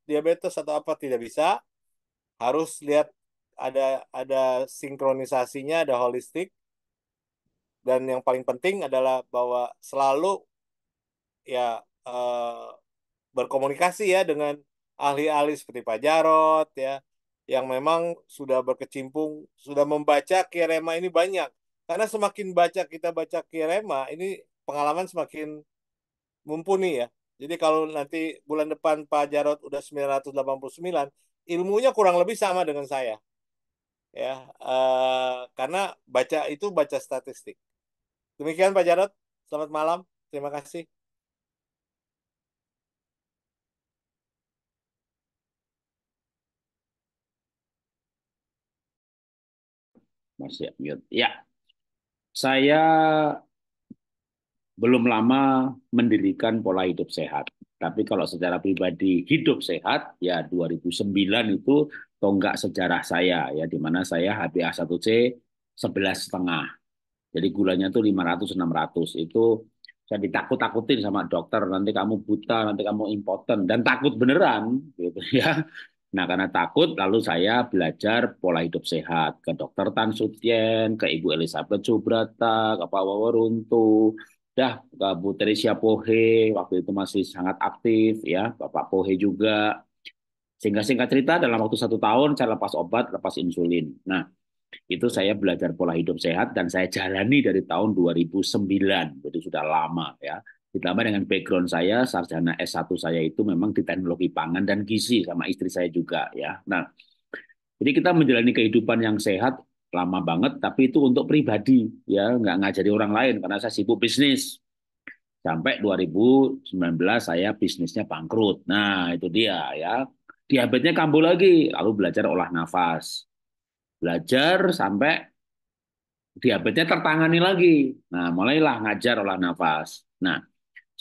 diabetes atau apa tidak bisa harus lihat ada ada sinkronisasinya ada holistik dan yang paling penting adalah bahwa selalu ya eh, berkomunikasi ya dengan ahli-ahli seperti Pak Jarot ya yang memang sudah berkecimpung sudah membaca kirema ini banyak karena semakin baca kita baca Kirema, ini pengalaman semakin mumpuni ya. Jadi kalau nanti bulan depan Pak Jarot udah 989, ilmunya kurang lebih sama dengan saya. Ya, uh, karena baca itu baca statistik. Demikian Pak Jarot, selamat malam. Terima kasih. Masih mute. Ya. Saya belum lama mendirikan pola hidup sehat. Tapi kalau secara pribadi hidup sehat, ya 2009 itu tonggak sejarah saya ya di mana saya HbA1c 11 setengah. Jadi gulanya tuh 500 600 itu saya ditakut-takutin sama dokter nanti kamu buta, nanti kamu impoten dan takut beneran gitu ya. Nah, karena takut, lalu saya belajar pola hidup sehat ke Dokter Tan Sutien, ke Ibu Elizabeth Subrata, ke Pak Wawaruntu, dah ke Bu Teresia Pohe, waktu itu masih sangat aktif ya, Bapak Pohe juga. Sehingga singkat cerita dalam waktu satu tahun saya lepas obat, lepas insulin. Nah, itu saya belajar pola hidup sehat dan saya jalani dari tahun 2009, jadi sudah lama ya. Ditambah dengan background saya, sarjana S1 saya itu memang di teknologi pangan dan gizi sama istri saya juga ya. Nah, jadi kita menjalani kehidupan yang sehat lama banget, tapi itu untuk pribadi ya, nggak ngajari orang lain karena saya sibuk bisnis. Sampai 2019 saya bisnisnya bangkrut. Nah, itu dia ya. Diabetesnya kambuh lagi, lalu belajar olah nafas. Belajar sampai diabetesnya tertangani lagi. Nah, mulailah ngajar olah nafas. Nah,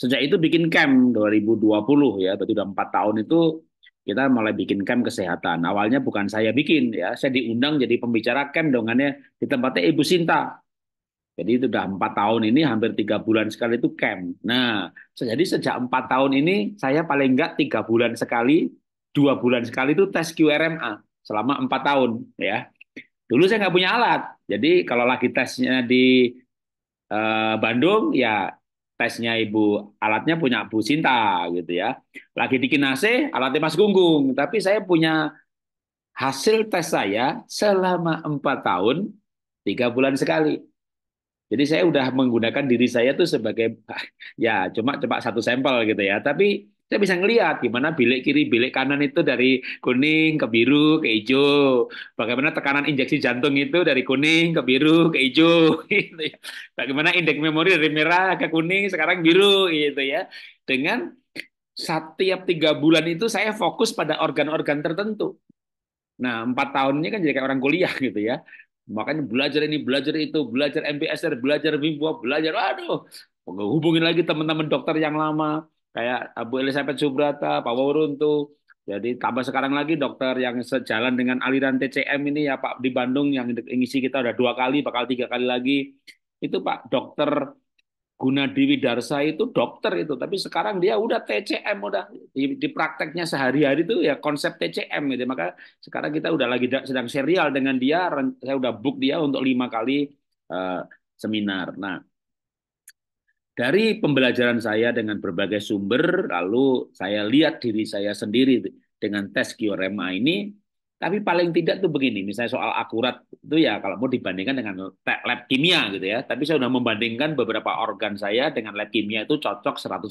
sejak itu bikin camp 2020 ya, berarti udah empat tahun itu kita mulai bikin camp kesehatan. Awalnya bukan saya bikin ya, saya diundang jadi pembicara camp dongannya di tempatnya Ibu Sinta. Jadi itu udah empat tahun ini hampir tiga bulan sekali itu camp. Nah, jadi sejak empat tahun ini saya paling enggak tiga bulan sekali, dua bulan sekali itu tes QRMA selama empat tahun ya. Dulu saya nggak punya alat, jadi kalau lagi tesnya di eh, Bandung ya tesnya Ibu, alatnya punya Bu Sinta gitu ya. Lagi di Kinase, alatnya Mas Gunggung. Tapi saya punya hasil tes saya selama empat tahun, tiga bulan sekali. Jadi saya sudah menggunakan diri saya tuh sebagai ya cuma cepat satu sampel gitu ya. Tapi saya bisa ngelihat gimana bilik kiri, bilik kanan itu dari kuning ke biru ke hijau. Bagaimana tekanan injeksi jantung itu dari kuning ke biru ke hijau. Gitu ya. Bagaimana indeks memori dari merah ke kuning sekarang biru gitu ya. Dengan setiap tiga bulan itu saya fokus pada organ-organ tertentu. Nah, empat tahunnya kan jadi kayak orang kuliah gitu ya. Makanya belajar ini, belajar itu, belajar MPSR, belajar bimbo belajar, aduh hubungin lagi teman-teman dokter yang lama, kayak Abu Elizabeth Subrata, Pak Wuruntu. Jadi tambah sekarang lagi dokter yang sejalan dengan aliran TCM ini ya Pak di Bandung yang ngisi kita udah dua kali, bakal tiga kali lagi. Itu Pak dokter Gunadi Widarsa itu dokter itu, tapi sekarang dia udah TCM udah di, di prakteknya sehari-hari itu ya konsep TCM gitu. Maka sekarang kita udah lagi sedang serial dengan dia, saya udah book dia untuk lima kali uh, seminar. Nah, dari pembelajaran saya dengan berbagai sumber, lalu saya lihat diri saya sendiri dengan tes Giorema ini, tapi paling tidak tuh begini, misalnya soal akurat itu ya kalau mau dibandingkan dengan lab kimia gitu ya, tapi saya sudah membandingkan beberapa organ saya dengan lab kimia itu cocok 100%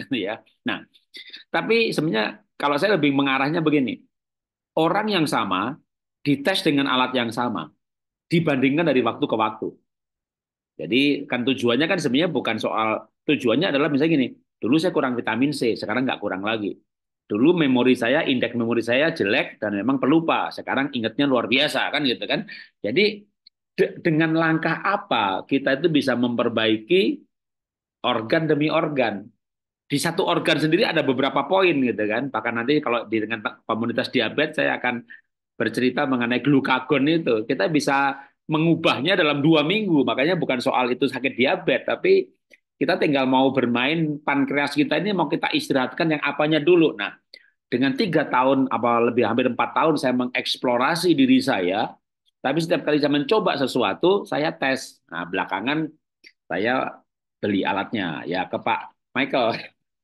gitu ya. Nah, tapi sebenarnya kalau saya lebih mengarahnya begini, orang yang sama dites dengan alat yang sama, dibandingkan dari waktu ke waktu. Jadi kan tujuannya kan sebenarnya bukan soal tujuannya adalah misalnya gini, dulu saya kurang vitamin C, sekarang nggak kurang lagi. Dulu memori saya, indeks memori saya jelek dan memang pelupa. Sekarang ingatnya luar biasa kan gitu kan. Jadi de dengan langkah apa kita itu bisa memperbaiki organ demi organ. Di satu organ sendiri ada beberapa poin gitu kan. Bahkan nanti kalau di dengan komunitas diabetes saya akan bercerita mengenai glukagon itu. Kita bisa mengubahnya dalam dua minggu. Makanya bukan soal itu sakit diabetes, tapi kita tinggal mau bermain pankreas kita ini mau kita istirahatkan yang apanya dulu. Nah, dengan tiga tahun apa lebih hampir empat tahun saya mengeksplorasi diri saya, tapi setiap kali saya mencoba sesuatu saya tes. Nah, belakangan saya beli alatnya ya ke Pak Michael.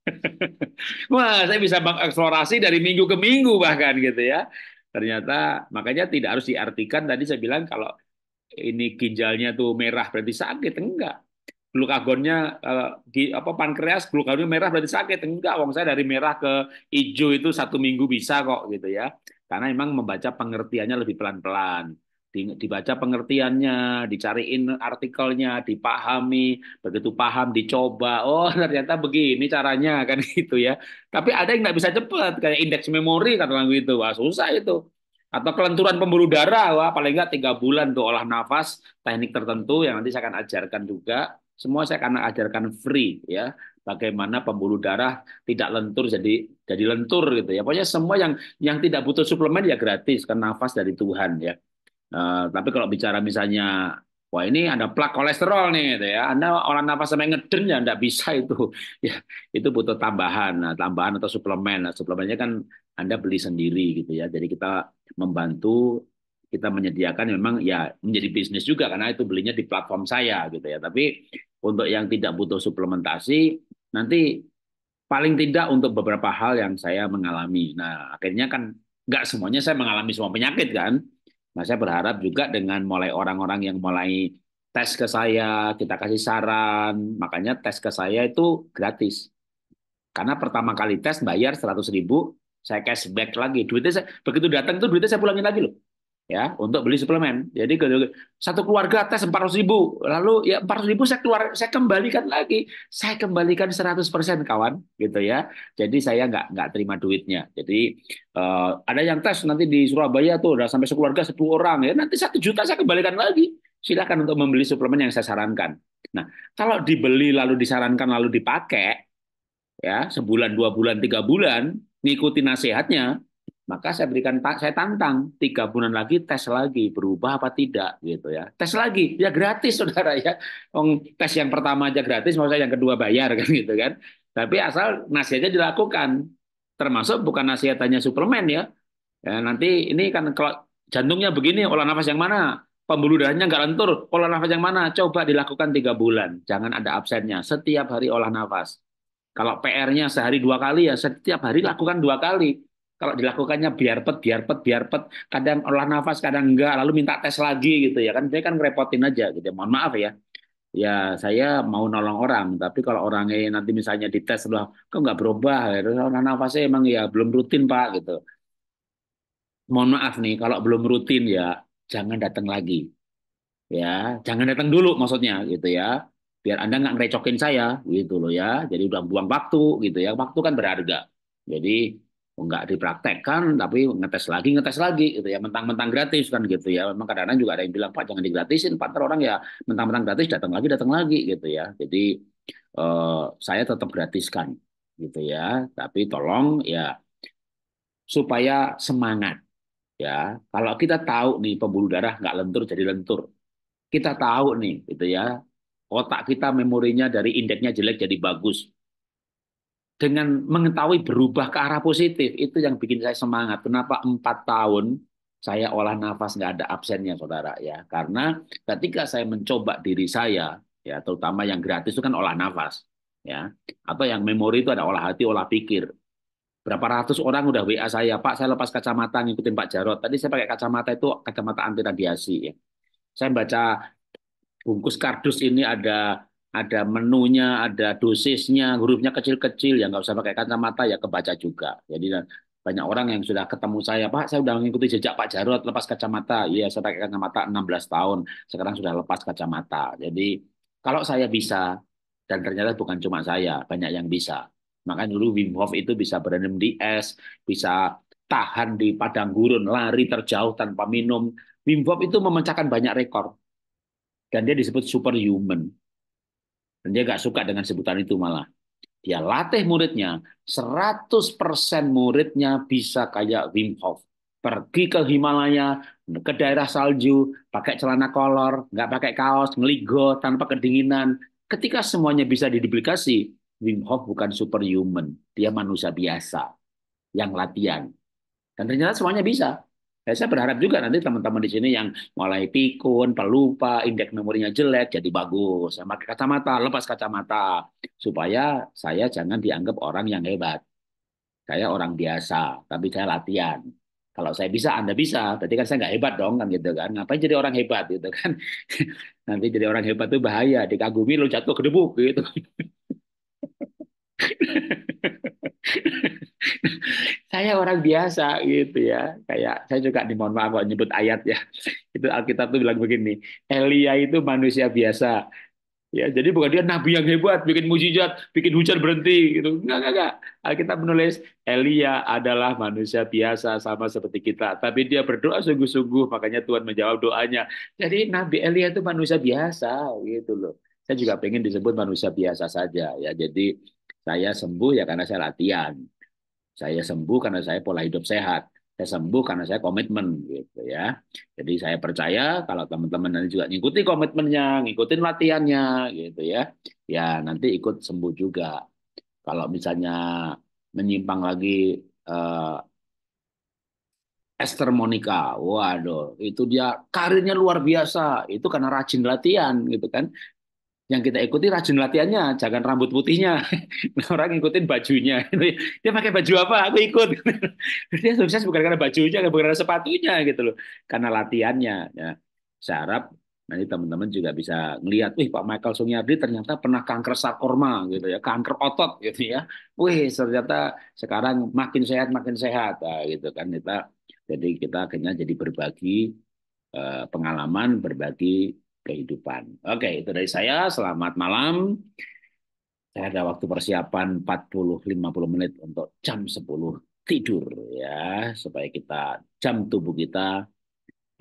Wah, saya bisa mengeksplorasi dari minggu ke minggu bahkan gitu ya. Ternyata makanya tidak harus diartikan tadi saya bilang kalau ini ginjalnya tuh merah berarti sakit enggak glukagonnya eh, apa pankreas glukagonnya merah berarti sakit enggak wong saya dari merah ke hijau itu satu minggu bisa kok gitu ya karena memang membaca pengertiannya lebih pelan-pelan dibaca pengertiannya, dicariin artikelnya, dipahami, begitu paham dicoba, oh ternyata begini caranya kan gitu ya. Tapi ada yang nggak bisa cepat kayak indeks memori katakan itu wah susah itu atau kelenturan pembuluh darah wah paling enggak tiga bulan tuh olah nafas teknik tertentu yang nanti saya akan ajarkan juga semua saya akan ajarkan free ya bagaimana pembuluh darah tidak lentur jadi jadi lentur gitu ya pokoknya semua yang yang tidak butuh suplemen ya gratis kan nafas dari Tuhan ya uh, tapi kalau bicara misalnya wah ini ada plak kolesterol nih gitu ya anda olah nafas sampai ngeden ya nggak bisa itu ya itu butuh tambahan nah, tambahan atau suplemen nah, suplemennya kan anda beli sendiri gitu ya. Jadi kita membantu kita menyediakan memang ya menjadi bisnis juga karena itu belinya di platform saya gitu ya. Tapi untuk yang tidak butuh suplementasi nanti paling tidak untuk beberapa hal yang saya mengalami. Nah, akhirnya kan nggak semuanya saya mengalami semua penyakit kan. Nah, saya berharap juga dengan mulai orang-orang yang mulai tes ke saya, kita kasih saran. Makanya tes ke saya itu gratis. Karena pertama kali tes bayar 100 ribu, saya cashback lagi. Duitnya saya, begitu datang itu duitnya saya pulangin lagi loh. Ya, untuk beli suplemen. Jadi satu keluarga tes empat ratus ribu, lalu ya ratus ribu saya keluar, saya kembalikan lagi, saya kembalikan 100 persen kawan, gitu ya. Jadi saya nggak nggak terima duitnya. Jadi uh, ada yang tes nanti di Surabaya tuh udah sampai sekeluarga 10 orang ya, nanti satu juta saya kembalikan lagi. Silakan untuk membeli suplemen yang saya sarankan. Nah, kalau dibeli lalu disarankan lalu dipakai, ya sebulan dua bulan tiga bulan ngikuti nasihatnya, maka saya berikan saya tantang tiga bulan lagi tes lagi berubah apa tidak gitu ya tes lagi ya gratis saudara ya tes yang pertama aja gratis maksudnya yang kedua bayar kan gitu kan tapi asal nasihatnya dilakukan termasuk bukan nasihatnya suplemen ya, ya nanti ini kan kalau jantungnya begini olah nafas yang mana pembuluh darahnya nggak lentur olah nafas yang mana coba dilakukan tiga bulan jangan ada absennya setiap hari olah nafas kalau PR-nya sehari dua kali ya setiap hari lakukan dua kali. Kalau dilakukannya biar pet, biar pet, biar pet, kadang olah nafas, kadang enggak, lalu minta tes lagi gitu ya kan, Saya kan ngerepotin aja gitu. Ya. Mohon maaf ya, ya saya mau nolong orang tapi kalau orangnya nanti misalnya dites lah kok nggak berubah Terus gitu. nafasnya emang ya belum rutin pak gitu mohon maaf nih kalau belum rutin ya jangan datang lagi ya jangan datang dulu maksudnya gitu ya biar Anda nggak ngerecokin saya gitu loh ya. Jadi udah buang waktu gitu ya. Waktu kan berharga. Jadi nggak dipraktekkan tapi ngetes lagi ngetes lagi gitu ya mentang-mentang gratis kan gitu ya memang kadang-kadang juga ada yang bilang pak jangan digratisin pak orang ya mentang-mentang gratis datang lagi datang lagi gitu ya jadi eh, saya tetap gratiskan gitu ya tapi tolong ya supaya semangat ya kalau kita tahu nih pembuluh darah nggak lentur jadi lentur kita tahu nih gitu ya Otak kita memorinya dari indeksnya jelek jadi bagus. Dengan mengetahui berubah ke arah positif, itu yang bikin saya semangat. Kenapa empat tahun saya olah nafas nggak ada absennya, saudara ya? Karena ketika saya mencoba diri saya, ya terutama yang gratis itu kan olah nafas, ya. Atau yang memori itu ada olah hati, olah pikir. Berapa ratus orang udah WA saya, Pak, saya lepas kacamata ngikutin Pak Jarot. Tadi saya pakai kacamata itu kacamata anti radiasi ya. Saya baca bungkus kardus ini ada ada menunya, ada dosisnya, hurufnya kecil-kecil ya nggak usah pakai kacamata ya kebaca juga. Jadi banyak orang yang sudah ketemu saya, Pak, saya sudah mengikuti jejak Pak Jarot lepas kacamata. Iya, saya pakai kacamata 16 tahun, sekarang sudah lepas kacamata. Jadi kalau saya bisa dan ternyata bukan cuma saya, banyak yang bisa. Makanya dulu Wim Hof itu bisa berenam di es, bisa tahan di padang gurun, lari terjauh tanpa minum. Wim Hof itu memecahkan banyak rekor. Dan dia disebut superhuman. Dan dia gak suka dengan sebutan itu malah. Dia latih muridnya, 100% muridnya bisa kayak Wim Hof. Pergi ke Himalaya, ke daerah salju, pakai celana kolor, gak pakai kaos, ngeligo, tanpa kedinginan. Ketika semuanya bisa diduplikasi, Wim Hof bukan superhuman. Dia manusia biasa yang latihan. Dan ternyata semuanya bisa. Ya, saya berharap juga nanti teman-teman di sini yang mulai pikun, pelupa, indeks memorinya jelek, jadi bagus. Sama kacamata, lepas kacamata. Supaya saya jangan dianggap orang yang hebat. Saya orang biasa, tapi saya latihan. Kalau saya bisa, Anda bisa. Berarti kan saya nggak hebat dong, kan gitu kan. Ngapain jadi orang hebat gitu kan. Nanti jadi orang hebat itu bahaya. Dikagumi lo jatuh ke debu gitu. saya orang biasa gitu ya. Kayak saya juga dimohon maaf kalau nyebut ayat ya. Itu Alkitab tuh bilang begini, Elia itu manusia biasa. Ya, jadi bukan dia nabi yang hebat, bikin mujizat, bikin hujan berhenti gitu. Enggak, enggak, enggak. Alkitab menulis Elia adalah manusia biasa sama seperti kita, tapi dia berdoa sungguh-sungguh, makanya Tuhan menjawab doanya. Jadi nabi Elia itu manusia biasa gitu loh. Saya juga pengen disebut manusia biasa saja ya. Jadi saya sembuh ya karena saya latihan saya sembuh karena saya pola hidup sehat. Saya sembuh karena saya komitmen gitu ya. Jadi saya percaya kalau teman-teman nanti juga ngikuti komitmennya, ngikutin latihannya gitu ya. Ya nanti ikut sembuh juga. Kalau misalnya menyimpang lagi eh, Esther Monica, waduh, itu dia karirnya luar biasa. Itu karena rajin latihan gitu kan yang kita ikuti rajin latihannya, jangan rambut putihnya. Nah, orang ngikutin bajunya. Dia pakai baju apa? Aku ikut. Dia sukses bukan karena bajunya, bukan karena sepatunya gitu loh. Karena latihannya. Ya. Saya harap nanti teman-teman juga bisa ngelihat, wih Pak Michael Sunyardi ternyata pernah kanker sarkoma gitu ya, kanker otot gitu ya. Wih ternyata sekarang makin sehat makin sehat nah, gitu kan kita. Jadi kita akhirnya jadi berbagi eh, pengalaman, berbagi kehidupan. Oke, itu dari saya. Selamat malam. Saya ada waktu persiapan 40-50 menit untuk jam 10 tidur ya, supaya kita jam tubuh kita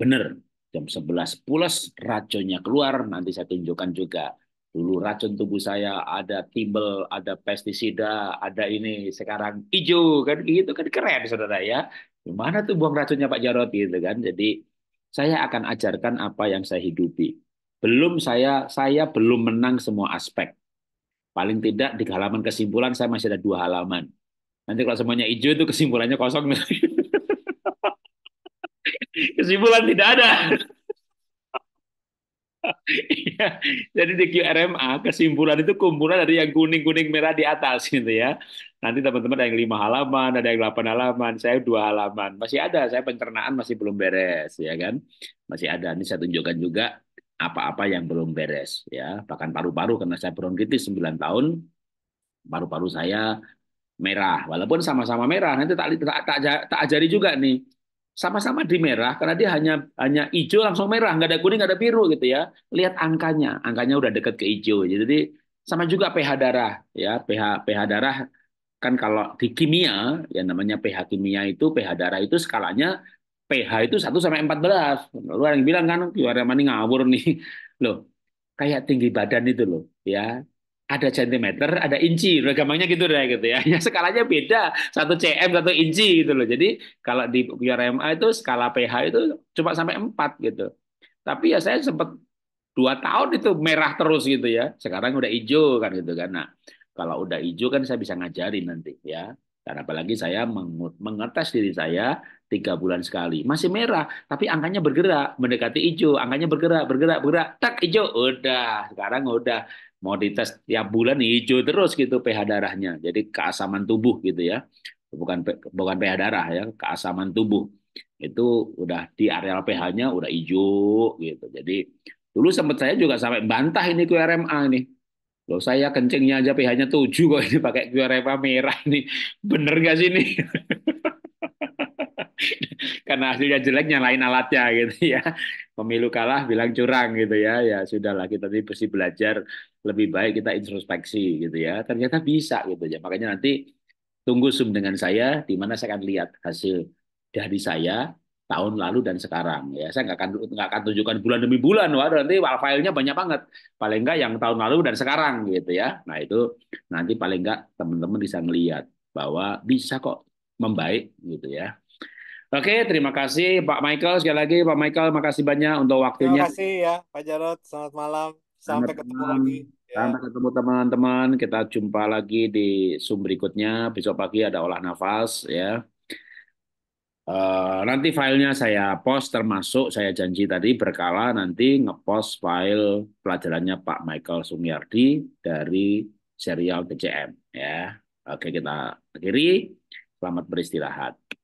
benar jam 11 pulas racunnya keluar. Nanti saya tunjukkan juga dulu racun tubuh saya ada timbel, ada pestisida, ada ini sekarang hijau kan itu kan keren saudara ya. Gimana tuh buang racunnya Pak Jarot gitu kan. Jadi saya akan ajarkan apa yang saya hidupi belum saya saya belum menang semua aspek. Paling tidak di halaman kesimpulan saya masih ada dua halaman. Nanti kalau semuanya hijau itu kesimpulannya kosong. Kesimpulan tidak ada. Iya, jadi di QRMA kesimpulan itu kumpulan dari yang kuning kuning merah di atas gitu ya. Nanti teman-teman ada yang lima halaman, ada yang delapan halaman, saya dua halaman. Masih ada, saya pencernaan masih belum beres ya kan. Masih ada. Ini saya tunjukkan juga apa-apa yang belum beres ya bahkan paru-paru karena saya bronkitis 9 tahun paru-paru saya merah walaupun sama-sama merah nanti tak, tak tak tak ajari juga nih sama-sama di merah karena dia hanya hanya hijau langsung merah nggak ada kuning nggak ada biru gitu ya lihat angkanya angkanya udah dekat ke hijau jadi sama juga pH darah ya pH pH darah kan kalau di kimia ya namanya pH kimia itu pH darah itu skalanya PH itu 1 sampai 14. Lalu yang bilang kan, Kiwara Mani ngawur nih. Loh, kayak tinggi badan itu loh. ya Ada sentimeter, ada inci. gampangnya gitu deh gitu ya. ya. Skalanya beda. satu cm, satu inci gitu loh. Jadi kalau di QRMA itu skala PH itu cuma sampai 4 gitu. Tapi ya saya sempat dua tahun itu merah terus gitu ya. Sekarang udah hijau kan gitu kan. Nah, kalau udah hijau kan saya bisa ngajarin nanti ya. Dan apalagi saya mengetes diri saya tiga bulan sekali. Masih merah, tapi angkanya bergerak, mendekati hijau. Angkanya bergerak, bergerak, bergerak. Tak hijau, udah. Sekarang udah mau dites tiap bulan hijau terus gitu pH darahnya. Jadi keasaman tubuh gitu ya. Bukan bukan pH darah ya, keasaman tubuh. Itu udah di areal pH-nya udah hijau gitu. Jadi dulu sempat saya juga sampai bantah ini QRMA nih Loh saya kencingnya aja pH-nya 7 kok ini pakai Guareva merah ini. Bener nggak sih ini? Karena hasilnya jelek nyalain alatnya gitu ya. Pemilu kalah bilang curang gitu ya. Ya sudahlah kita nih pasti belajar lebih baik kita introspeksi gitu ya. Ternyata bisa gitu ya. Makanya nanti tunggu Zoom dengan saya di mana saya akan lihat hasil dari saya tahun lalu dan sekarang ya saya nggak akan nggak akan tunjukkan bulan demi bulan wah nanti filenya banyak banget paling nggak yang tahun lalu dan sekarang gitu ya nah itu nanti paling nggak teman-teman bisa melihat bahwa bisa kok membaik gitu ya Oke, terima kasih Pak Michael sekali lagi Pak Michael makasih banyak untuk waktunya. Terima kasih ya Pak Jarot, selamat malam. Sampai selamat ketemu malam. lagi. Sampai ketemu teman-teman, kita jumpa lagi di Zoom berikutnya. Besok pagi ada olah nafas ya. Eh, nanti filenya saya post termasuk saya janji tadi berkala nanti ngepost file pelajarannya Pak Michael Sumiardi dari serial TCM ya. Oke kita akhiri. Selamat beristirahat.